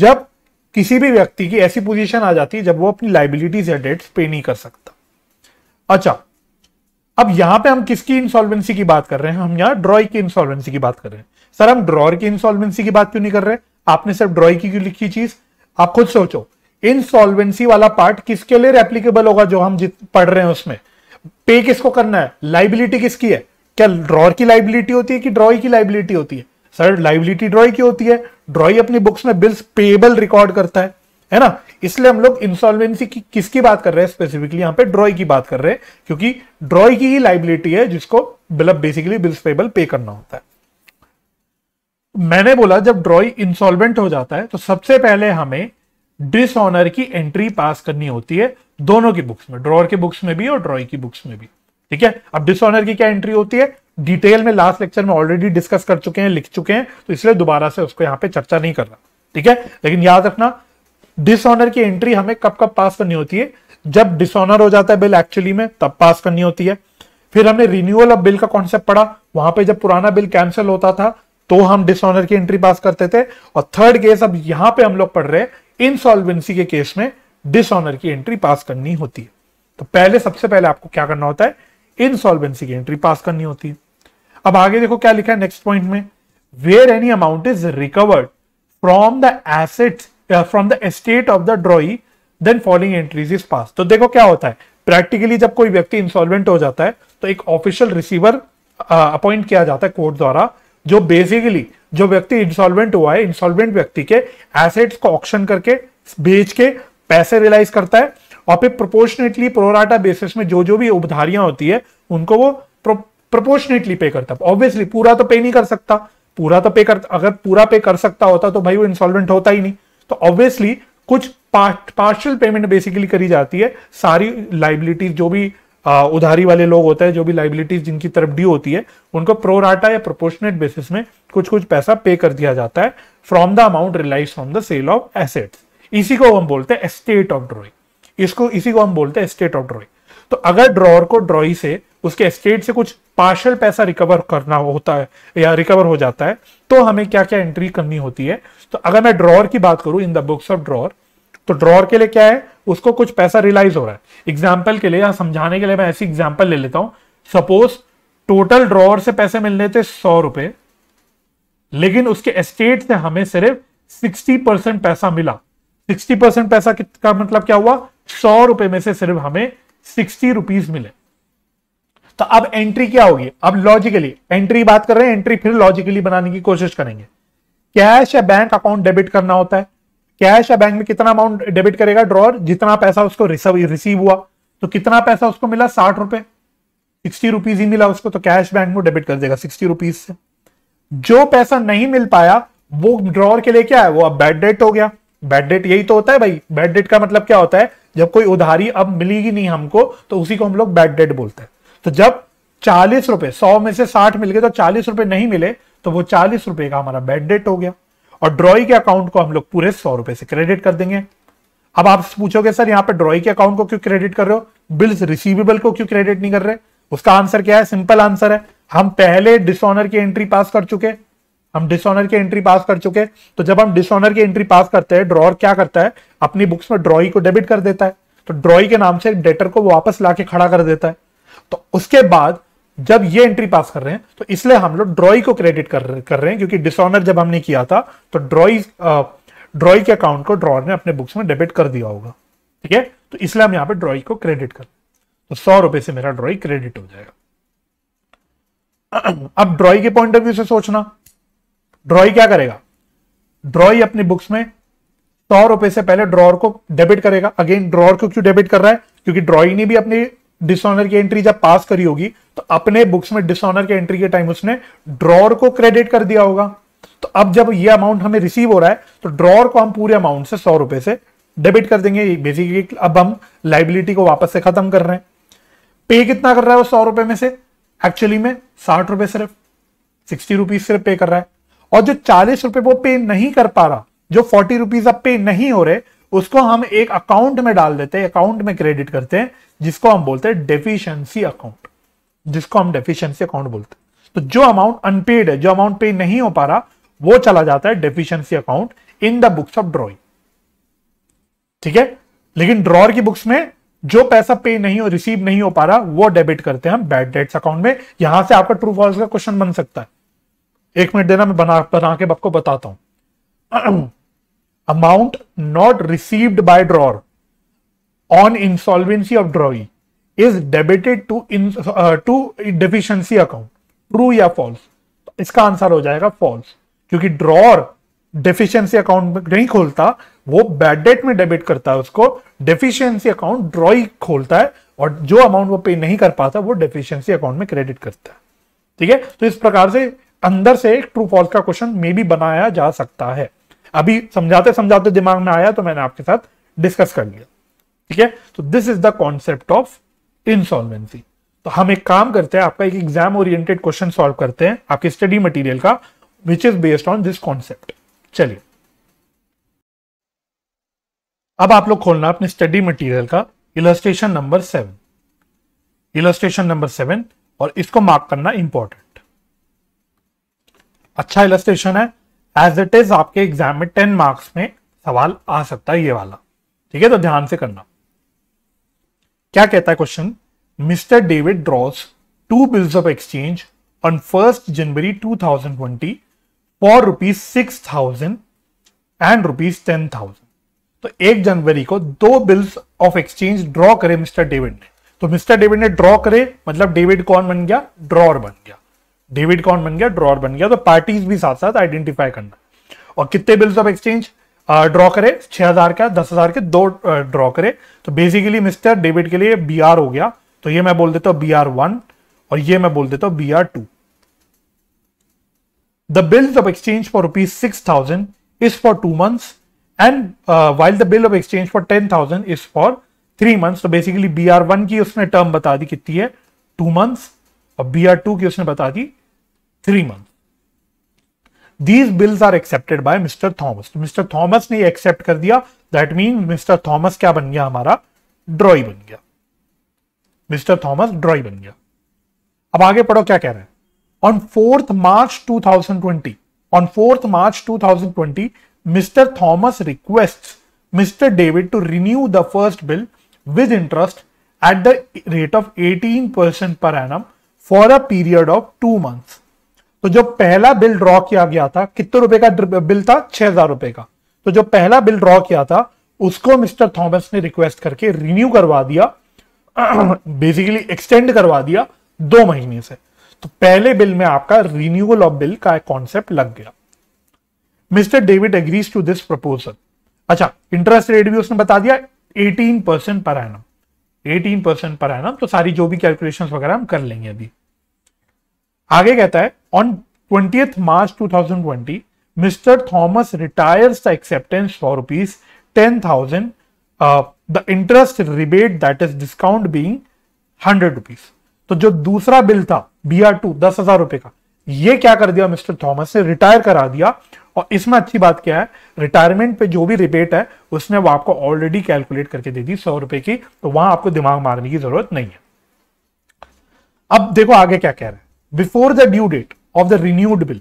S1: जब किसी भी व्यक्ति की ऐसी पोजीशन आ जाती है जब वो अपनी लाइबिलिटीज या डेट्स पे नहीं कर सकता अच्छा अब यहां पे हम किसकी इंसॉल्वेंसी की बात कर रहे हैं हम यहां ड्रॉय की इंसॉल्वेंसी की बात कर रहे हैं सर हम ड्रॉर की इंसॉल्वेंसी की बात क्यों नहीं कर रहे आपने सिर्फ ड्रॉय की क्यों लिखी चीज आप खुद सोचो इनसॉल्वेंसी वाला पार्ट किसके लिए एप्लीकेबल होगा जो हम पढ़ रहे हैं उसमें पे किसको करना है लाइबिलिटी किसकी है क्या ड्रॉर की लाइबिलिटी होती है कि ड्रॉई की लाइबिलिटी होती है सर लाइबिलिटी ड्रॉई की होती है ड्रॉई अपनी बुक्स में बिल्स पेएबल रिकॉर्ड करता है है ना इसलिए हम लोग इंसॉल्वेंसी की किसकी बात कर रहे हैं स्पेसिफिकली यहां पे ड्रॉई की बात कर रहे हैं क्योंकि ड्रॉई की ही लाइबिलिटी है जिसको मतलब बेसिकली बिल्स पेबल पे करना होता है मैंने बोला जब ड्रॉई इंसॉल्वेंट हो जाता है तो सबसे पहले हमें डिसऑनर की एंट्री पास करनी होती है दोनों की बुक्स में ड्रॉर की बुक्स में भी और ड्रॉइंग की बुक्स में भी ठीक है अब डिसऑनर की क्या एंट्री होती है डिटेल में लास्ट लेक्चर में ऑलरेडी डिस्कस कर चुके हैं लिख चुके हैं तो इसलिए दोबारा से उसको यहां पे चर्चा नहीं कर रहा ठीक है लेकिन याद रखना डिसऑनर की एंट्री हमें कब कब पास करनी होती है जब डिसऑनर हो जाता है बिल एक्चुअली में तब पास करनी होती है फिर हमने रिन्यूअल ऑफ बिल का कॉन्सेप्ट पढ़ा वहां पे जब पुराना बिल कैंसिल होता था तो हम डिसऑनर की एंट्री पास करते थे और थर्ड केस अब यहां पे हम लोग पढ़ रहे हैं इनसॉल्वेंसी के केस में डिसऑनर की एंट्री पास करनी होती है तो पहले सबसे पहले आपको क्या करना होता है इनसॉल्वेंसी की एंट्री पास करनी होती है अब आगे देखो क्या लिखा है नेक्स्ट पॉइंट में where any amount is recovered from the asset from the estate of the drawee then following entries is pass तो देखो क्या होता है प्रैक्टिकली जब कोई व्यक्ति इंसॉल्वेंट हो जाता है तो एक ऑफिशियल रिसीवर अपॉइंट किया जाता है कोर्ट द्वारा जो बेसिकली जो व्यक्ति इंसॉल्वेंट हुआ है इंसॉल्वेंट व्यक्ति के एसेट्स को ऑक्शन करके बेच के पैसे रियलाइज करता है और फिर प्रोपोर्शनेटली प्रोराटा बेसिस में जो जो भी उबधारियां होती है उनको वो प्रोपोर्शनेटली पे करता है ऑब्वियसली पूरा तो पे नहीं कर सकता पूरा तो पे कर अगर पूरा पे कर सकता होता तो भाई वो इंसॉल्वेंट होता ही नहीं तो ऑब्वियसली कुछ पार्शियल पेमेंट बेसिकली करी जाती है सारी लाइबिलिटीज जो भी उधारी वाले लोग होते हैं जो भी लाइबिलिटीज जिनकी तरफ ड्यू होती है उनको प्रोराटा या प्रोपोर्शनेट बेसिस में कुछ कुछ पैसा पे कर दिया जाता है from the amount realise from the sale of assets इसी को हम बोलते हैं स्टेट ऑफ ड्रॉइंग इसको इसी को हम बोलते हैं स्टेट ऑफ ड्रॉइंग तो अगर ड्रॉर को ड्रॉई से उसके स्टेट से कुछ पार्शल पैसा रिकवर करना होता है या रिकवर हो जाता है तो हमें क्या क्या एंट्री करनी होती है तो अगर मैं ड्रॉर की बात करूं in the books of drawer तो ड्रॉर के लिए क्या है उसको कुछ पैसा रिलाइज हो रहा है एग्जाम्पल के लिए या समझाने के लिए मैं ऐसी एग्जाम्पल ले लेता हूं सपोज टोटल ड्रॉर से पैसे मिलने थे सौ रुपए लेकिन उसके एस्टेट से हमें सिर्फ सिक्सटी परसेंट पैसा मिला सिक्सटी परसेंट पैसा का मतलब क्या हुआ सौ रुपए में से सिर्फ हमें सिक्सटी रुपीज मिले तो अब एंट्री क्या होगी अब लॉजिकली एंट्री बात कर रहे हैं एंट्री फिर लॉजिकली बनाने की कोशिश करेंगे कैश या बैंक अकाउंट डेबिट करना होता है कैश या बैंक में कितना अमाउंट डेबिट करेगा ड्रॉर जितना पैसा उसको रिसीव हुआ तो कितना पैसा उसको मिला साठ रुपए सिक्सटी रुपीज ही मिला उसको तो कैश बैंक में डेबिट कर देगा सिक्सटी रुपीज से जो पैसा नहीं मिल पाया वो ड्रॉर के लिए क्या है वो अब बैड डेट हो गया बैड डेट यही तो होता है भाई बैड डेट का मतलब क्या होता है जब कोई उधारी अब मिलेगी नहीं हमको तो उसी को हम लोग बैड डेट बोलते हैं तो जब चालीस रुपए सौ में से साठ मिल गए तो चालीस रुपए नहीं मिले तो वो चालीस रुपए का हमारा बैड डेट हो गया और ड्रॉई के अकाउंट को हम लोग पूरे सौ रुपए से क्रेडिट कर देंगे अब आप पूछोगे सर यहां पे ड्रॉई के अकाउंट को क्यों क्रेडिट कर रहे हो बिल्स रिसीवेबल को क्यों क्रेडिट नहीं कर रहे उसका आंसर क्या है सिंपल आंसर है हम पहले डिसऑनर की एंट्री पास कर चुके हम डिसऑनर की एंट्री पास कर चुके तो जब हम डिसऑनर की एंट्री पास करते हैं ड्रॉर क्या करता है अपनी बुक्स में ड्रॉई को डेबिट कर देता है तो ड्रॉई के नाम से डेटर को वापस लाके खड़ा कर देता है तो उसके बाद जब ये एंट्री पास कर रहे हैं तो इसलिए हम लोग ड्रॉई को क्रेडिट कर कर रहे हैं क्योंकि डिसऑनर जब हमने किया था तो ड्रॉई ड्रॉई के अकाउंट को ड्रॉर ने अपने बुक्स में डेबिट कर दिया होगा ठीक है तो इसलिए हम यहां पे ड्रॉई को क्रेडिट कर तो सौ रुपए से मेरा ड्रॉई क्रेडिट हो जाएगा अब ड्रॉई के पॉइंट ऑफ व्यू से सोचना ड्रॉई क्या करेगा ड्रॉई अपनी बुक्स में सौ रुपए से पहले ड्रॉर को डेबिट करेगा अगेन ड्रॉर को क्यों डेबिट कर रहा है क्योंकि ड्रॉई ने भी अपने डिसऑनर की एंट्री जब पास करी होगी तो अपने बुक्स में डिसऑनर के एंट्री के टाइम उसने ड्रॉर को क्रेडिट कर दिया होगा तो अब जब ये अमाउंट हमें रिसीव हो रहा है तो ड्रॉर को हम पूरे अमाउंट से सौ रुपए से डेबिट कर देंगे बेसिकली अब हम लाइबिलिटी को वापस से खत्म कर रहे हैं पे कितना कर रहा है वो सौ रुपए में से एक्चुअली में साठ रुपए सिर्फ सिक्सटी रुपीज सिर्फ पे कर रहा है और जो चालीस रुपए वो पे नहीं कर पा रहा जो फोर्टी रुपीज अब पे नहीं हो रहे उसको हम एक अकाउंट में डाल देते हैं अकाउंट में क्रेडिट करते हैं जिसको हम बोलते हैं डेफिशिएंसी अकाउंट जिसको हम डेफिशिएंसी अकाउंट बोलते हैं तो जो अमाउंट अनपेड है जो अमाउंट पे नहीं हो पा रहा वो चला जाता है deficiency account in the books of drawing ठीक है लेकिन ड्रॉर की बुक्स में जो पैसा पे नहीं हो रिसीव नहीं हो पा रहा वो डेबिट करते हैं हम बैड डेट्स अकाउंट में यहां से आपका ट्रू फॉल्स का क्वेश्चन बन सकता है एक मिनट देना मैं बना बना के आपको बताता हूं amount not received by drawer on insolvency of drawee is debited to into deficiency account true या फॉल्स इसका आंसर हो जाएगा फॉल्स क्योंकि ड्रॉर डेफिशिएंसी अकाउंट में नहीं खोलता वो बैड डेट में डेबिट करता है उसको डेफिशिएंसी अकाउंट ड्रॉई खोलता है और जो अमाउंट वो पे नहीं कर पाता वो डेफिशिएंसी अकाउंट में क्रेडिट करता है ठीक है तो इस प्रकार से अंदर से एक ट्रू फॉल्स का क्वेश्चन मे भी बनाया जा सकता है अभी समझाते समझाते दिमाग में आया तो मैंने आपके साथ डिस्कस कर लिया ठीक है तो this is the concept of insolvency तो हम एक काम करते हैं आपका एक एग्जाम ओरिएंटेड क्वेश्चन सॉल्व करते हैं आपके स्टडी मटेरियल का which is based on this concept चलिए अब आप लोग खोलना अपने स्टडी मटेरियल का illustration number seven illustration number seven और इसको मार्क करना इंपॉर्टेंट अच्छा इलस्ट्रेशन है एज इट इज आपके एग्जाम में टेन मार्क्स में सवाल आ सकता है ये वाला ठीक है तो ध्यान से करना क्या कहता है question mister David draws two bills of exchange thousand twenty for 2020 six thousand and rupees ten thousand तो एक जनवरी को दो बिल्स ऑफ एक्सचेंज ड्रॉ करे मिस्टर डेविड ने तो मिस्टर डेविड ने ड्रॉ करे मतलब डेविड कौन बन गया ड्रॉर बन गया डेबिट अकाउंट बन गया ड्रॉर बन गया तो पार्टीज भी साथ साथ आइडेंटिफाई करना और कितने बिल्स ऑफ एक्सचेंज ड्रॉ करे हजार का हजार के दो ड्रॉ करे तो बेसिकली मिस्टर डेबिट के लिए बी हो गया तो ये मैं बोल देता हूं बी वन और ये मैं बोल देता हूं B two the bills of exchange for rupees six thousand is for two months and while the bill of exchange for ten thousand is for three months तो बेसिकली बी वन की उसने term बता दी कितनी है two months और B R two की उसने बता दी three month these bills are accepted by mister Thomas mister Thomas ने एक्सेप्ट कर दिया दैट मीन मिस्टर थॉमस क्या बन गया हमारा ड्रॉई बन गया मिस्टर थॉमस ड्रॉई बन गया अब आगे पढ़ो क्या कह रहे हैं on fourth March 2020 on fourth March 2020 mister Thomas request mister David to renew the first bill interest at the rate of eighteen 18% per annum for a period of two months तो जो पहला बिल ड्रॉ किया गया था कितने रुपए का bill था छह हजार रुपए का तो जो पहला बिल ड्रॉ किया था उसको मिस्टर थॉमस ने रिक्वेस्ट करके रिन्यू करवा दिया बेसिकली एक्सटेंड करवा दिया दो महीने से तो पहले बिल में आपका रिन्यूअल ऑफ बिल का एक कॉन्सेप्ट लग गया mister David agrees to this proposal अच्छा इंटरेस्ट रेट भी उसने बता दिया 18 percent per annum 18 percent per annum तो सारी जो भी कैलकुलेशंस वगैरह हम कर लेंगे अभी आगे कहता है on twenty March 2020 mister Thomas retires the acceptance for rupees ten thousand the interest rebate that is discount being hundred rupees तो जो दूसरा बिल था बी आर टू दस हजार रुपए का ये क्या कर दिया मिस्टर थॉमस ने रिटायर करा दिया और इसमें अच्छी बात क्या है रिटायरमेंट पे जो भी रिबेट है उसने वो आपको ऑलरेडी कैलकुलेट करके दे दी सौ रुपए की तो वहां आपको दिमाग मारने की जरूरत नहीं है अब देखो आगे क्या कह रहे हैं before the due date of the renewed bill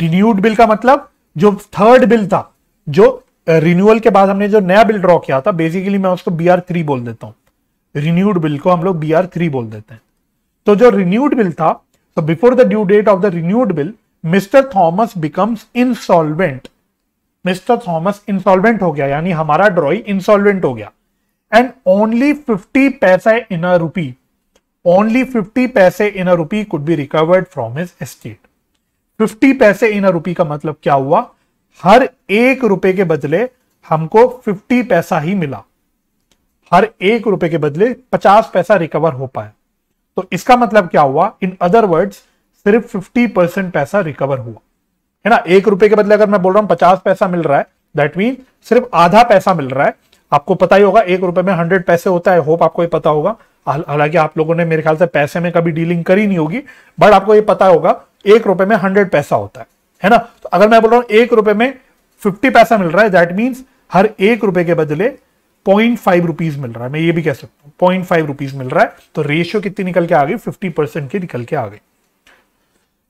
S1: renewed bill का मतलब जो थर्ड बिल था जो रिन्यूअल uh, के बाद हमने जो नया बिल ड्रॉ किया था बेसिकली मैं उसको बी आर थ्री बोल देता हूं रिन्यूड बिल को हम लोग बी आर थ्री बोल देते हैं तो जो रिन्यूड बिल था तो before the due date of the renewed bill mister Thomas becomes insolvent mister Thomas insolvent हो गया यानी हमारा ड्रॉ इंसॉल्वेंट हो गया एंड ओनली फिफ्टी पैसा इन अ रूपी only 50 paise in a rupee could be recovered from his estate 50 paise in a rupee का मतलब क्या हुआ हर एक रुपए के बदले हमको 50 पैसा ही मिला हर एक रुपए के बदले 50 पैसा रिकवर हो पाया तो इसका मतलब क्या हुआ इन अदर वर्ड्स सिर्फ 50 परसेंट पैसा रिकवर हुआ है ना एक रुपए के बदले अगर मैं बोल रहा हूं पचास पैसा मिल रहा है दैट मीन सिर्फ आधा पैसा मिल रहा है आपको पता ही होगा एक रुपए में हंड्रेड पैसे होता है होप आपको ये पता होगा हालांकि आप लोगों ने मेरे ख्याल से पैसे में कभी डीलिंग करी नहीं होगी बट आपको ये पता होगा एक रुपए में हंड्रेड पैसा होता है है ना तो अगर मैं बोल रहा हूं एक रुपए में फिफ्टी पैसा मिल रहा है दैट मीन्स हर एक रुपए के बदले पॉइंट फाइव रुपीज मिल रहा है मैं ये भी कह सकता हूं पॉइंट फाइव रुपीज मिल रहा है तो रेशियो कितनी निकल के आ गई फिफ्टी परसेंट की निकल के आ गई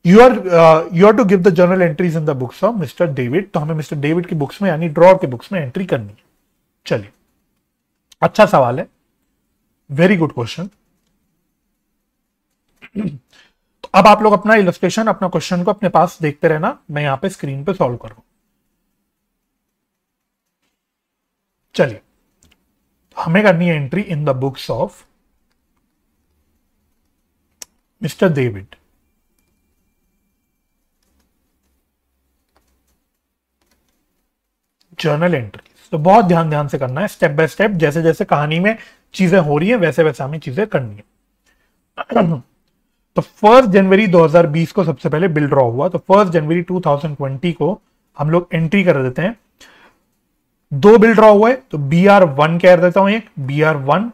S1: you are you are to give the journal entries in the books of mister David तो हमें मिस्टर डेविड की बुक्स में यानी ड्रॉ के बुक्स में एंट्री करनी है चलिए अच्छा सवाल है वेरी गुड क्वेश्चन तो अब आप लोग अपना इलस्ट्रेशन अपना क्वेश्चन को अपने पास देखते रहना मैं यहां पे स्क्रीन पे सॉल्व करूं चलिए हमें करनी है entry in the books of mister David journal entry तो बहुत ध्यान ध्यान से करना है स्टेप बाय स्टेप जैसे जैसे कहानी में चीजें हो रही है वैसे वैसे हमें चीजें करनी है तो फर्स्ट जनवरी 2020 को सबसे पहले बिल ड्रॉ हुआ तो फर्स्ट जनवरी 2020 को हम लोग एंट्री कर देते हैं दो बिल ड्रॉ हुए तो बी आर वन कह देता हूं एक बी आर वन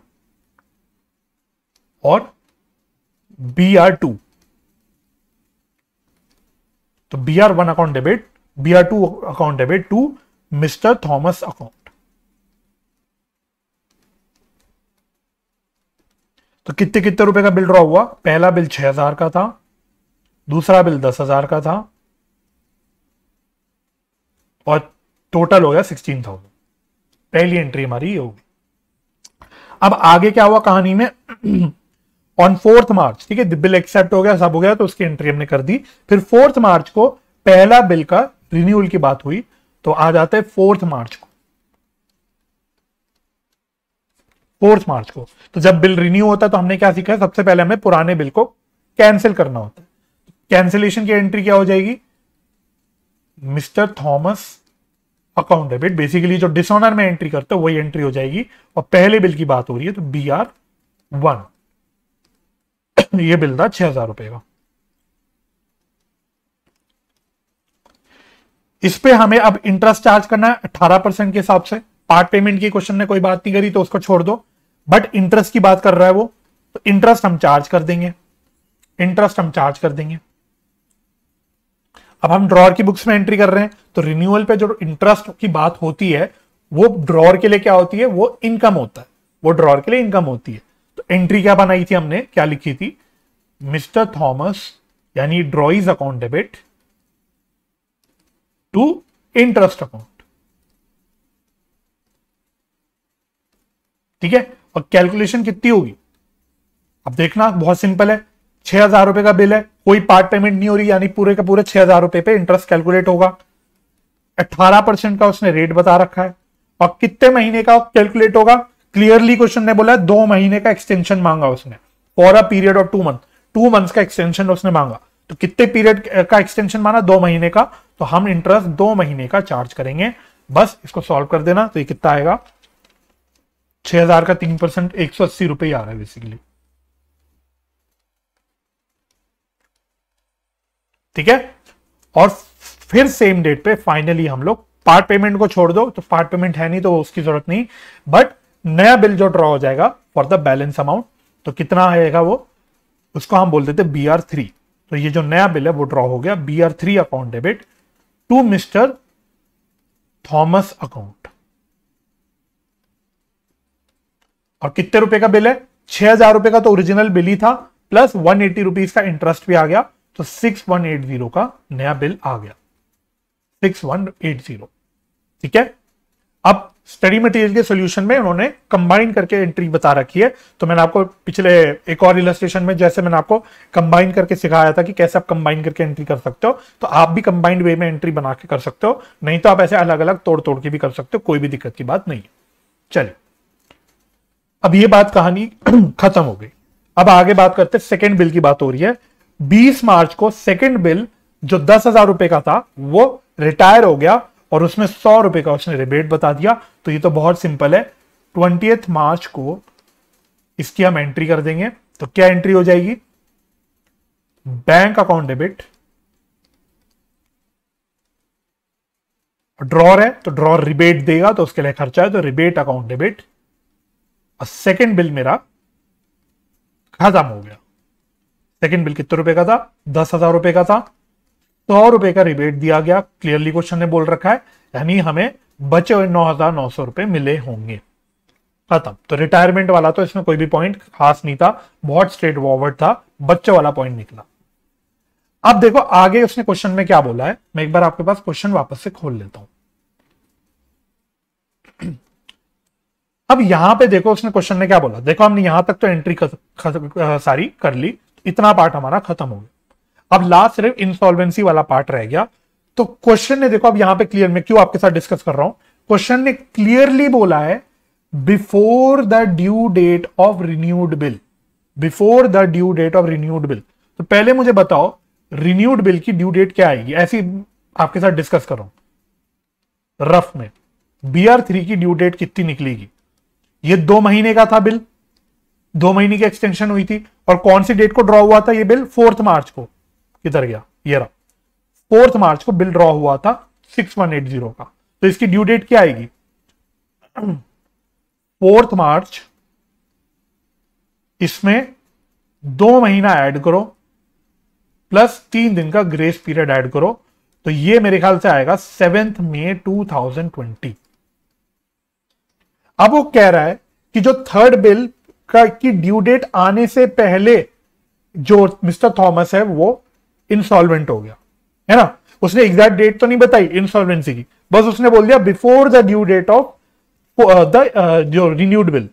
S1: और बी आर टू तो B R one account debit B R two account debit to mister Thomas account तो कितने कितने रुपए का बिल ड्रॉ हुआ पहला बिल छह हजार का था दूसरा बिल दस हजार का था और टोटल हो गया सिक्सटीन थाउजेंड पहली एंट्री हमारी ये होगी अब आगे क्या हुआ कहानी में ऑन फोर्थ मार्च ठीक है बिल एक्सेप्ट हो गया सब हो गया तो उसकी एंट्री हमने कर दी फिर फोर्थ मार्च को पहला बिल का रिन्यूअल की बात हुई तो आ जाते हैं फोर्थ मार्च को फोर्थ मार्च को तो जब बिल रिन्यू होता है तो हमने क्या सीखा है सबसे पहले हमें पुराने बिल को कैंसिल करना होता है कैंसिलेशन की एंट्री क्या हो जाएगी mister Thomas account debit basically जो डिसऑनर में एंट्री करते हैं वही एंट्री हो जाएगी और पहले बिल की बात हो रही है तो बी आर वन ये बिल था छह हजार रुपए का इस पे हमें अब इंटरेस्ट चार्ज करना है अठारह परसेंट के हिसाब से पार्ट पेमेंट की क्वेश्चन ने कोई बात नहीं करी तो उसको छोड़ दो बट इंटरेस्ट की बात कर रहा है वो तो इंटरेस्ट हम चार्ज कर देंगे इंटरेस्ट हम चार्ज कर देंगे अब हम ड्रॉर की बुक्स में एंट्री कर रहे हैं तो रिन्यूअल पे जो इंटरेस्ट की बात होती है वो ड्रॉर के लिए क्या होती है वो इनकम होता है वो ड्रॉर के लिए इनकम होती है तो एंट्री क्या बनाई थी हमने क्या लिखी थी मिस्टर थॉमस यानी drawee's account debit to interest account ठीक है और कैलकुलेशन कितनी होगी अब देखना बहुत सिंपल है छह हजार रुपए का बिल है कोई पार्ट पेमेंट नहीं हो रही यानी पूरे का पूरे छह हजार रुपए पे इंटरेस्ट कैलकुलेट होगा अठारह परसेंट का उसने रेट बता रखा है और कितने महीने का कैलकुलेट होगा क्लियरली क्वेश्चन ने बोला दो महीने का एक्सटेंशन मांगा उसने for a period of two month two month का एक्सटेंशन उसने मांगा तो कितने पीरियड का एक्सटेंशन माना दो महीने का तो हम इंटरेस्ट दो महीने का चार्ज करेंगे बस इसको सॉल्व कर देना तो ये कितना आएगा छह हजार का तीन परसेंट एक सौ अस्सी रुपये आ रहा है बेसिकली ठीक है और फिर सेम डेट पे फाइनली हम लोग पार्ट पेमेंट को छोड़ दो तो पार्ट पेमेंट है नहीं तो उसकी जरूरत नहीं बट नया बिल जो ड्रॉ हो जाएगा फॉर द बैलेंस अमाउंट तो कितना आएगा वो उसको हम बोलते थे बी आर थ्री तो ये जो नया बिल है वो ड्रॉ हो गया B R three account debit to mister Thomas account और कितने रुपए का बिल है छह हजार रुपए का तो ओरिजिनल बिल ही था प्लस वन एटी रुपीज का इंटरेस्ट भी आ गया तो सिक्स वन एट जीरो का नया बिल आ गया सिक्स वन एट जीरो ठीक है अब स्टडी मटेरियल के सॉल्यूशन में उन्होंने कंबाइन करके एंट्री बता रखी है तो मैंने आपको पिछले एक और इलस्ट्रेशन में जैसे मैंने आपको कंबाइन करके सिखाया था कि कैसे आप कंबाइन करके एंट्री कर सकते हो तो आप भी कंबाइंड वे में एंट्री बना के कर सकते हो नहीं तो आप ऐसे अलग अलग तोड़ तोड़ के भी कर सकते हो कोई भी दिक्कत की बात नहीं है चलिए अब ये बात कहानी खत्म हो गई अब आगे बात करते हैं सेकेंड बिल की बात हो रही है 20 मार्च को सेकेंड बिल जो दस हजार रुपए का था वो रिटायर हो गया और उसमें सौ रुपए का उसने रिबेट बता दिया तो ये तो बहुत सिंपल है ट्वेंटी मार्च को इसकी हम एंट्री कर देंगे तो क्या एंट्री हो जाएगी बैंक अकाउंट डेबिट ड्रॉर है तो ड्रॉर रिबेट देगा तो उसके लिए खर्चा है तो रिबेट अकाउंट डेबिट और सेकेंड बिल मेरा खत्म हो गया सेकेंड बिल कितने रुपए का था दस हजार रुपए का था सौ तो रुपए का रिबेट दिया गया क्लियरली क्वेश्चन ने बोल रखा है यानी हमें बचे हुए नौ हजार नौ सौ रुपए मिले होंगे खत्म तो रिटायरमेंट वाला तो इसमें कोई भी पॉइंट खास नहीं था बहुत स्ट्रेट फॉरवर्ड था बच्चों वाला पॉइंट निकला अब देखो आगे उसने क्वेश्चन में क्या बोला है मैं एक बार आपके पास क्वेश्चन वापस से खोल लेता हूं अब यहां पे देखो उसने क्वेश्चन ने क्या बोला देखो हमने यहां तक तो एंट्री कर, सारी कर ली इतना पार्ट हमारा खत्म हो गया अब लास्ट सिर्फ इंसॉल्वेंसी वाला पार्ट रह गया तो क्वेश्चन ने देखो अब यहां पे क्लियर में क्यों आपके साथ डिस्कस कर रहा हूं क्वेश्चन ने क्लियरली बोला है before the due date of renewed bill before the due date of renewed bill तो पहले मुझे बताओ रिन्यूड बिल की ड्यू डेट क्या आएगी ऐसी आपके साथ डिस्कस कर रहा हूं रफ में बी आर थ्री की ड्यू डेट कितनी निकलेगी ये दो महीने का था बिल दो महीने की एक्सटेंशन हुई थी और कौन सी डेट को ड्रॉ हुआ था ये बिल फोर्थ मार्च को किधर गया ये रहा फोर्थ मार्च को बिल ड्रॉ हुआ था सिक्स वन एट जीरो का तो इसकी ड्यू डेट क्या आएगी फोर्थ मार्च इसमें दो महीना ऐड करो प्लस तीन दिन का ग्रेस पीरियड ऐड करो तो ये मेरे ख्याल से आएगा seventh May two thousand twenty अब वो कह रहा है कि जो थर्ड बिल का की ड्यू डेट आने से पहले जो मिस्टर थॉमस है वो इंसॉल्वेंट हो गया है ना उसने एग्जैक्ट डेट तो नहीं बताई इंसॉल्वेंसी की बस उसने बोल दिया before the due date of the जो रिन्यूड बिल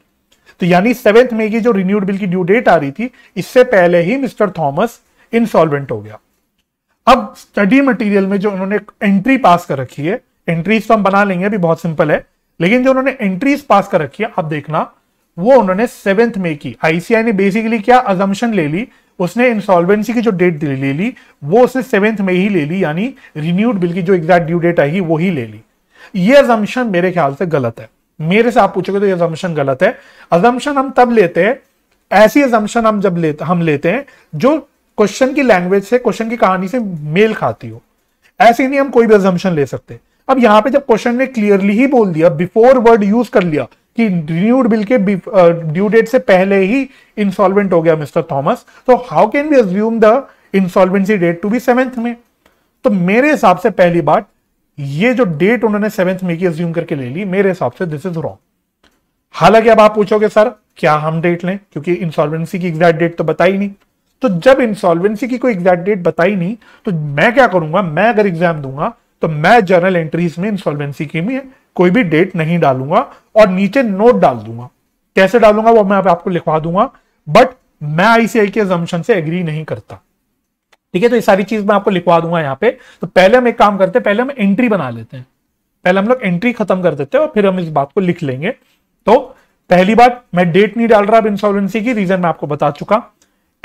S1: तो यानी सेवेंथ मई की जो रिन्यूड बिल की ड्यू डेट आ रही थी इससे पहले ही मिस्टर थॉमस इंसॉल्वेंट हो गया अब स्टडी मटेरियल में जो उन्होंने एंट्री पास कर रखी है एंट्रीज तो हम बना लेंगे अभी बहुत सिंपल है लेकिन जो उन्होंने एंट्रीज पास कर रखी है आप देखना वो उन्होंने सेवेंथ में की आईसीआई ने बेसिकली क्या अजम्पन ले ली उसने इंसॉल्वेंसी की जो डेट ले ली वो उसने सेवेंथ में ही ले ली यानी रिन्यूड बिल की जो एग्जैक्ट ड्यू डेट आएगी वो ही ले ली ये अजम्पन मेरे ख्याल से गलत है मेरे से आप पूछोगे तो ये अजम्पन गलत है अजम्पन हम तब लेते हैं ऐसी अजम्पन हम जब लेते हम लेते हैं जो क्वेश्चन की लैंग्वेज से क्वेश्चन की कहानी से मेल खाती हो ऐसे नहीं हम कोई भी अजम्पन ले सकते अब यहां पे जब क्वेश्चन ने क्लियरली ही बोल दिया बिफोर वर्ड यूज कर लिया कि रिन्यूड बिल के ड्यू डेट से पहले ही इंसॉल्वेंट हो गया मिस्टर थॉमस तो how can be assume the insolvency date to be seventh May तो मेरे हिसाब से पहली बात ये जो डेट उन्होंने सेवेंथ में की एज्यूम करके ले ली मेरे हिसाब से दिस इज रॉन्ग हालांकि अब आप पूछोगे सर क्या हम डेट लें क्योंकि इंसॉल्वेंसी की एग्जैक्ट डेट तो बताई नहीं तो जब इंसॉल्वेंसी की कोई एग्जैक्ट डेट बताई नहीं तो मैं क्या करूंगा मैं अगर एग्जाम दूंगा तो मैं जर्नल एंट्रीज में इंसॉल्वेंसी की में कोई भी डेट नहीं डालूंगा और नीचे नोट डाल दूंगा कैसे डालूंगा वो मैं आपको लिखवा दूंगा बट मैं आईसीआई के एजम्पन से एग्री नहीं करता ठीक है तो ये सारी चीज मैं आपको लिखवा दूंगा यहाँ पे तो पहले हम एक काम करते हैं पहले हम एंट्री बना लेते हैं पहले हम लोग एंट्री खत्म कर देते हैं और फिर हम इस बात को लिख लेंगे तो पहली बात मैं डेट नहीं डाल रहा अब इंसॉल्वेंसी की रीजन मैं आपको बता चुका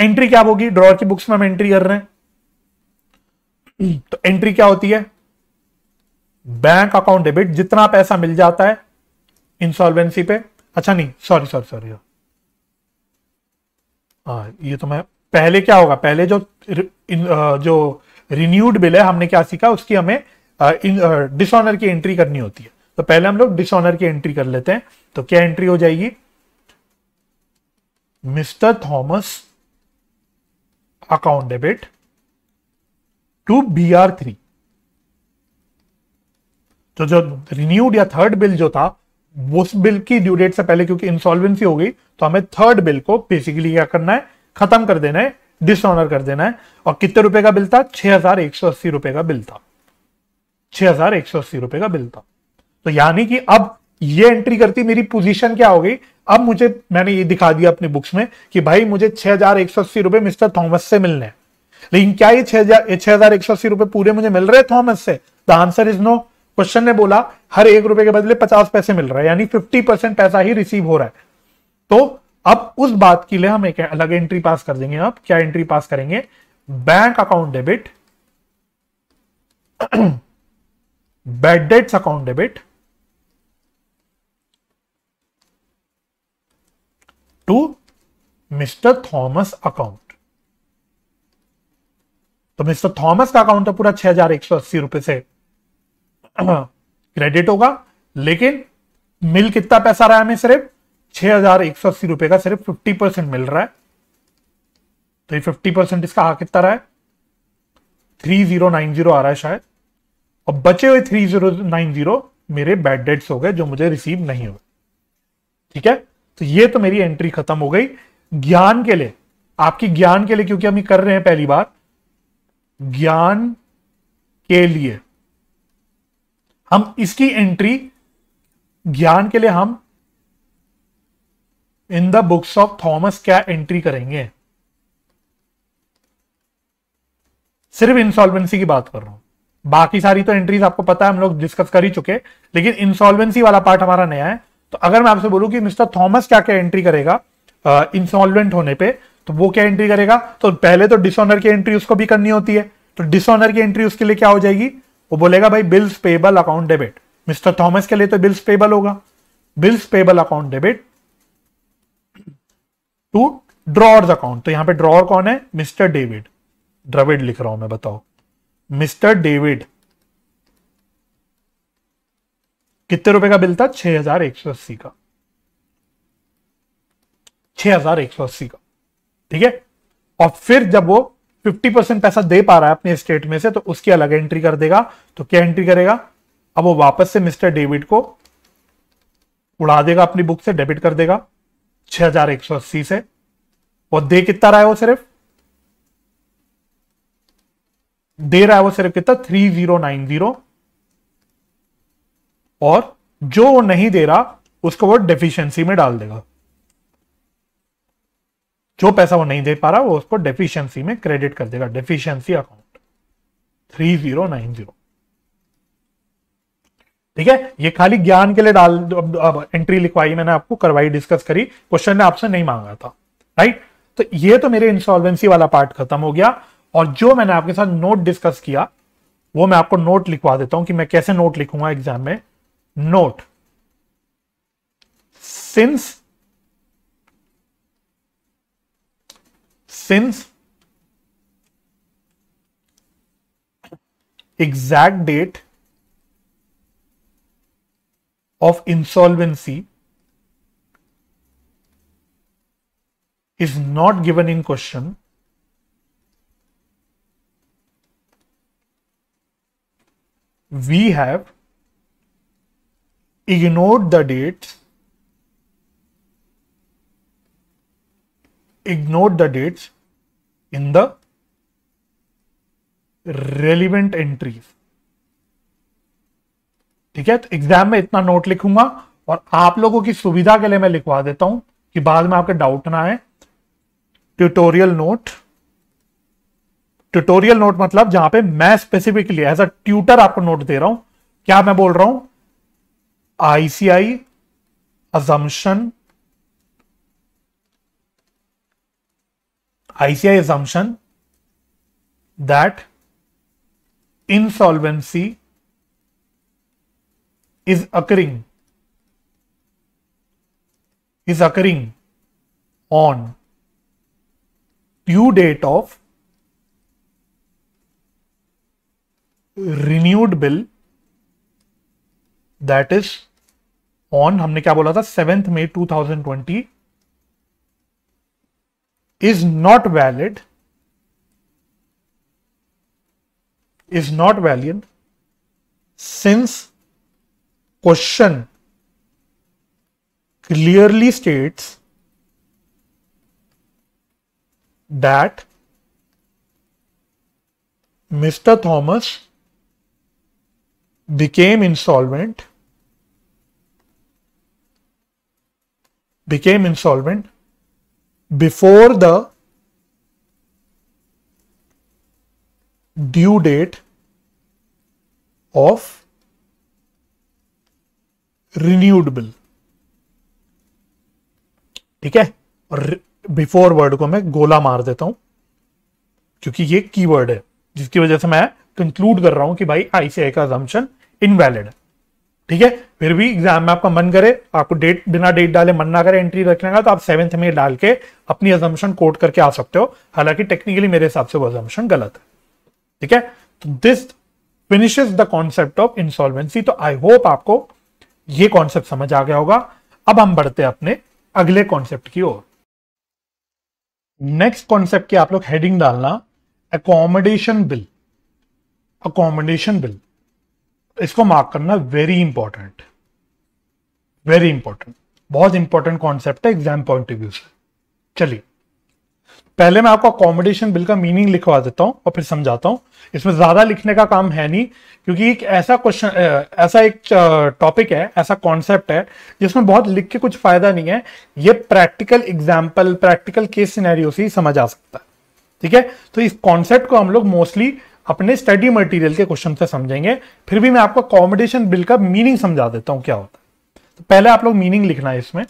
S1: एंट्री क्या होगी ड्रॉर की बुक्स में हम एंट्री कर रहे हैं तो एंट्री क्या होती है बैंक अकाउंट डेबिट जितना पैसा मिल जाता है इंसॉल्वेंसी पे अच्छा नहीं सॉरी सॉरी सॉरी ये तो मैं पहले क्या होगा पहले जो इन, जो रिन्यूड बिल है हमने क्या सीखा उसकी हमें डिसऑनर की एंट्री करनी होती है तो पहले हम लोग डिसऑनर की एंट्री कर लेते हैं तो क्या एंट्री हो जाएगी mister Thomas account debit to B R three तो जो जो रिन्यूड या थर्ड बिल जो था उस बिल की ड्यू डेट से पहले क्योंकि इंसॉल्वेंसी हो गई तो हमें थर्ड बिल को बेसिकली क्या करना है खत्म कर देना है डिसऑनर कर देना है और कितने रुपए का बिल था छह हजार एक सौ अस्सी रुपए का बिल था छह हजार एक सौ अस्सी रुपए का बिल था तो यानी कि अब ये एंट्री करती मेरी पोजीशन क्या हो गई अब मुझे मैंने ये दिखा दिया अपने बुक्स में कि भाई मुझे छह हजार एक सौ अस्सी रुपए मिस्टर थॉमस से मिलने हैं लेकिन क्या ये छह हजार एक सौ अस्सी रुपए पूरे मुझे मिल रहे थॉमस से the answer is no question ने बोला हर एक रुपए के बदले पचास पैसे मिल रहा है यानी फिफ्टी परसेंट पैसा ही रिसीव हो रहा है तो अब उस बात के लिए हम एक अलग एंट्री पास कर देंगे आप क्या एंट्री पास करेंगे bank account debit bad debts account debit to mister Thomas account तो मिस्टर थॉमस का अकाउंट है तो पूरा छह हजार एक सौ अस्सी रुपए से क्रेडिट होगा लेकिन मिल कितना पैसा रहा है हमें सिर्फ छह हजार एक सौ अस्सी रुपए का सिर्फ फिफ्टी परसेंट मिल रहा है तो ये फिफ्टी परसेंट इसका हाँ कितना रहा है थ्री जीरो नाइन जीरो आ रहा है शायद और बचे हुए थ्री जीरो नाइन जीरो मेरे बैड डेट्स हो गए जो मुझे रिसीव नहीं हुए ठीक है तो ये तो मेरी एंट्री खत्म हो गई ज्ञान के लिए आपकी ज्ञान के लिए क्योंकि हम ये कर रहे हैं पहली बार ज्ञान के लिए हम इसकी एंट्री ज्ञान के लिए हम in the books of Thomas क्या एंट्री करेंगे सिर्फ इंसॉल्वेंसी की बात कर रहा हूं बाकी सारी तो एंट्रीज आपको पता है हम लोग डिस्कस कर ही चुके लेकिन इंसॉल्वेंसी वाला पार्ट हमारा नया है तो अगर मैं आपसे बोलूं कि मिस्टर थॉमस क्या क्या एंट्री करेगा इंसॉल्वेंट होने पे तो वो क्या एंट्री करेगा तो पहले तो डिसऑनर की एंट्री उसको भी करनी होती है तो डिसऑनर की एंट्री उसके लिए क्या हो जाएगी वो बोलेगा भाई bills payable account debit mister Thomas के लिए तो बिल्स पेबल होगा bills payable account debit to drawer's account तो यहां पे ड्रॉर कौन है मिस्टर डेविड ड्रविड लिख रहा हूं मैं बताओ मिस्टर डेविड कितने रुपए का बिल था छह हजार एक सौ अस्सी का छह हजार एक सौ अस्सी का ठीक है और फिर जब वो 50 परसेंट पैसा दे पा रहा है अपने स्टेट में से तो उसकी अलग एंट्री कर देगा तो क्या एंट्री करेगा अब वो वापस से मिस्टर डेविड को उड़ा देगा अपनी बुक से डेबिट कर देगा 6180 से और दे कितना रहा है वो सिर्फ दे रहा है वो सिर्फ कितना 3090 और जो वो नहीं दे रहा उसको वो डेफिशिएंसी में डाल देगा जो पैसा वो नहीं दे पा रहा वो उसको डेफिशिएंसी में क्रेडिट कर देगा deficiency account three zero nine zero ठीक है ये खाली ज्ञान के लिए डाल अब, अब एंट्री लिखवाई मैंने आपको करवाई डिस्कस करी क्वेश्चन ने आपसे नहीं मांगा था राइट तो ये तो मेरे इंसॉल्वेंसी वाला पार्ट खत्म हो गया और जो मैंने आपके साथ नोट डिस्कस किया वो मैं आपको नोट लिखवा देता हूं कि मैं कैसे नोट लिखूंगा एग्जाम में note since since exact date of insolvency is not given in question we have ignored the dates ignored the dates in the relevant entries ठीक है तो एग्जाम में इतना नोट लिखूंगा और आप लोगों की सुविधा के लिए मैं लिखवा देता हूं कि बाद में आपके डाउट ना आए ट्यूटोरियल नोट ट्यूटोरियल नोट मतलब जहां पे मैं स्पेसिफिकली एज अ ट्यूटर आपको नोट दे रहा हूं क्या मैं बोल रहा हूं ICI assumption ICI assumption that insolvency is occurring is occurring on due date of renewed bill that is on हमने क्या बोला था seventh May two thousand twenty is not valid is not valid since question clearly states that Mr. Thomas became insolvent became insolvent before the due date of renewed bill ठीक है और before word को मैं गोला मार देता हूं क्योंकि ये कीवर्ड है जिसकी वजह से मैं कंक्लूड कर रहा हूं कि भाई आईसीआई का जम्पन इनवैलिड है ठीक है फिर भी एग्जाम में आपका मन करे आपको डेट बिना डेट डाले मन ना करे एंट्री रखने का तो आप सेवन्थ में डाल के अपनी एजम्पन कोट करके आ सकते हो हालांकि टेक्निकली मेरे हिसाब से वो एजम्पन गलत है ठीक है तो this finishes the concept of insolvency तो आई होप आपको ये कॉन्सेप्ट समझ आ गया होगा अब हम बढ़ते हैं अपने अगले कॉन्सेप्ट की ओर नेक्स्ट कॉन्सेप्ट की आप लोग हेडिंग डालना अकोमोडेशन बिल अकोमोडेशन बिल इसको मार्क करना वेरी इंपॉर्टेंट वेरी इंपॉर्टेंट बहुत इंपॉर्टेंट कॉन्सेप्ट है एग्जाम पॉइंट ऑफ व्यू से चलिए पहले मैं आपको अकोमोडेशन बिल का मीनिंग लिखवा देता हूं और फिर समझाता हूं इसमें ज्यादा लिखने का काम है नहीं क्योंकि एक ऐसा क्वेश्चन ऐसा एक टॉपिक है ऐसा कॉन्सेप्ट है जिसमें बहुत लिख के कुछ फायदा नहीं है ये practical example practical case scenario से ही समझ आ सकता है ठीक है तो इस कॉन्सेप्ट को हम लोग मोस्टली अपने स्टडी मटेरियल के क्वेश्चन से समझेंगे फिर भी मैं आपको अकोमोडेशन बिल का मीनिंग समझा देता हूं क्या होता है तो पहले आप लोग मीनिंग लिखना है इसमें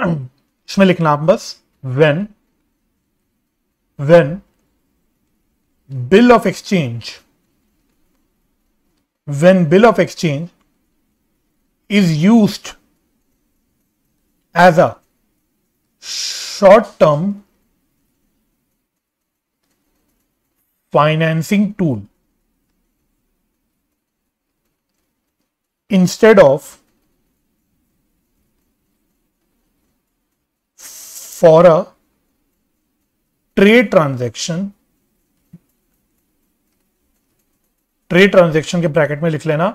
S1: इसमें लिखना आप बस when when bill of exchange when bill of exchange is use as a short term financing tool instead of for a trade transaction trade transaction के ब्रैकेट में लिख लेना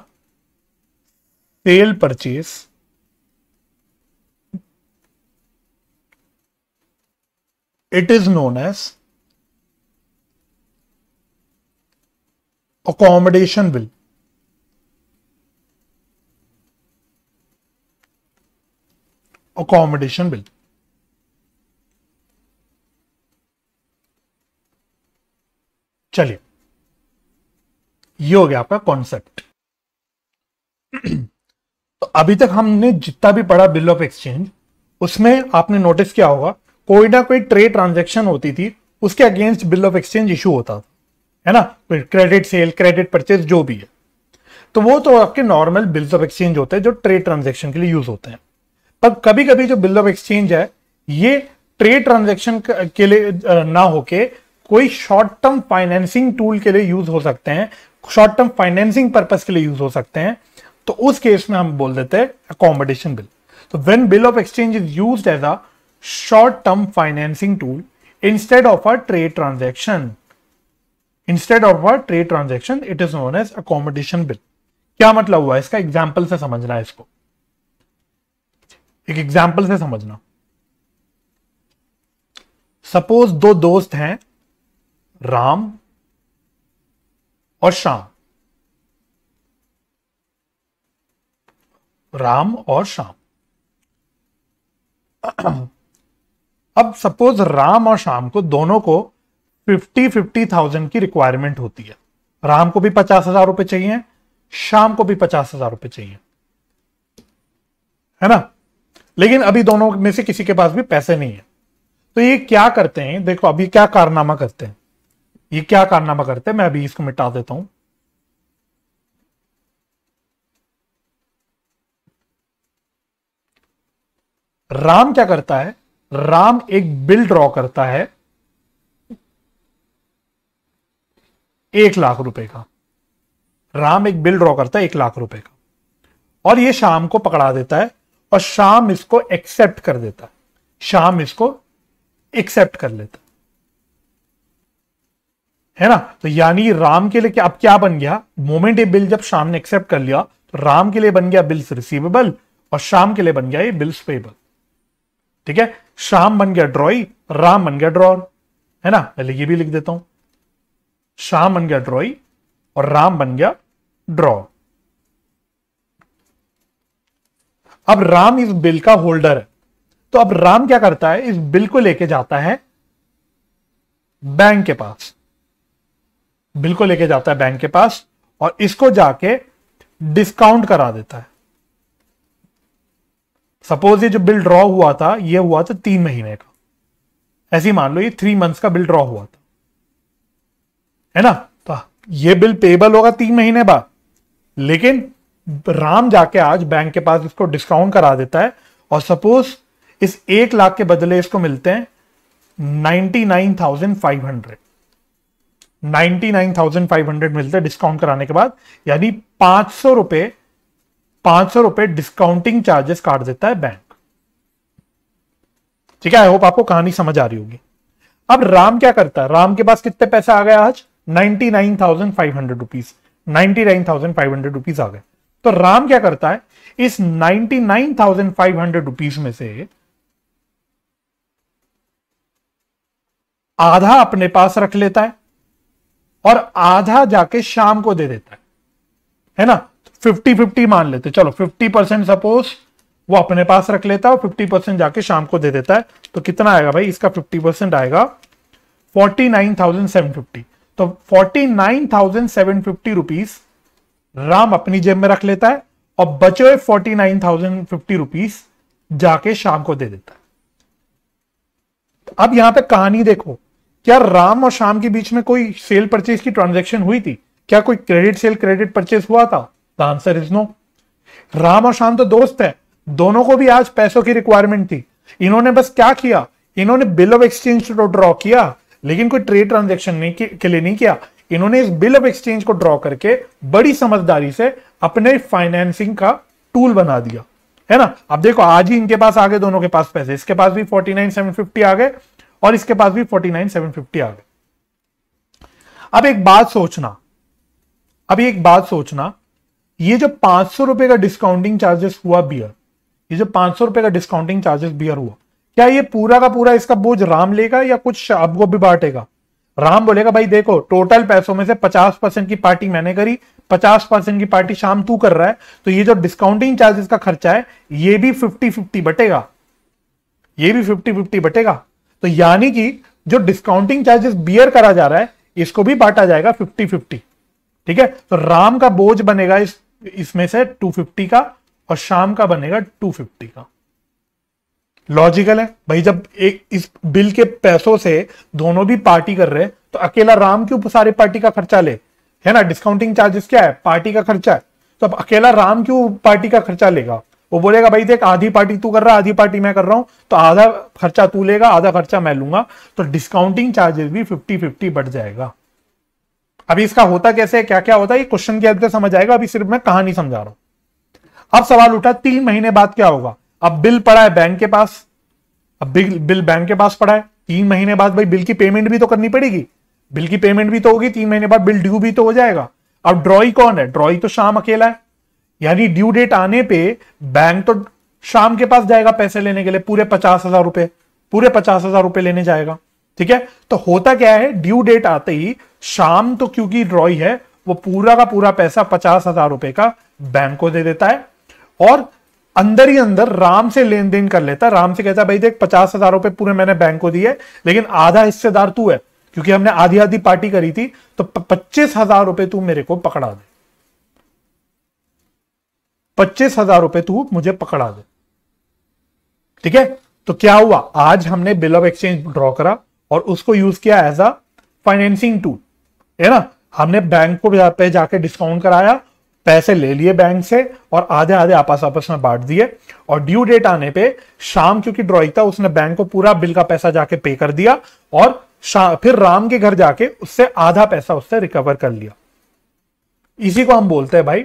S1: sale purchase it is known as accommodation bill. Accommodation bill. चलिए ये हो गया आपका concept तो अभी तक हमने जितना भी पढ़ा बिल ऑफ एक्सचेंज उसमें आपने नोटिस किया होगा कोई ना कोई ट्रेड ट्रांजेक्शन होती थी उसके against bill of exchange issue होता था है ना क्रेडिट सेल क्रेडिट परचेज जो भी है तो वो तो आपके नॉर्मल बिल्स ऑफ एक्सचेंज होते हैं जो ट्रेड ट्रांजेक्शन के लिए यूज होते हैं पर कभी कभी जो बिल ऑफ एक्सचेंज है ये ट्रेड ट्रांजेक्शन के लिए ना होके कोई शॉर्ट टर्म फाइनेंसिंग टूल के लिए यूज हो सकते हैं शॉर्ट टर्म फाइनेंसिंग पर्पज के लिए यूज हो सकते हैं तो उस केस में हम बोल देते हैं अकोमोडेशन बिल तो when bill of exchange is use as a short term financing tool instead of a trade transaction instead of word trade transaction it is known as accommodation bill क्या मतलब हुआ इसका एग्जाम्पल से समझना है इसको एक एग्जाम्पल से समझना सपोज दो दोस्त हैं राम और शाम राम और शाम अब सपोज राम और शाम को दोनों को फिफ्टी फिफ्टी थाउजेंड की रिक्वायरमेंट होती है राम को भी पचास हजार रुपए चाहिए शाम को भी पचास हजार रुपए चाहिए है ना लेकिन अभी दोनों में से किसी के पास भी पैसे नहीं है तो ये क्या करते हैं देखो अभी क्या कारनामा करते हैं ये क्या कारनामा करते हैं मैं अभी इसको मिटा देता हूं राम क्या करता है राम एक बिल ड्रॉ करता है एक लाख रुपए का राम एक बिल ड्रॉ करता है एक लाख रुपए का और ये शाम को पकड़ा देता है और शाम इसको एक्सेप्ट कर देता है शाम इसको एक्सेप्ट कर लेता है ना तो यानी राम के लिए क्या अब क्या बन गया मोमेंट ये बिल जब शाम ने एक्सेप्ट कर लिया तो राम के लिए बन गया बिल्स रिसीवेबल और शाम के लिए बन गया ये बिल्स पेबल ठीक है शाम बन गया ड्रॉई राम बन गया ड्रॉर है ना पहले ये भी लिख देता हूं शाम बन गया ड्रॉई और राम बन गया ड्रॉ अब राम इस बिल का होल्डर है तो अब राम क्या करता है इस बिल को लेके जाता है बैंक के पास बिल को लेके जाता है बैंक के पास और इसको जाके डिस्काउंट करा देता है सपोज ये जो बिल ड्रॉ हुआ था ये हुआ था तीन महीने का ऐसे मान लो ये थ्री मंथ्स का बिल ड्रॉ हुआ था है ना तो ये बिल पेबल होगा तीन महीने बाद लेकिन राम जाके आज बैंक के पास इसको डिस्काउंट करा देता है और सपोज इस एक लाख के बदले इसको मिलते हैं ninety nine thousand five hundred ninety nine thousand five hundred मिलते हैं डिस्काउंट कराने के बाद यानी पांच सौ रुपए पांच सौ रुपए डिस्काउंटिंग चार्जेस काट देता है बैंक ठीक है आई होप आपको कहानी समझ आ रही होगी अब राम क्या करता है राम के पास कितने पैसे आ गए आज ninety nine thousand five hundred rupees nine thousand five hundred rupees आ गए तो राम क्या करता है इस नाइन्टी में से आधा अपने पास रख लेता है और आधा जाके शाम को दे देता है है ना फिफ्टी फिफ्टी मान लेते चलो फिफ्टी परसेंट सपोज वो अपने पास रख लेता है और फिफ्टी परसेंट जाके शाम को दे देता है तो कितना आएगा भाई इसका फिफ्टी परसेंट आएगा forty nine thousand seven fifty तो forty nine thousand seven fifty rupees Ram अपनी जेब में रख लेता है और बचे हुए forty nine thousand fifty rupees जाके शाम को दे देता है तो अब यहां पे कहानी देखो क्या राम और शाम के बीच में कोई सेल परचेज की ट्रांजैक्शन हुई थी क्या कोई क्रेडिट सेल क्रेडिट परचेज हुआ था the answer is no Ram और शाम तो दोस्त है दोनों को भी आज पैसों की रिक्वायरमेंट थी इन्होंने बस क्या किया इन्होंने बिल ऑफ एक्सचेंज ड्रॉ किया लेकिन कोई ट्रेड ट्रांजेक्शन नहीं के लिए नहीं किया इन्होंने इस बिल ऑफ एक्सचेंज को ड्रॉ करके बड़ी समझदारी से अपने फाइनेंसिंग का टूल बना दिया है ना अब देखो आज ही इनके पास आ गए दोनों के पास पैसे इसके पास भी फोर्टी नाइन सेवन फिफ्टी आ गए और इसके पास भी फोर्टी नाइन सेवन फिफ्टी आ गए अब एक बात सोचना अब एक बात सोचना ये जो पांच सौ रुपए का डिस्काउंटिंग चार्जेस हुआ बियर ये जो पांच सौ रुपए का डिस्काउंटिंग चार्जेस बियर हुआ क्या ये पूरा का पूरा इसका बोझ राम लेगा या कुछ आपको भी बांटेगा राम बोलेगा भाई देखो टोटल पैसों में से पचास परसेंट की पार्टी मैंने करी पचास परसेंट की पार्टी शाम तू कर रहा है तो ये जो डिस्काउंटिंग चार्जेस का खर्चा है ये भी फिफ्टी फिफ्टी बटेगा ये भी फिफ्टी फिफ्टी बटेगा तो यानी कि जो डिस्काउंटिंग चार्जेस बियर करा जा रहा है इसको भी बांटा जाएगा फिफ्टी फिफ्टी ठीक है तो राम का बोझ बनेगा इस इसमें से फिफ्टी का और शाम का बनेगा फिफ्टी का लॉजिकल है भाई जब एक इस बिल के पैसों से दोनों भी पार्टी कर रहे हैं तो अकेला राम क्यों सारे पार्टी का खर्चा ले है ना डिस्काउंटिंग चार्जेस क्या है पार्टी का खर्चा है तो अब अकेला राम क्यों पार्टी का खर्चा लेगा वो बोलेगा भाई देख आधी पार्टी तू कर रहा है आधी पार्टी मैं कर रहा हूं तो आधा खर्चा तू लेगा आधा खर्चा मैं लूंगा तो डिस्काउंटिंग चार्जेस भी फिफ्टी फिफ्टी बढ़ जाएगा अभी इसका होता कैसे है क्या क्या होता है ये क्वेश्चन के अंदर समझ आएगा अभी सिर्फ मैं कहानी समझा रहा हूं अब सवाल उठा तीन महीने बाद क्या होगा अब बिल पड़ा है बैंक के पास अब बिल बिल बैंक के पास पड़ा है तीन महीने बाद भाई बिल की पेमेंट भी तो करनी पड़ेगी बिल की पेमेंट भी तो होगी तीन महीने बाद बिल ड्यू भी तो हो जाएगा अब ड्रॉई कौन है ड्रॉई तो शाम अकेला है यानी ड्यू डेट आने पे बैंक तो शाम के पास जाएगा पैसे लेने के लिए पूरे पचास हजार रुपए पूरे पचास हजार रुपए लेने जाएगा ठीक है तो होता क्या है ड्यू डेट आते ही शाम तो क्योंकि ड्रॉई है वो पूरा का पूरा पैसा पचास हजार रुपए का बैंक को दे देता है और अंदर ही अंदर राम से लेन देन कर लेता राम से कहता भाई देख पचास हजार रुपए पूरे मैंने बैंक को दिए लेकिन आधा हिस्सेदार तू है क्योंकि हमने आधी आधी पार्टी करी थी तो पच्चीस हजार रुपए तू मेरे को पकड़ा दे पच्चीस हजार रुपए तू मुझे पकड़ा दे ठीक है तो क्या हुआ आज हमने बिल ऑफ एक्सचेंज ड्रॉ करा और उसको यूज किया एज अ फाइनेंसिंग टूल है ना हमने बैंक को जाके डिस्काउंट कराया पैसे ले लिए बैंक से और आधे आधे आपस आपस में बांट दिए और ड्यू डेट आने पे शाम क्योंकि ड्रॉइंग था उसने बैंक को पूरा बिल का पैसा जाके पे कर दिया और फिर राम के घर जाके उससे आधा पैसा उससे रिकवर कर लिया इसी को हम बोलते हैं भाई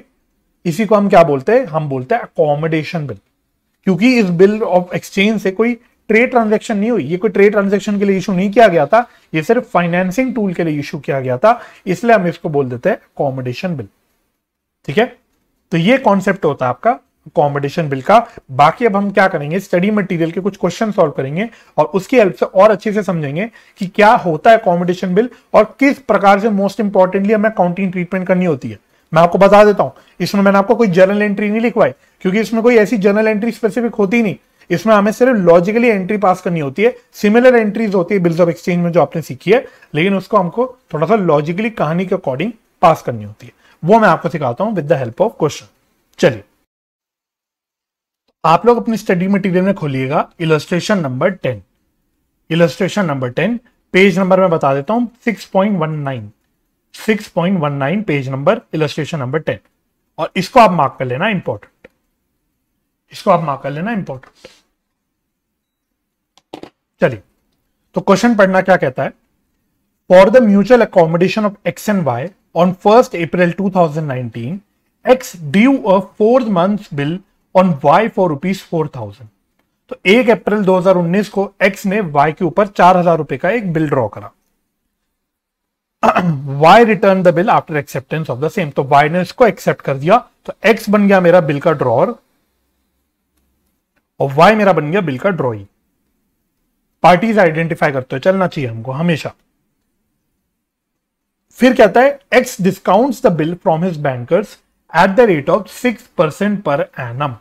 S1: इसी को हम क्या बोलते हैं हम बोलते हैं अकोमोडेशन बिल क्योंकि इस बिल ऑफ एक्सचेंज से कोई ट्रेड ट्रांजेक्शन नहीं हुई ये कोई ट्रेड ट्रांजेक्शन के लिए इशू नहीं किया गया था ये सिर्फ फाइनेंसिंग टूल के लिए इशू किया गया था इसलिए हम इसको बोल देते हैं अकोमोडेशन बिल ठीक है तो ये कॉन्सेप्ट होता है आपका कॉम्पिटिशन बिल का बाकी अब हम क्या करेंगे स्टडी मटेरियल के कुछ क्वेश्चन सॉल्व करेंगे और उसकी हेल्प से और अच्छे से समझेंगे कि क्या होता है कॉम्पिटिशन बिल और किस प्रकार से मोस्ट इंपॉर्टेंटली हमें काउंटिंग ट्रीटमेंट करनी होती है मैं आपको बता देता हूं इसमें मैंने आपको कोई जर्नल एंट्री नहीं लिखवाई क्योंकि इसमें कोई ऐसी जर्नल एंट्री स्पेसिफिक होती नहीं इसमें हमें सिर्फ लॉजिकली एंट्री पास करनी होती है सिमिलर एंट्रीज होती है बिल्स ऑफ एक्सचेंज में जो आपने सीखी है लेकिन उसको हमको थोड़ा सा लॉजिकली कहानी के अकॉर्डिंग पास करनी होती है वो मैं आपको सिखाता हूं with the help of question चलिए आप लोग अपनी स्टडी मटेरियल में खोलिएगा illustration number ten illustration number ten page number मैं बता देता हूं six point one nine six point one nine page number illustration number ten और इसको आप मार्क कर लेना इंपॉर्टेंट इसको आप मार्क कर लेना इंपॉर्टेंट चलिए तो क्वेश्चन पढ़ना क्या कहता है for the mutual accommodation of X and Y on 1st April 2019, X due a fourth month's bill on Y for rupees 4000. तो 1 अप्रैल 2019 को X ने Y के ऊपर चार हजार रुपए का एक बिल ड्रॉ करा Y return the bill after acceptance of the same तो Y ने इसको एक्सेप्ट कर दिया तो X बन गया मेरा बिल का ड्रॉर और Y मेरा बन गया बिल का ड्रॉई पार्टीज आइडेंटिफाई करते हो चलना चाहिए हमको हमेशा फिर कहता है X discounts the bill from his bankers at the rate of six percent per annum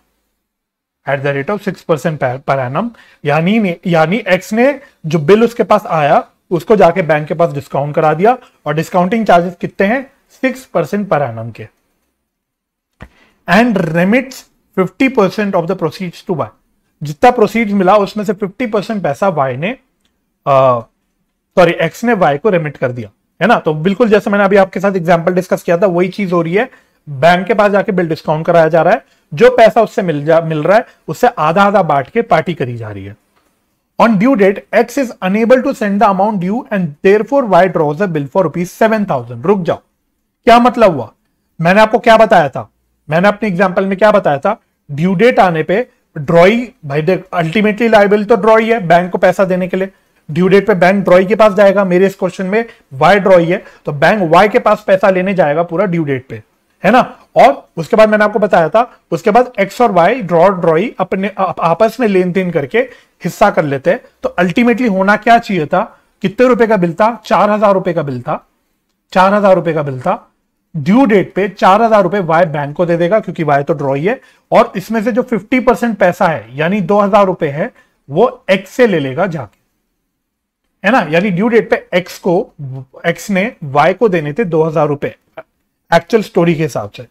S1: at the rate of six percent per annum यानी यानी एक्स ने जो बिल उसके पास आया उसको जाके बैंक के पास डिस्काउंट करा दिया और डिस्काउंटिंग चार्जेस कितने हैं सिक्स परसेंट पर एनम के and remits fifty percent of the proceed to Y जितना प्रोसीड मिला उसमें से फिफ्टी परसेंट पैसा वाई ने सॉरी एक्स ने वाई को रेमिट कर दिया है ना तो बिल्कुल जैसे मैंने अभी आपके साथ एग्जाम्पल डिस्कस किया था वही चीज हो रही है बैंक के पास जाके बिल डिस्काउंट कराया जा रहा है जो पैसा उससे मिल जा मिल रहा है उससे आधा आधा बांट के पार्टी करी जा रही है on due date X is unable to send the amount due and therefore Y draws a bill for rupees seven thousand रुक जाओ क्या मतलब हुआ मैंने आपको क्या बताया था मैंने अपने एग्जाम्पल में क्या बताया था ड्यू डेट आने पे ड्रॉई भाई देख अल्टीमेटली लाइबिल तो ड्रॉई है बैंक को पैसा देने के लिए ड्यू डेट पे बैंक ड्रॉई के पास जाएगा मेरे इस क्वेश्चन में वाई ड्रॉई है तो बैंक वाई के पास पैसा लेने जाएगा पूरा ड्यू डेट पे है ना और उसके बाद मैंने आपको बताया था उसके बाद एक्स और वाई ड्रॉ ड्रॉई अपने आपस में लेन देन करके हिस्सा कर लेते हैं तो अल्टीमेटली होना क्या चाहिए था कितने रुपए का बिल था चार हजार रुपए का बिल था चार हजार रुपए का बिल था ड्यू डेट पे चार हजार रुपए वाई बैंक को दे देगा क्योंकि वाई तो ड्रॉ ही है और इसमें से जो फिफ्टी परसेंट पैसा है यानी दो हजार रुपए है वो एक्स से ले लेगा जाके है ना यानी ड्यू डेट पे एक्स को एक्स ने वाई को देने थे दो हजार रुपए एक्चुअल स्टोरी के हिसाब से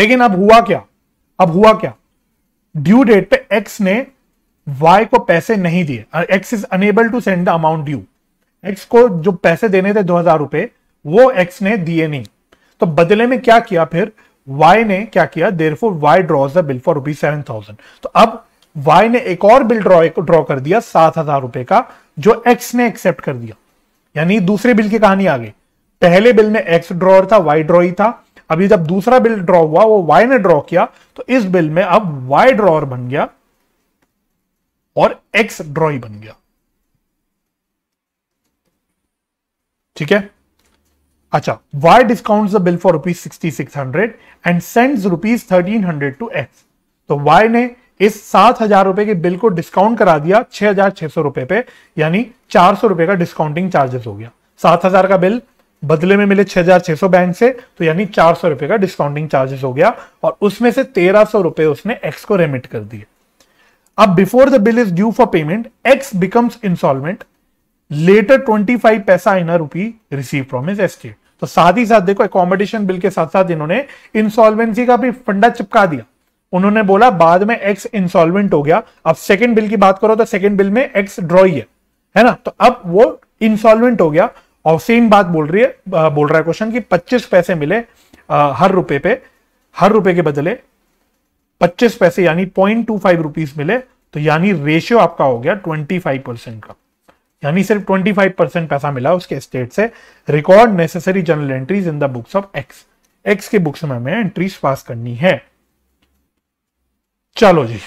S1: लेकिन अब हुआ क्या अब हुआ क्या ड्यू डेट पे एक्स ने वाई को पैसे नहीं दिए X is unable to send the amount due X को जो पैसे देने थे दो हजार रुपए वो एक्स ने दिए नहीं तो बदले में क्या किया फिर वाई ने क्या किया therefore Y draws the bill for rupees seven thousand तो अब वाई ने एक और बिल ड्रॉ ड्रॉ कर दिया सात हजार रुपए का जो एक्स ने एक्सेप्ट कर दिया यानी दूसरे बिल की कहानी आ गई पहले बिल में एक्स ड्रॉर था वाई ड्रॉ ही था अभी जब दूसरा बिल ड्रॉ हुआ वो वाई ने ड्रॉ किया तो इस बिल में अब वाई ड्रॉर बन गया और एक्स ड्रॉ बन गया ठीक है अच्छा Y discount the bill for rupees sixty six hundred and send rupees thirteen hundred to X तो वाई ने इस सात हजार रुपए के बिल को डिस्काउंट करा दिया छह हजार छह सौ रुपए पे यानी चार सौ रुपए का डिस्काउंटिंग चार्जेस हो गया सात हजार का बिल बदले में मिले छह हजार छह सौ बैंक से तो यानी चार सौ रुपए का डिस्काउंटिंग चार्जेस हो गया और उसमें से तेरह सौ रुपए उसने एक्स को रेमिट कर दिए अब before the bill is due for payment X becomes insolvent later twenty five paisa in रूपी रिसीव फ्रॉम इज एस्टेट तो साथ ही साथ देखो अकोमोडेशन बिल के साथ साथ इन्होंने इंसॉल्वेंसी का भी फंडा चिपका दिया उन्होंने बोला बाद में एक्स इंसॉल्वेंट हो गया अब सेकेंड बिल की बात करो तो सेकेंड बिल में एक्स ड्रॉ ही है है ना तो अब वो इंसॉल्वेंट हो गया और सेम बात बोल रही है बोल रहा है क्वेश्चन कि 25 पैसे मिले आ, हर रुपए पे हर रुपए के बदले 25 पैसे यानी पॉइंट टू फाइव रुपीज मिले तो यानी रेशियो आपका हो गया 25 परसेंट का यानी सिर्फ 25 परसेंट पैसा मिला उसके स्टेट से record necessary journal entries in the books of X X के बुक्स में हमें एंट्रीज पास करनी है चलो जी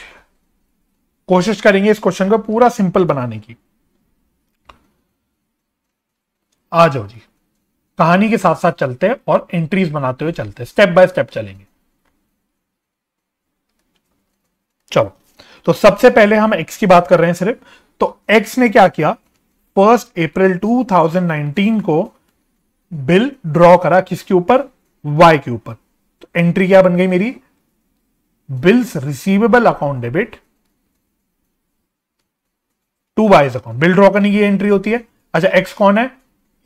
S1: कोशिश करेंगे इस क्वेश्चन को पूरा सिंपल बनाने की आ जाओ जी कहानी के साथ साथ चलते हैं और एंट्रीज बनाते हुए चलते हैं स्टेप बाय स्टेप चलेंगे चलो तो सबसे पहले हम एक्स की बात कर रहे हैं सिर्फ तो एक्स ने क्या किया फर्स्ट अप्रैल 2019 को बिल ड्रॉ करा किसके ऊपर वाई के ऊपर तो एंट्री क्या बन गई मेरी bills receivable account debit to Y's account bill draw करने की एंट्री होती है अच्छा एक्स कौन है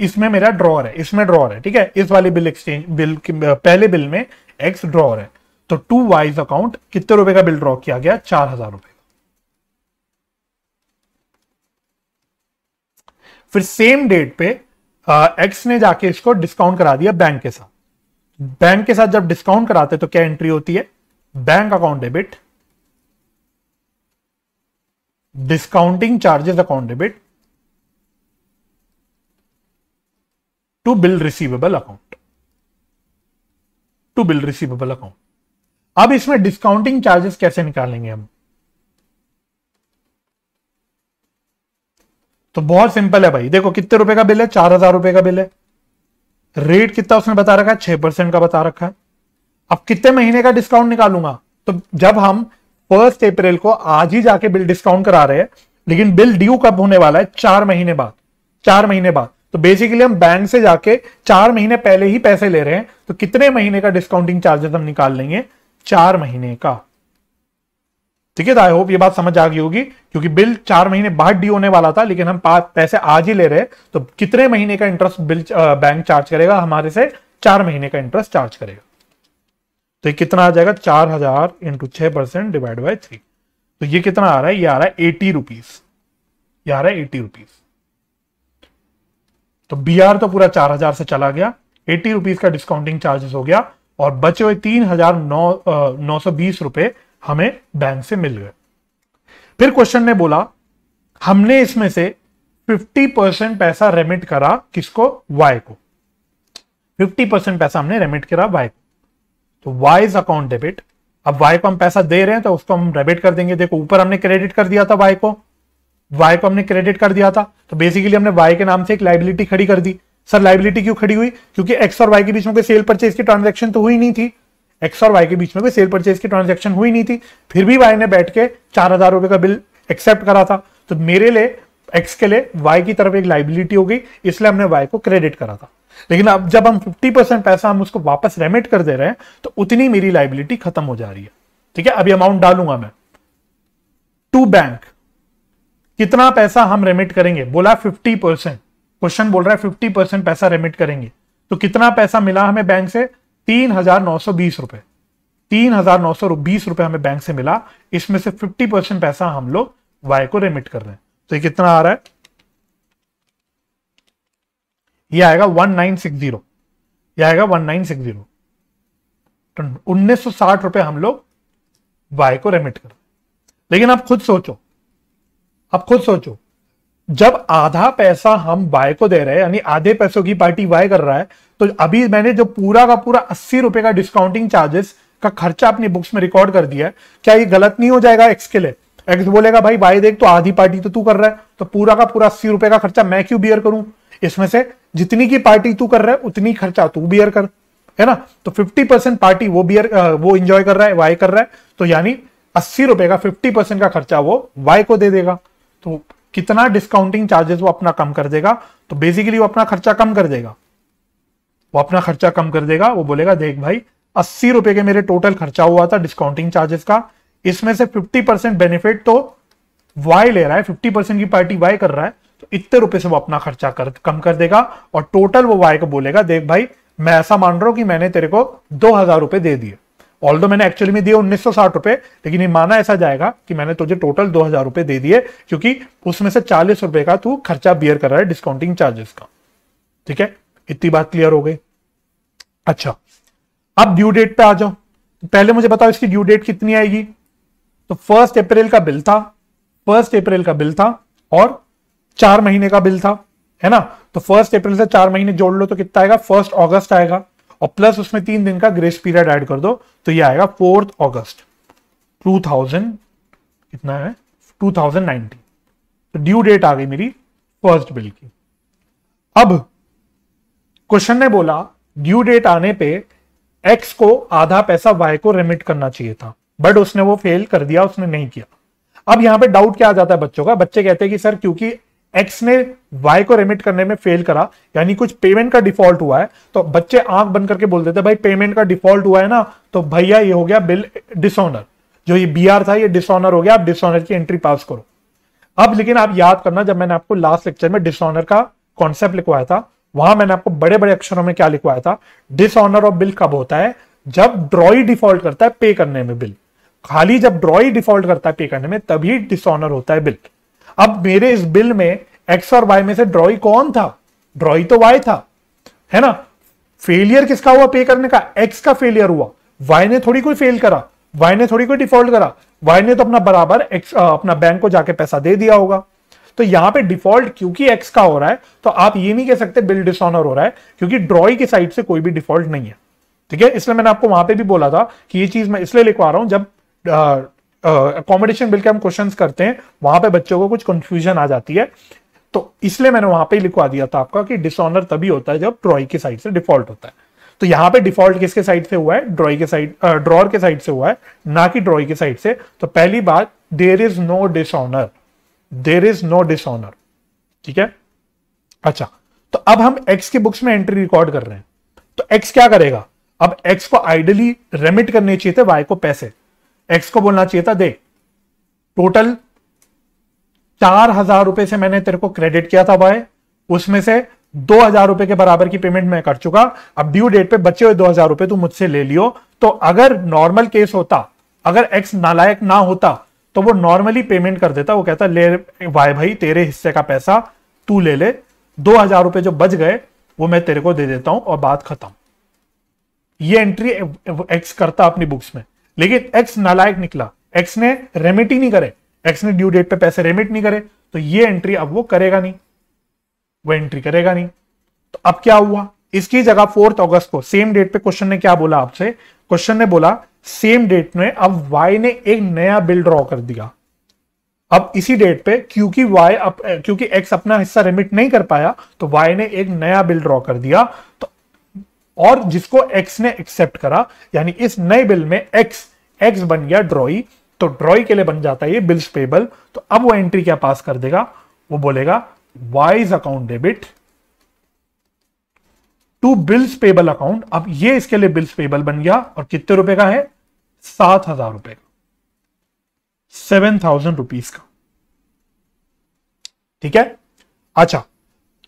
S1: इसमें मेरा ड्रॉर है इसमें ड्रॉर है ठीक है इस वाले बिल एक्सचेंज बिल पहले बिल में एक्स ड्रॉर है तो टू वाइज अकाउंट कितने रुपए का बिल ड्रॉ किया गया चार हजार रुपए का फिर सेम डेट पे एक्स ने जाके इसको डिस्काउंट करा दिया बैंक के साथ बैंक के साथ जब डिस्काउंट कराते तो क्या एंट्री होती है bank account debit discounting charges account debit to bill receivable account to bill receivable account अब इसमें डिस्काउंटिंग चार्जेस कैसे निकालेंगे हम तो बहुत सिंपल है भाई देखो कितने रुपए का बिल है चार हजार रुपए का बिल है रेट कितना उसने बता रखा है छह परसेंट का बता रखा है अब कितने महीने का डिस्काउंट निकालूंगा तो जब हम फर्स्ट अप्रैल को आज ही जाके बिल डिस्काउंट करा रहे हैं लेकिन बिल ड्यू कब होने वाला है चार महीने बाद चार महीने बाद तो बेसिकली हम बैंक से जाके चार महीने पहले ही पैसे ले रहे हैं तो कितने महीने का डिस्काउंटिंग चार्जेस हम निकाल लेंगे चार महीने का ठीक है आई तो होप ये बात समझ आ गई होगी क्योंकि बिल चार महीने बाद ड्यू होने वाला था लेकिन हम पैसे आज ही ले रहे हैं तो कितने महीने का इंटरेस्ट बिल बैंक चार्ज करेगा हमारे से चार महीने का इंटरेस्ट चार्ज करेगा तो ये कितना आ जाएगा चार हजार इंटू छह परसेंट डिवाइड बाई थ्री तो ये कितना आ रहा है ये आ रहा है एटी रुपीज ये आ रहा है एटी रुपीज तो बी आर तो पूरा चार हजार से चला गया एटी रुपीज का डिस्काउंटिंग चार्जेस हो गया और बचे हुए तीन हजार नौ नौ सौ बीस रुपए हमें बैंक से मिल गए फिर क्वेश्चन ने बोला हमने इसमें से फिफ्टी परसेंट पैसा रेमिट करा किसको वाई को फिफ्टी परसेंट पैसा हमने रेमिट करा वाई को तो वाई इज अकाउंट डेबिट अब वाई को हम पैसा दे रहे हैं तो उसको हम डेबिट कर देंगे देखो ऊपर हमने क्रेडिट कर दिया था वाई को वाई को हमने क्रेडिट कर दिया था तो बेसिकली हमने वाई के नाम से एक लाइबिलिटी खड़ी कर दी सर लाइबिलिटी क्यों खड़ी हुई क्योंकि एक्स और वाई के बीच में कोई सेल परचेज की ट्रांजेक्शन तो हुई नहीं थी एक्स और वाई के बीच में कोई सेल परचेज की ट्रांजेक्शन हुई नहीं थी फिर भी वाई ने बैठ के चार हजार रुपए का बिल एक्सेप्ट करा था तो मेरे लिए एक्स के लिए वाई की तरफ एक लाइबिलिटी हो गई इसलिए हमने वाई को क्रेडिट करा था लेकिन अब जब हम 50 परसेंट पैसा हम उसको वापस रेमिट कर दे रहे हैं तो उतनी मेरी लाइबिलिटी खत्म हो जा रही है ठीक है अभी अमाउंट डालूंगा मैं टू बैंक कितना पैसा हम रेमिट करेंगे बोला 50 परसेंट क्वेश्चन बोल रहा है 50 परसेंट पैसा रेमिट करेंगे तो कितना पैसा मिला हमें बैंक से तीन हजार नौ सौ बीस रुपए तीन हजार नौ सौ बीस रुपए हमें बैंक से मिला इसमें से फिफ्टी परसेंट पैसा हम लोग वाई को रेमिट कर रहे हैं तो ये कितना आ रहा है ये आएगा वन नाइन सिक्स जीरो ये आएगा वन नाइन सिक्स जीरो उन्नीस सौ साठ रुपए हम लोग वाई को रेमिट कर लेकिन आप खुद सोचो आप खुद सोचो जब आधा पैसा हम वाई को दे रहे हैं यानी आधे पैसों की पार्टी वाई कर रहा है तो अभी मैंने जो पूरा का पूरा अस्सी रुपए का डिस्काउंटिंग चार्जेस का खर्चा अपनी बुक्स में रिकॉर्ड कर दिया है क्या ये गलत नहीं हो जाएगा एक्स के लिए एक्स बोलेगा भाई वाई देख तो आधी पार्टी तो तू कर रहा है तो पूरा का पूरा अस्सी रुपए का खर्चा मैं क्यों बियर करूं इसमें से जितनी की पार्टी तू कर रहा है उतनी खर्चा तू बियर कर है ना तो 50 परसेंट पार्टी वो बियर वो इंजॉय कर रहा है वाई कर रहा है तो यानी अस्सी रुपए का 50 परसेंट का खर्चा वो वाई को दे देगा तो कितना डिस्काउंटिंग चार्जेस वो अपना कम कर देगा तो बेसिकली वो अपना खर्चा कम कर देगा वो अपना खर्चा कम कर देगा वो बोलेगा देख भाई अस्सी रुपए के मेरे टोटल खर्चा हुआ था डिस्काउंटिंग चार्जेस का इसमें से फिफ्टी बेनिफिट तो वाई ले रहा है फिफ्टी की पार्टी वाई कर रहा है इतने रुपए से वो अपना खर्चा कर कम कर देगा और टोटल वो वाई को बोलेगा देख भाई मैं ऐसा मान रहा हूं कि मैंने तेरे को दो हजार रुपए दे दिए ऑल दो मैंने एक्चुअली में दिए उन्नीस सौ साठ रुपए लेकिन ये माना ऐसा जाएगा कि मैंने तुझे टोटल दो हजार रुपए दे दिए क्योंकि उसमें से चालीस रुपए का तू खर्चा बियर कर रहा है डिस्काउंटिंग चार्जेस का ठीक है इतनी बात क्लियर हो गई अच्छा अब ड्यू डेट पे आ जाओ पहले मुझे बताओ इसकी ड्यू डेट कितनी आएगी तो फर्स्ट अप्रैल का बिल था फर्स्ट अप्रैल का बिल था और चार महीने का बिल था है ना तो फर्स्ट अप्रैल से चार महीने जोड़ लो तो कितना आएगा फर्स्ट अगस्त आएगा और प्लस उसमें तीन दिन का ग्रेस पीरियड ऐड कर दो तो ये आएगा फोर्थ अगस्त टू कितना है टू तो ड्यू डेट आ गई मेरी फर्स्ट बिल की अब क्वेश्चन ने बोला ड्यू डेट आने पे एक्स को आधा पैसा वाई को रेमिट करना चाहिए था बट उसने वो फेल कर दिया उसने नहीं किया अब यहां पे डाउट क्या आ जाता है बच्चों का बच्चे कहते हैं कि सर क्योंकि एक्स ने वाई को रेमिट करने में फेल करा यानी कुछ पेमेंट का डिफॉल्ट हुआ है तो बच्चे आंख बंद करके बोल देते भाई पेमेंट का डिफॉल्ट हुआ है ना तो भैया ये हो गया बिल डिसऑनर जो ये बी था ये डिसऑनर हो गया आप डिसऑनर की एंट्री पास करो अब लेकिन आप याद करना जब मैंने आपको लास्ट लेक्चर में डिसऑनर का कॉन्सेप्ट लिखवाया था वहां मैंने आपको बड़े बड़े अक्षरों में क्या लिखवाया था डिसऑनर ऑफ बिल कब होता है जब ड्रॉई डिफॉल्ट करता है पे करने में बिल खाली जब ड्रॉई डिफॉल्ट करता है पे करने में तभी डिसऑनर होता है बिल अब मेरे इस बिल में एक्स और वाई में से ड्रॉई कौन था ड्रॉई तो वाई था है ना फेलियर किसका हुआ पे करने का एक्स का फेलियर हुआ वाई ने थोड़ी कोई फेल करा वाई ने थोड़ी कोई डिफॉल्ट करा वाई ने तो अपना बराबर एक्स अपना बैंक को जाके पैसा दे दिया होगा तो यहां पे डिफॉल्ट क्योंकि एक्स का हो रहा है तो आप ये नहीं कह सकते बिल डिसऑनर हो रहा है क्योंकि ड्रॉई की साइड से कोई भी डिफॉल्ट नहीं है ठीक है इसलिए मैंने आपको वहां पे भी बोला था कि ये चीज मैं इसलिए लिखवा रहा हूं जब अकोमोडेशन बिल के हम क्वेश्चंस करते हैं वहां पे बच्चों को कुछ कंफ्यूजन आ जाती है तो इसलिए मैंने वहां पे ही लिखवा दिया था आपका कि डिसऑनर तभी होता है जब ड्रॉई की साइड से डिफॉल्ट होता है तो यहां पे डिफॉल्ट किसके साइड से हुआ है ड्रॉई के साइड ड्रॉर के साइड से हुआ है ना कि ड्रॉई के साइड से तो पहली बात there is no dishonour there is no dishonour ठीक है अच्छा तो अब हम एक्स की बुक्स में एंट्री रिकॉर्ड कर रहे हैं तो एक्स क्या करेगा अब एक्स को आइडली रेमिट करने चाहिए थे वाई को पैसे एक्स को बोलना चाहिए था देख टोटल चार हजार रुपए से मैंने तेरे को क्रेडिट किया था भाई उसमें से दो हजार रुपए के बराबर की पेमेंट मैं कर चुका अब ड्यू डेट पे बचे हुए दो हजार रुपए तू मुझसे ले लियो तो अगर नॉर्मल केस होता अगर एक्स नालायक ना होता तो वो नॉर्मली पेमेंट कर देता वो कहता ले भाई भाई तेरे हिस्से का पैसा तू ले ले दो हजार रुपए जो बच गए वो मैं तेरे को दे देता हूं और बात खत्म ये एंट्री एक्स करता अपनी बुक्स में लेकिन एक्स नालायक निकला एक्स ने रेमिट ही नहीं करे एक्स ने ड्यू डेट पे पैसे रेमिट नहीं करे तो ये एंट्री अब वो करेगा नहीं वो एंट्री करेगा नहीं तो अब क्या हुआ इसकी जगह फोर्थ अगस्त को सेम डेट पे क्वेश्चन ने क्या बोला आपसे क्वेश्चन ने बोला सेम डेट में अब वाई ने एक नया बिल ड्रॉ कर दिया अब इसी डेट पे क्योंकि वाई अप, क्योंकि एक्स अपना हिस्सा रिमिट नहीं कर पाया तो वाई ने एक नया बिल ड्रॉ कर दिया तो और जिसको एक्स ने एक्सेप्ट करा यानी इस नए बिल में एक्स एक्स बन गया ड्रॉई तो ड्रॉई के लिए बन जाता है ये बिल्स पेबल तो अब वो एंट्री क्या पास कर देगा वो बोलेगा Y's account debit to bills payable account अब ये इसके लिए बिल्स पेबल बन गया और कितने रुपए का है सात हजार रुपए का सेवन थाउजेंड रुपीज का ठीक है अच्छा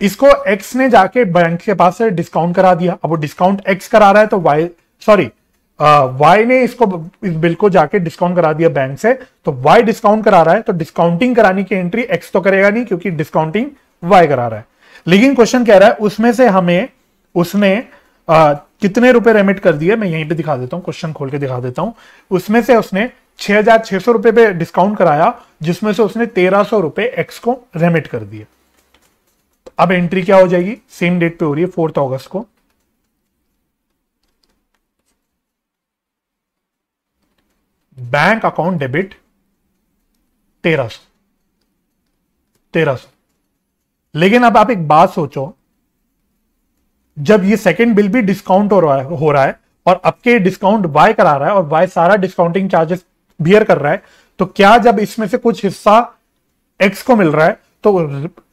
S1: इसको एक्स ने जाके बैंक के पास से डिस्काउंट करा दिया अब वो डिस्काउंट एक्स करा रहा है तो वाई सॉरी वाई uh, ने इसको इस बिल को जाके डिस्काउंट करा दिया बैंक से तो वाई डिस्काउंट करा रहा है तो डिस्काउंटिंग कराने की एंट्री एक्स तो करेगा नहीं क्योंकि डिस्काउंटिंग वाई करा रहा है लेकिन क्वेश्चन कह रहा है उसमें से हमें उसने आ, uh, कितने रुपए रेमिट कर दिए मैं यहीं पे दिखा देता हूँ क्वेश्चन खोल के दिखा देता हूं उसमें से उसने छह हजार छह सौ रुपए पे डिस्काउंट कराया जिसमें से उसने तेरह सौ रुपए एक्स को रेमिट कर दिए अब एंट्री क्या हो जाएगी सेम डेट पे हो रही है फोर्थ अगस्त को बैंक अकाउंट डेबिट तेरह सौ तेरह सौ लेकिन अब आप एक बात सोचो जब ये सेकंड बिल भी डिस्काउंट हो रहा है हो रहा है और अब के डिस्काउंट वाई करा रहा है और वाई सारा डिस्काउंटिंग चार्जेस बियर कर रहा है तो क्या जब इसमें से कुछ हिस्सा एक्स को मिल रहा है तो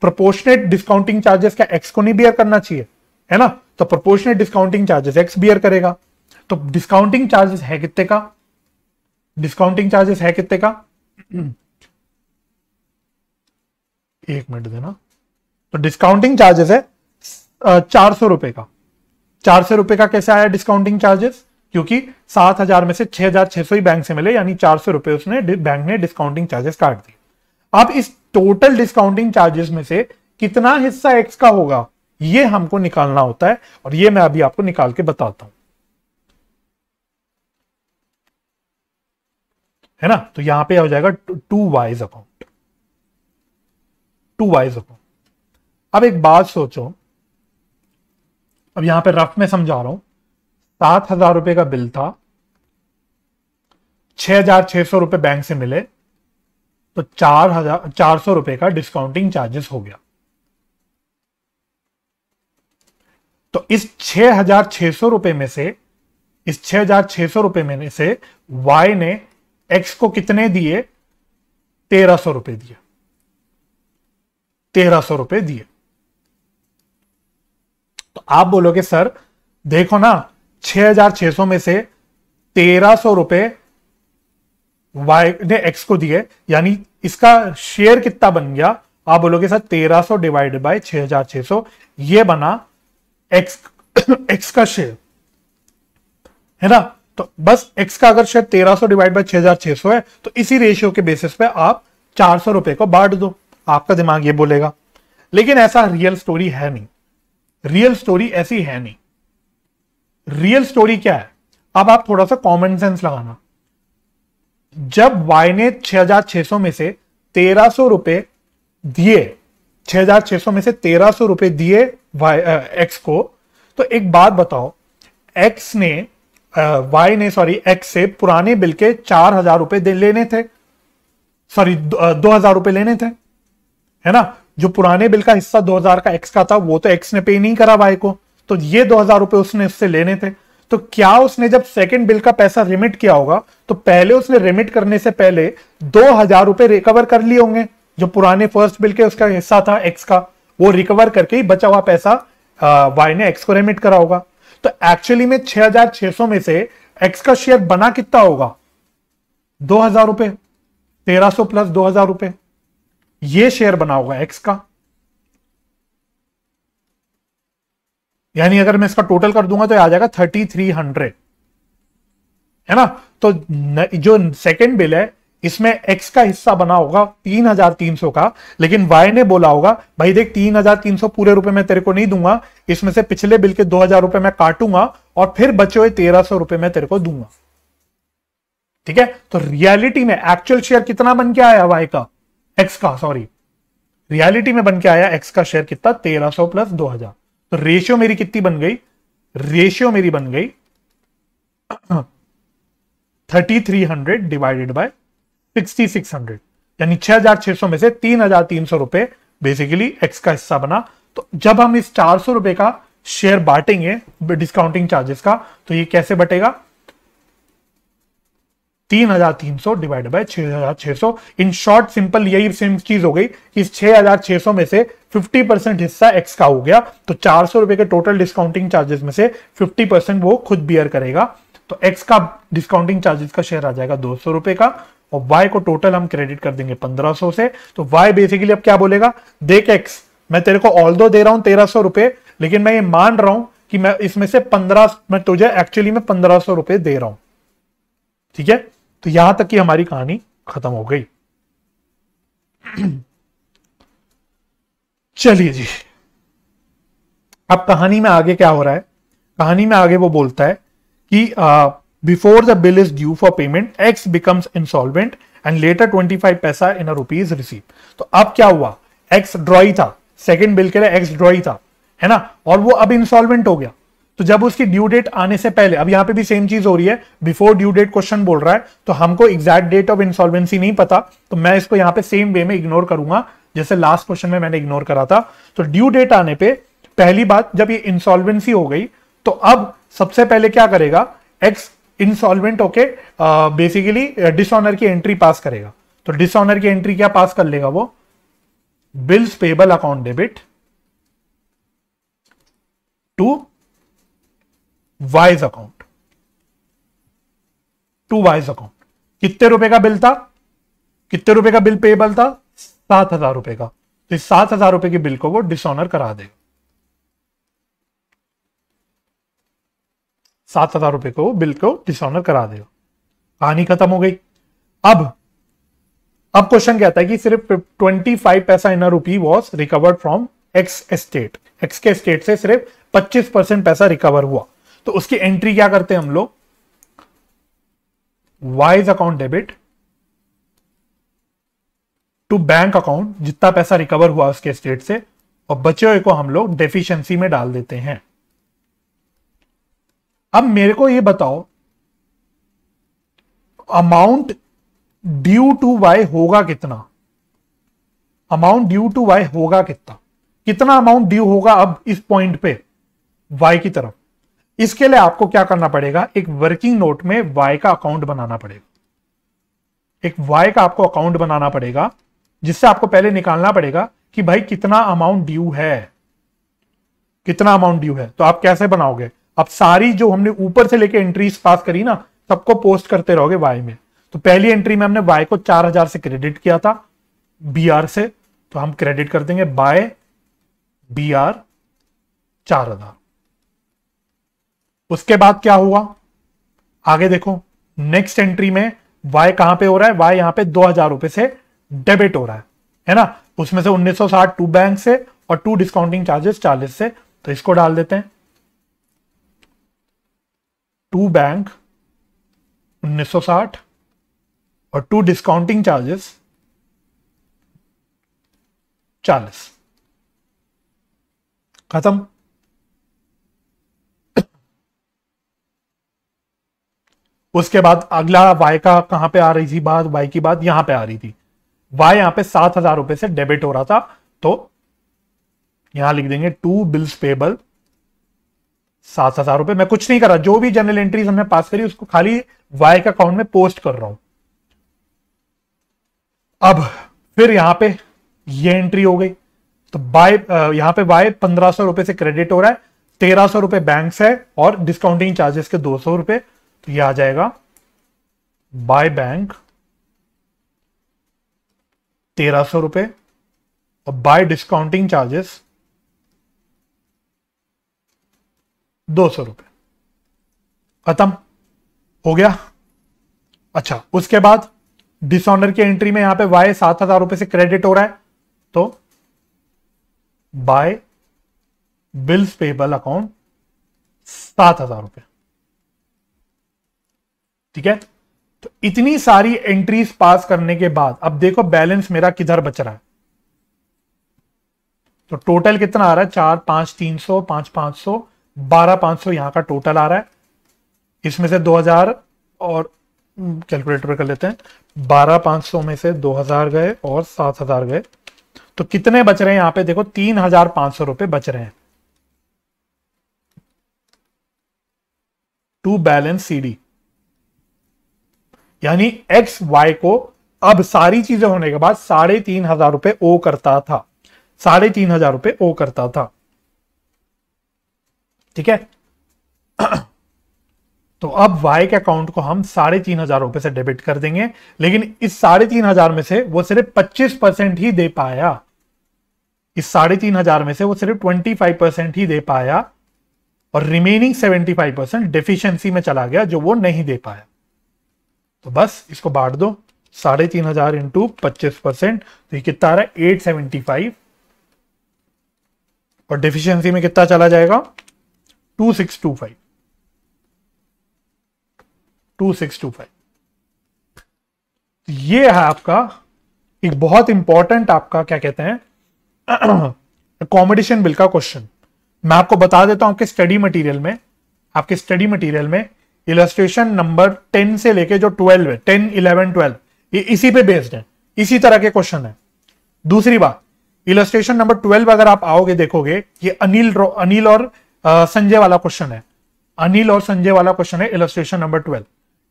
S1: प्रोपोर्शनेट डिस्काउंटिंग चार्जेस क्या एक्स को नहीं बियर करना चाहिए है ना तो proportionate discounting charges X bear करेगा तो डिस्काउंटिंग चार्जेस है कितने का डिस्काउंटिंग चार्जेस है कितने का एक मिनट देना तो डिस्काउंटिंग चार्जेस है चार सौ रुपए का चार सौ रुपए का कैसे आया डिस्काउंटिंग चार्जेस क्योंकि सात हजार में से छह हजार छह सौ ही बैंक से मिले यानी चार सौ रुपए उसने बैंक ने डिस्काउंटिंग चार्जेस काट दिए अब इस टोटल डिस्काउंटिंग चार्जेस में से कितना हिस्सा एक्स का होगा ये हमको निकालना होता है और ये मैं अभी आपको निकाल के बताता हूं है ना तो यहां पे हो जाएगा to Y's account to Y's account अब एक बात सोचो अब यहां पे रफ में समझा रहा हूं सात हजार रुपए का बिल था छह हजार छह सौ रुपए बैंक से मिले तो चार हजार चार सौ रुपए का डिस्काउंटिंग चार्जेस हो गया तो इस छह हजार छह सौ रुपए में से इस छह हजार छह सौ रुपये में से वाई ने एक्स को कितने दिए तेरह सौ रुपए दिए तेरह सौ रुपए दिए तो आप बोलोगे सर देखो ना छह हजार छह सौ में से तेरह सौ रुपए वाई ने एक्स को दिए यानी इसका शेयर कितना बन गया आप बोलोगे सर तेरह सौ डिवाइड बाय छह हजार छह सौ यह बना एक्स एक्स का शेयर है ना तो बस x का अगर शेयर तेरह सौ डिवाइड बाई छह छह सौ है तो इसी रेशियो के बेसिस पे आप चार सौ रुपए को बांट दो आपका दिमाग ये बोलेगा लेकिन ऐसा रियल स्टोरी है नहीं रियल स्टोरी ऐसी है नहीं रियल स्टोरी क्या है अब आप थोड़ा सा कॉमन सेंस लगाना जब y ने 6600 में से 1300 रुपए दिए 6600 में से 1300 रुपए दिए y x को तो एक बात बताओ x ने वाई ने सॉरी एक्स से पुराने बिल के चार हजार रुपए लेने थे सॉरी दो हजार रुपए लेने थे है ना जो पुराने बिल का हिस्सा दो हजार का एक्स का था वो तो एक्स ने पे नहीं करा वाई को तो ये दो हजार रुपए उसने उससे लेने थे तो क्या उसने जब सेकंड बिल का पैसा रिमिट किया होगा तो पहले उसने रिमिट करने से पहले दो हजार रुपए रिकवर कर लिए होंगे जो पुराने फर्स्ट बिल के उसका हिस्सा था एक्स का वो रिकवर करके ही बचा हुआ पैसा वाई ने एक्स को रिमिट करा होगा तो एक्चुअली में 6600 में से एक्स का शेयर बना कितना होगा दो हजार रुपए तेरह सो प्लस दो हजार रुपए यह शेयर बना होगा एक्स का यानी अगर मैं इसका टोटल कर दूंगा तो आ जाएगा थर्टी थ्री हंड्रेड है ना तो न, जो सेकेंड बिल है इसमें एक्स का हिस्सा बना होगा तीन हजार तीन सौ का लेकिन वाई ने बोला होगा भाई देख तीन हजार तीन सौ पूरे रुपए मैं तेरे को नहीं दूंगा इसमें से पिछले बिल के दो हजार रुपए मैं काटूंगा और फिर बचे हुए तेरह सौ रुपए मैं तेरे को दूंगा ठीक है तो रियलिटी में एक्चुअल शेयर कितना बन के आया वाई का एक्स का सॉरी रियलिटी में बन के आया एक्स का शेयर कितना तेरह सौ प्लस दो हजार तो रेशियो मेरी कितनी बन गई रेशियो मेरी बन गई thirty three hundred divided by 6600 यानी 6600 में से 3300 रुपए बेसिकली एक्स का हिस्सा बना तो जब हम इस चार सौ रुपए का शेयर बांटेंगे डिस्काउंटिंग चार्जेस का तो ये कैसे बटेगा 3300 divide by 6600 in short simple यही सेम चीज हो गई इस 6600 में से 50 परसेंट हिस्सा एक्स का हो गया तो चार रुपए के टोटल डिस्काउंटिंग चार्जेस में से फिफ्टी परसेंट वो खुद बियर करेगा तो एक्स का डिस्काउंटिंग चार्जेस का शेयर आ जाएगा दो रुपए का और y को टोटल हम क्रेडिट कर देंगे 1500 से तो y बेसिकली अब क्या बोलेगा देख x मैं तेरे को ऑल दो दे रहा हूं तेरह सौ रुपए लेकिन मैं ये मान रहा हूं कि मैं इसमें से पंद्रह मैं तुझे एक्चुअली में पंद्रह सौ रुपए दे रहा हूं ठीक है तो यहां तक की हमारी कहानी खत्म हो गई चलिए जी अब कहानी में आगे क्या हो रहा है कहानी में आगे वो बोलता है कि ah, before the bill is due for payment x becomes insolvent and later 25 paisa in rupees receive तो अब क्या हुआ एक्स ड्रॉई था सेकेंड बिल के लिए एक्स ड्रॉई था है ना और वो अब इंसॉल्वेंट हो गया तो जब उसकी ड्यू डेट आने से पहले अब यहां पे भी सेम चीज हो रही है बिफोर ड्यू डेट क्वेश्चन बोल रहा है तो हमको एग्जैक्ट डेट ऑफ इंसॉल्वेंसी नहीं पता तो मैं इसको यहां पे सेम वे में इग्नोर करूंगा जैसे लास्ट क्वेश्चन में मैंने इग्नोर करा था तो ड्यू डेट आने पे पहली बात जब ये इंसॉल्वेंसी हो गई तो अब सबसे पहले क्या करेगा एक्स इंसॉल्वेंट होके बेसिकली डिसऑनर की एंट्री पास करेगा तो डिसऑनर की एंट्री क्या पास कर लेगा वो bills payable account debit to Y's account to Y's account कितने रुपए का बिल था कितने रुपए का बिल पेबल था सात हजार रुपए का तो इस सात हजार रुपए के बिल को वो डिसऑनर करा देगा सात हजार रुपए को बिल को डिसऑनर करा दे कहानी खत्म हो गई अब अब क्वेश्चन कहता है कि सिर्फ twenty five paisa in rupee was recovered from X estate X के स्टेट से सिर्फ पच्चीस परसेंट पैसा रिकवर हुआ तो उसकी एंट्री क्या करते हैं हम लोग Y's account debit to bank account जितना पैसा रिकवर हुआ उसके स्टेट से और बचे हुए को हम लोग डेफिशिएंसी में डाल देते हैं अब मेरे को ये बताओ अमाउंट ड्यू टू वाई होगा कितना अमाउंट ड्यू टू वाई होगा कितना कितना अमाउंट ड्यू होगा अब इस पॉइंट पे वाई की तरफ इसके लिए आपको क्या करना पड़ेगा एक वर्किंग नोट में वाई का अकाउंट बनाना पड़ेगा एक वाई का आपको अकाउंट बनाना पड़ेगा जिससे आपको पहले निकालना पड़ेगा कि भाई कितना अमाउंट ड्यू है कितना अमाउंट ड्यू है तो आप कैसे बनाओगे अब सारी जो हमने ऊपर से लेके एंट्रीज पास करी ना सबको पोस्ट करते रहोगे वाई में तो पहली एंट्री में हमने वाई को चार हजार से क्रेडिट किया था बी आर से तो हम क्रेडिट कर देंगे बाय बी आर चार हजार उसके बाद क्या हुआ आगे देखो नेक्स्ट एंट्री में वाई कहां पे हो रहा है वाई यहां पे दो हजार रुपए से डेबिट हो रहा है है ना उसमें से 1960 टू बैंक से और टू डिस्काउंटिंग चार्जेस 40 से तो इसको डाल देते हैं टू बैंक 1960 और टू डिस्काउंटिंग चार्जेस 40 खत्म उसके बाद अगला वाई का कहां पे आ रही थी बात वाई की बात यहां पे आ रही थी वाई यहां पे सात हजार रुपए से डेबिट हो रहा था तो यहां लिख देंगे टू बिल्स पेबल सात हजार रुपए मैं कुछ नहीं कर रहा जो भी जनरल एंट्रीज हमने पास करी उसको खाली वाई के अकाउंट में पोस्ट कर रहा हूं अब फिर यहां पे ये एंट्री हो गई तो बाय यहां पे बाय पंद्रह सौ रुपए से क्रेडिट हो रहा है तेरह सौ रुपए बैंक है और डिस्काउंटिंग चार्जेस के दो सौ रुपए तो यह आ जाएगा बाय बैंक तेरह सौ रुपए और बाय डिस्काउंटिंग चार्जेस दो सौ रुपए खत्म हो गया अच्छा उसके बाद डिसऑनर की एंट्री में यहां पे वाई सात हजार रुपए से क्रेडिट हो रहा है तो बाय बिल्स पेबल अकाउंट सात हजार रुपये ठीक है तो इतनी सारी एंट्रीज पास करने के बाद अब देखो बैलेंस मेरा किधर बच रहा है तो टोटल कितना आ रहा है चार पांच तीन सौ पांच पांच सौ बारह पांच सौ यहाँ का टोटल आ रहा है इसमें से दो हजार और कैलकुलेटर हम्म, पर कर लेते हैं बारह पांच सौ में से दो हजार गए और सात हजार गए तो कितने बच रहे हैं यहां पे देखो तीन हजार पांच सौ रुपए बच रहे हैं टू बैलेंस सीडी यानी एक्स वाई को अब सारी चीजें होने के बाद साढ़े तीन हजार रुपए ओ करता था साढ़े तीन हजार रुपए ओ करता था ठीक है तो अब वाई के अकाउंट को हम साढ़े तीन हजार रुपए से डेबिट कर देंगे लेकिन इस साढ़े तीन हजार में से वो सिर्फ पच्चीस परसेंट ही दे पाया इस साढ़े तीन हजार में से वो सिर्फ ट्वेंटी फाइव परसेंट ही दे पाया और remaining seventy five percent deficiency में चला गया जो वो नहीं दे पाया तो बस इसको बांट दो साढ़े तीन हजार इंटू पच्चीस परसेंट तो ये कितना आ रहा है एट सेवेंटी फाइव और डेफिशियंसी में कितना चला जाएगा two six two five two six two five ये है आपका एक बहुत इंपॉर्टेंट आपका क्या कहते हैं अकोमोडेशन बिल का क्वेश्चन मैं आपको बता देता हूं आपके स्टडी मटेरियल में आपके स्टडी मटेरियल में इलस्ट्रेशन नंबर टेन से लेके जो ट्वेल्व है टेन इलेवन ट्वेल्व ये इसी पे बेस्ड है इसी तरह के क्वेश्चन है दूसरी बात इलस्ट्रेशन नंबर ट्वेल्व अगर आप आओगे देखोगे ये अनिल अनिल और संजय वाला क्वेश्चन है अनिल और संजय वाला क्वेश्चन है illustration number twelve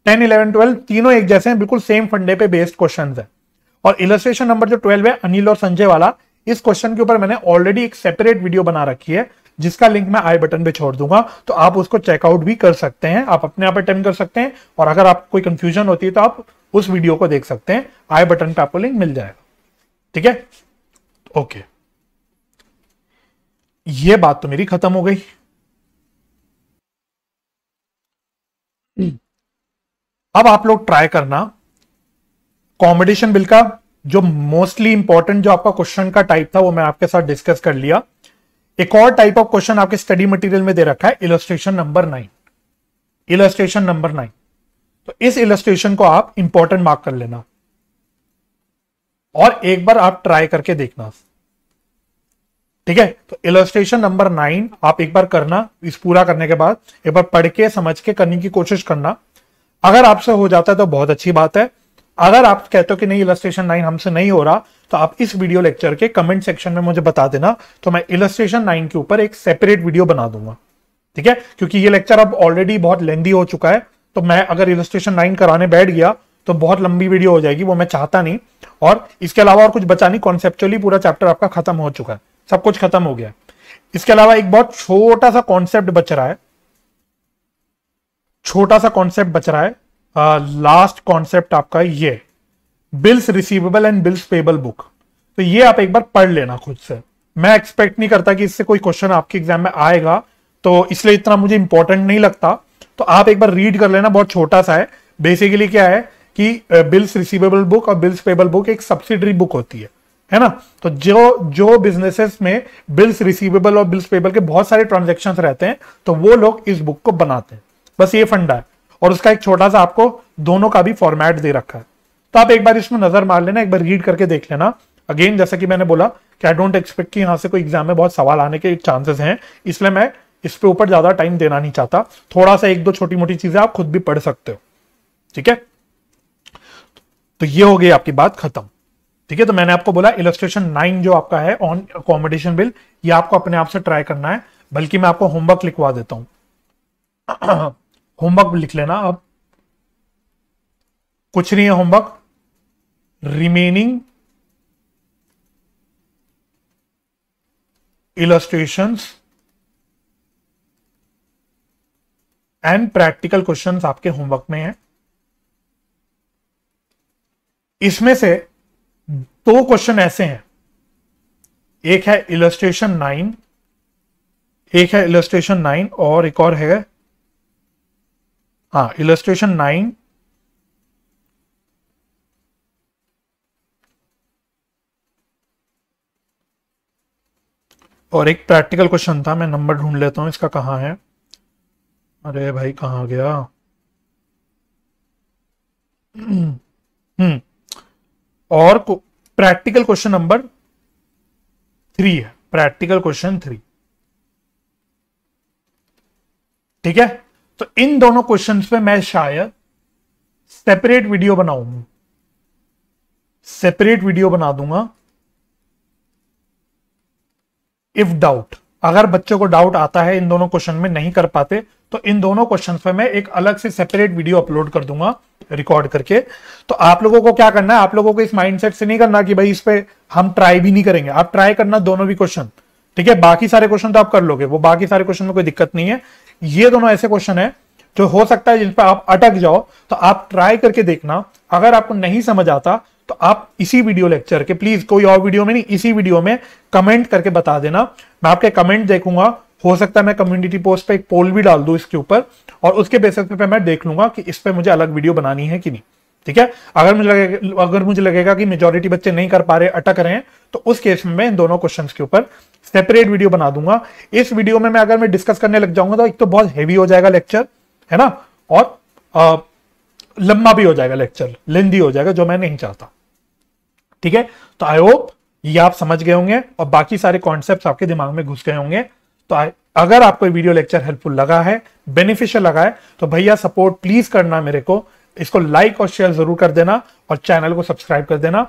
S1: ten eleven twelve तीनों एक जैसे हैं बिल्कुल सेम फंडे पे बेस्ड क्वेश्चन है और इलस्ट्रेशन नंबर जो ट्वेल्व है अनिल और संजय वाला इस क्वेश्चन के ऊपर मैंने ऑलरेडी एक सेपरेट वीडियो बना रखी है जिसका लिंक मैं आई बटन पे छोड़ दूंगा तो आप उसको चेकआउट भी कर सकते हैं आप अपने आप अटेम्प कर सकते हैं और अगर आपको कोई कंफ्यूजन होती है तो आप उस वीडियो को देख सकते हैं आई बटन पे आपको लिंक मिल जाएगा ठीक है ओके ये बात तो मेरी खत्म हो गई अब आप लोग ट्राई करना कॉम्बिनेशन बिल का जो मोस्टली इंपॉर्टेंट जो आपका क्वेश्चन का टाइप था वो मैं आपके साथ डिस्कस कर लिया एक और टाइप ऑफ क्वेश्चन आपके स्टडी मटेरियल में दे रखा है illustration number nine illustration number nine तो इस इलस्ट्रेशन को आप इंपॉर्टेंट मार्क कर लेना और एक बार आप ट्राई करके देखना ठीक है तो इलस्ट्रेशन नंबर नाइन आप एक बार करना इस पूरा करने के बाद एक बार पढ़ के समझ के करने की कोशिश करना अगर आपसे हो जाता है तो बहुत अच्छी बात है अगर आप कहते हो कि नहीं इलस्ट्रेशन नाइन हमसे नहीं हो रहा तो आप इस वीडियो लेक्चर के कमेंट सेक्शन में मुझे बता देना तो मैं इलस्ट्रेशन नाइन के ऊपर एक सेपरेट वीडियो बना दूंगा ठीक है क्योंकि ये लेक्चर अब ऑलरेडी बहुत लेंदी हो चुका है तो मैं अगर इलस्ट्रेशन नाइन कराने बैठ गया तो बहुत लंबी वीडियो हो जाएगी वो मैं चाहता नहीं और इसके अलावा और कुछ बचा नहीं कॉन्सेप्चुअली पूरा चैप्टर आपका खत्म हो चुका है सब कुछ खत्म हो गया है इसके अलावा एक बहुत छोटा सा कॉन्सेप्ट बच रहा है छोटा सा कॉन्सेप्ट बच रहा है लास्ट कॉन्सेप्ट आपका ये bills receivable and bills payable book तो ये आप एक बार पढ़ लेना खुद से मैं एक्सपेक्ट नहीं करता कि इससे कोई क्वेश्चन आपके एग्जाम में आएगा तो इसलिए इतना मुझे इंपॉर्टेंट नहीं लगता तो आप एक बार रीड कर लेना बहुत छोटा सा है बेसिकली क्या है कि बिल्स रिसीवेबल बुक और बिल्स पेबल बुक एक सब्सिडरी बुक होती है है ना तो जो जो बिजनेसेस में बिल्स रिसीवेबल और बिल्स पेबल के बहुत सारे ट्रांजेक्शन रहते हैं तो वो लोग इस बुक को बनाते हैं बस ये फंडा है और उसका एक छोटा सा आपको दोनों का भी फॉर्मेट दे रखा है तो आप एक बार इसमें नजर मार लेना एक बार रीड करके देख लेना अगेन जैसा कि मैंने बोला कि आई डोंट एक्सपेक्ट कि यहां से कोई एग्जाम में बहुत सवाल आने के चांसेस हैं इसलिए मैं इस पे ऊपर ज्यादा टाइम देना नहीं चाहता थोड़ा सा एक दो छोटी मोटी चीजें आप खुद भी पढ़ सकते हो ठीक है तो ये हो गई आपकी बात खत्म ठीक है तो मैंने आपको बोला इलेट्रेशन नाइन जो आपका है ऑन अकोमोडेशन बिल ये आपको अपने आप से ट्राई करना है बल्कि मैं आपको होमवर्क लिखवा देता हूं होमवर्क लिख लेना अब कुछ नहीं है homework remaining illustration and practical questions आपके होमवर्क में हैं इसमें से दो क्वेश्चन ऐसे हैं एक है इलस्ट्रेशन नाइन एक है इलस्ट्रेशन नाइन और एक और है हाँ इलेस्ट्रेशन नाइन और एक प्रैक्टिकल क्वेश्चन था मैं नंबर ढूंढ लेता हूं इसका कहाँ है अरे भाई कहा गया हम्म और प्रैक्टिकल क्वेश्चन नंबर थ्री है प्रैक्टिकल क्वेश्चन थ्री ठीक है तो इन दोनों क्वेश्चन पे मैं शायद सेपरेट वीडियो बनाऊंगा सेपरेट वीडियो बना दूंगा इफ डाउट अगर बच्चों को डाउट आता है इन दोनों क्वेश्चन में नहीं कर पाते तो इन दोनों क्वेश्चन पे मैं एक अलग से सेपरेट वीडियो अपलोड कर दूंगा रिकॉर्ड करके तो आप लोगों को क्या करना है आप लोगों को इस माइंडसेट से नहीं करना कि भाई इस पे हम ट्राई भी नहीं करेंगे आप ट्राई करना दोनों भी क्वेश्चन ठीक है बाकी सारे क्वेश्चन तो आप कर लोगे वो बाकी सारे क्वेश्चन में कोई दिक्कत नहीं है ये दोनों ऐसे क्वेश्चन है जो हो सकता है जिनपे पर आप अटक जाओ तो आप ट्राई करके देखना अगर आपको नहीं समझ आता तो आप इसी वीडियो लेक्चर के प्लीज कोई और वीडियो में नहीं इसी वीडियो में कमेंट करके बता देना मैं आपके कमेंट देखूंगा हो सकता है मैं कम्युनिटी पोस्ट पे एक पोल भी डाल दूं इसके ऊपर और उसके बेसिस पे मैं देख लूंगा कि इस पर मुझे अलग वीडियो बनानी है कि नहीं ठीक है अगर मुझे लगेगा अगर मुझे लगेगा कि मेजोरिटी बच्चे नहीं कर पा रहे अटक रहे हैं तो उस केस में मैं इन दोनों क्वेश्चन के ऊपर सेपरेट वीडियो बना दूंगा इस वीडियो में मैं अगर मैं डिस्कस करने लग जाऊंगा तो एक तो बहुत हेवी हो जाएगा लेक्चर है ना और आ, लंबा भी हो जाएगा लेक्चर लेंदी हो जाएगा जो मैं नहीं चाहता ठीक है तो आई होप ये आप समझ गए होंगे और बाकी सारे कॉन्सेप्ट आपके दिमाग में घुस गए होंगे तो आ, अगर आपको वीडियो लेक्चर हेल्पफुल लगा है बेनिफिशियल लगा है तो भैया सपोर्ट प्लीज करना मेरे को इसको लाइक और शेयर जरूर कर देना और चैनल को सब्सक्राइब कर देना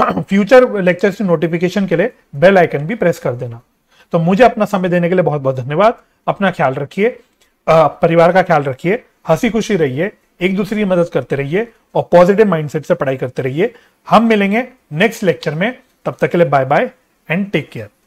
S1: फ्यूचर लेक्चर की नोटिफिकेशन के लिए बेल आइकन भी प्रेस कर देना तो मुझे अपना समय देने के लिए बहुत बहुत धन्यवाद अपना ख्याल रखिए परिवार का ख्याल रखिए हंसी खुशी रहिए एक दूसरे की मदद करते रहिए और पॉजिटिव माइंडसेट से पढ़ाई करते रहिए हम मिलेंगे नेक्स्ट लेक्चर में तब तक के लिए bye bye and take care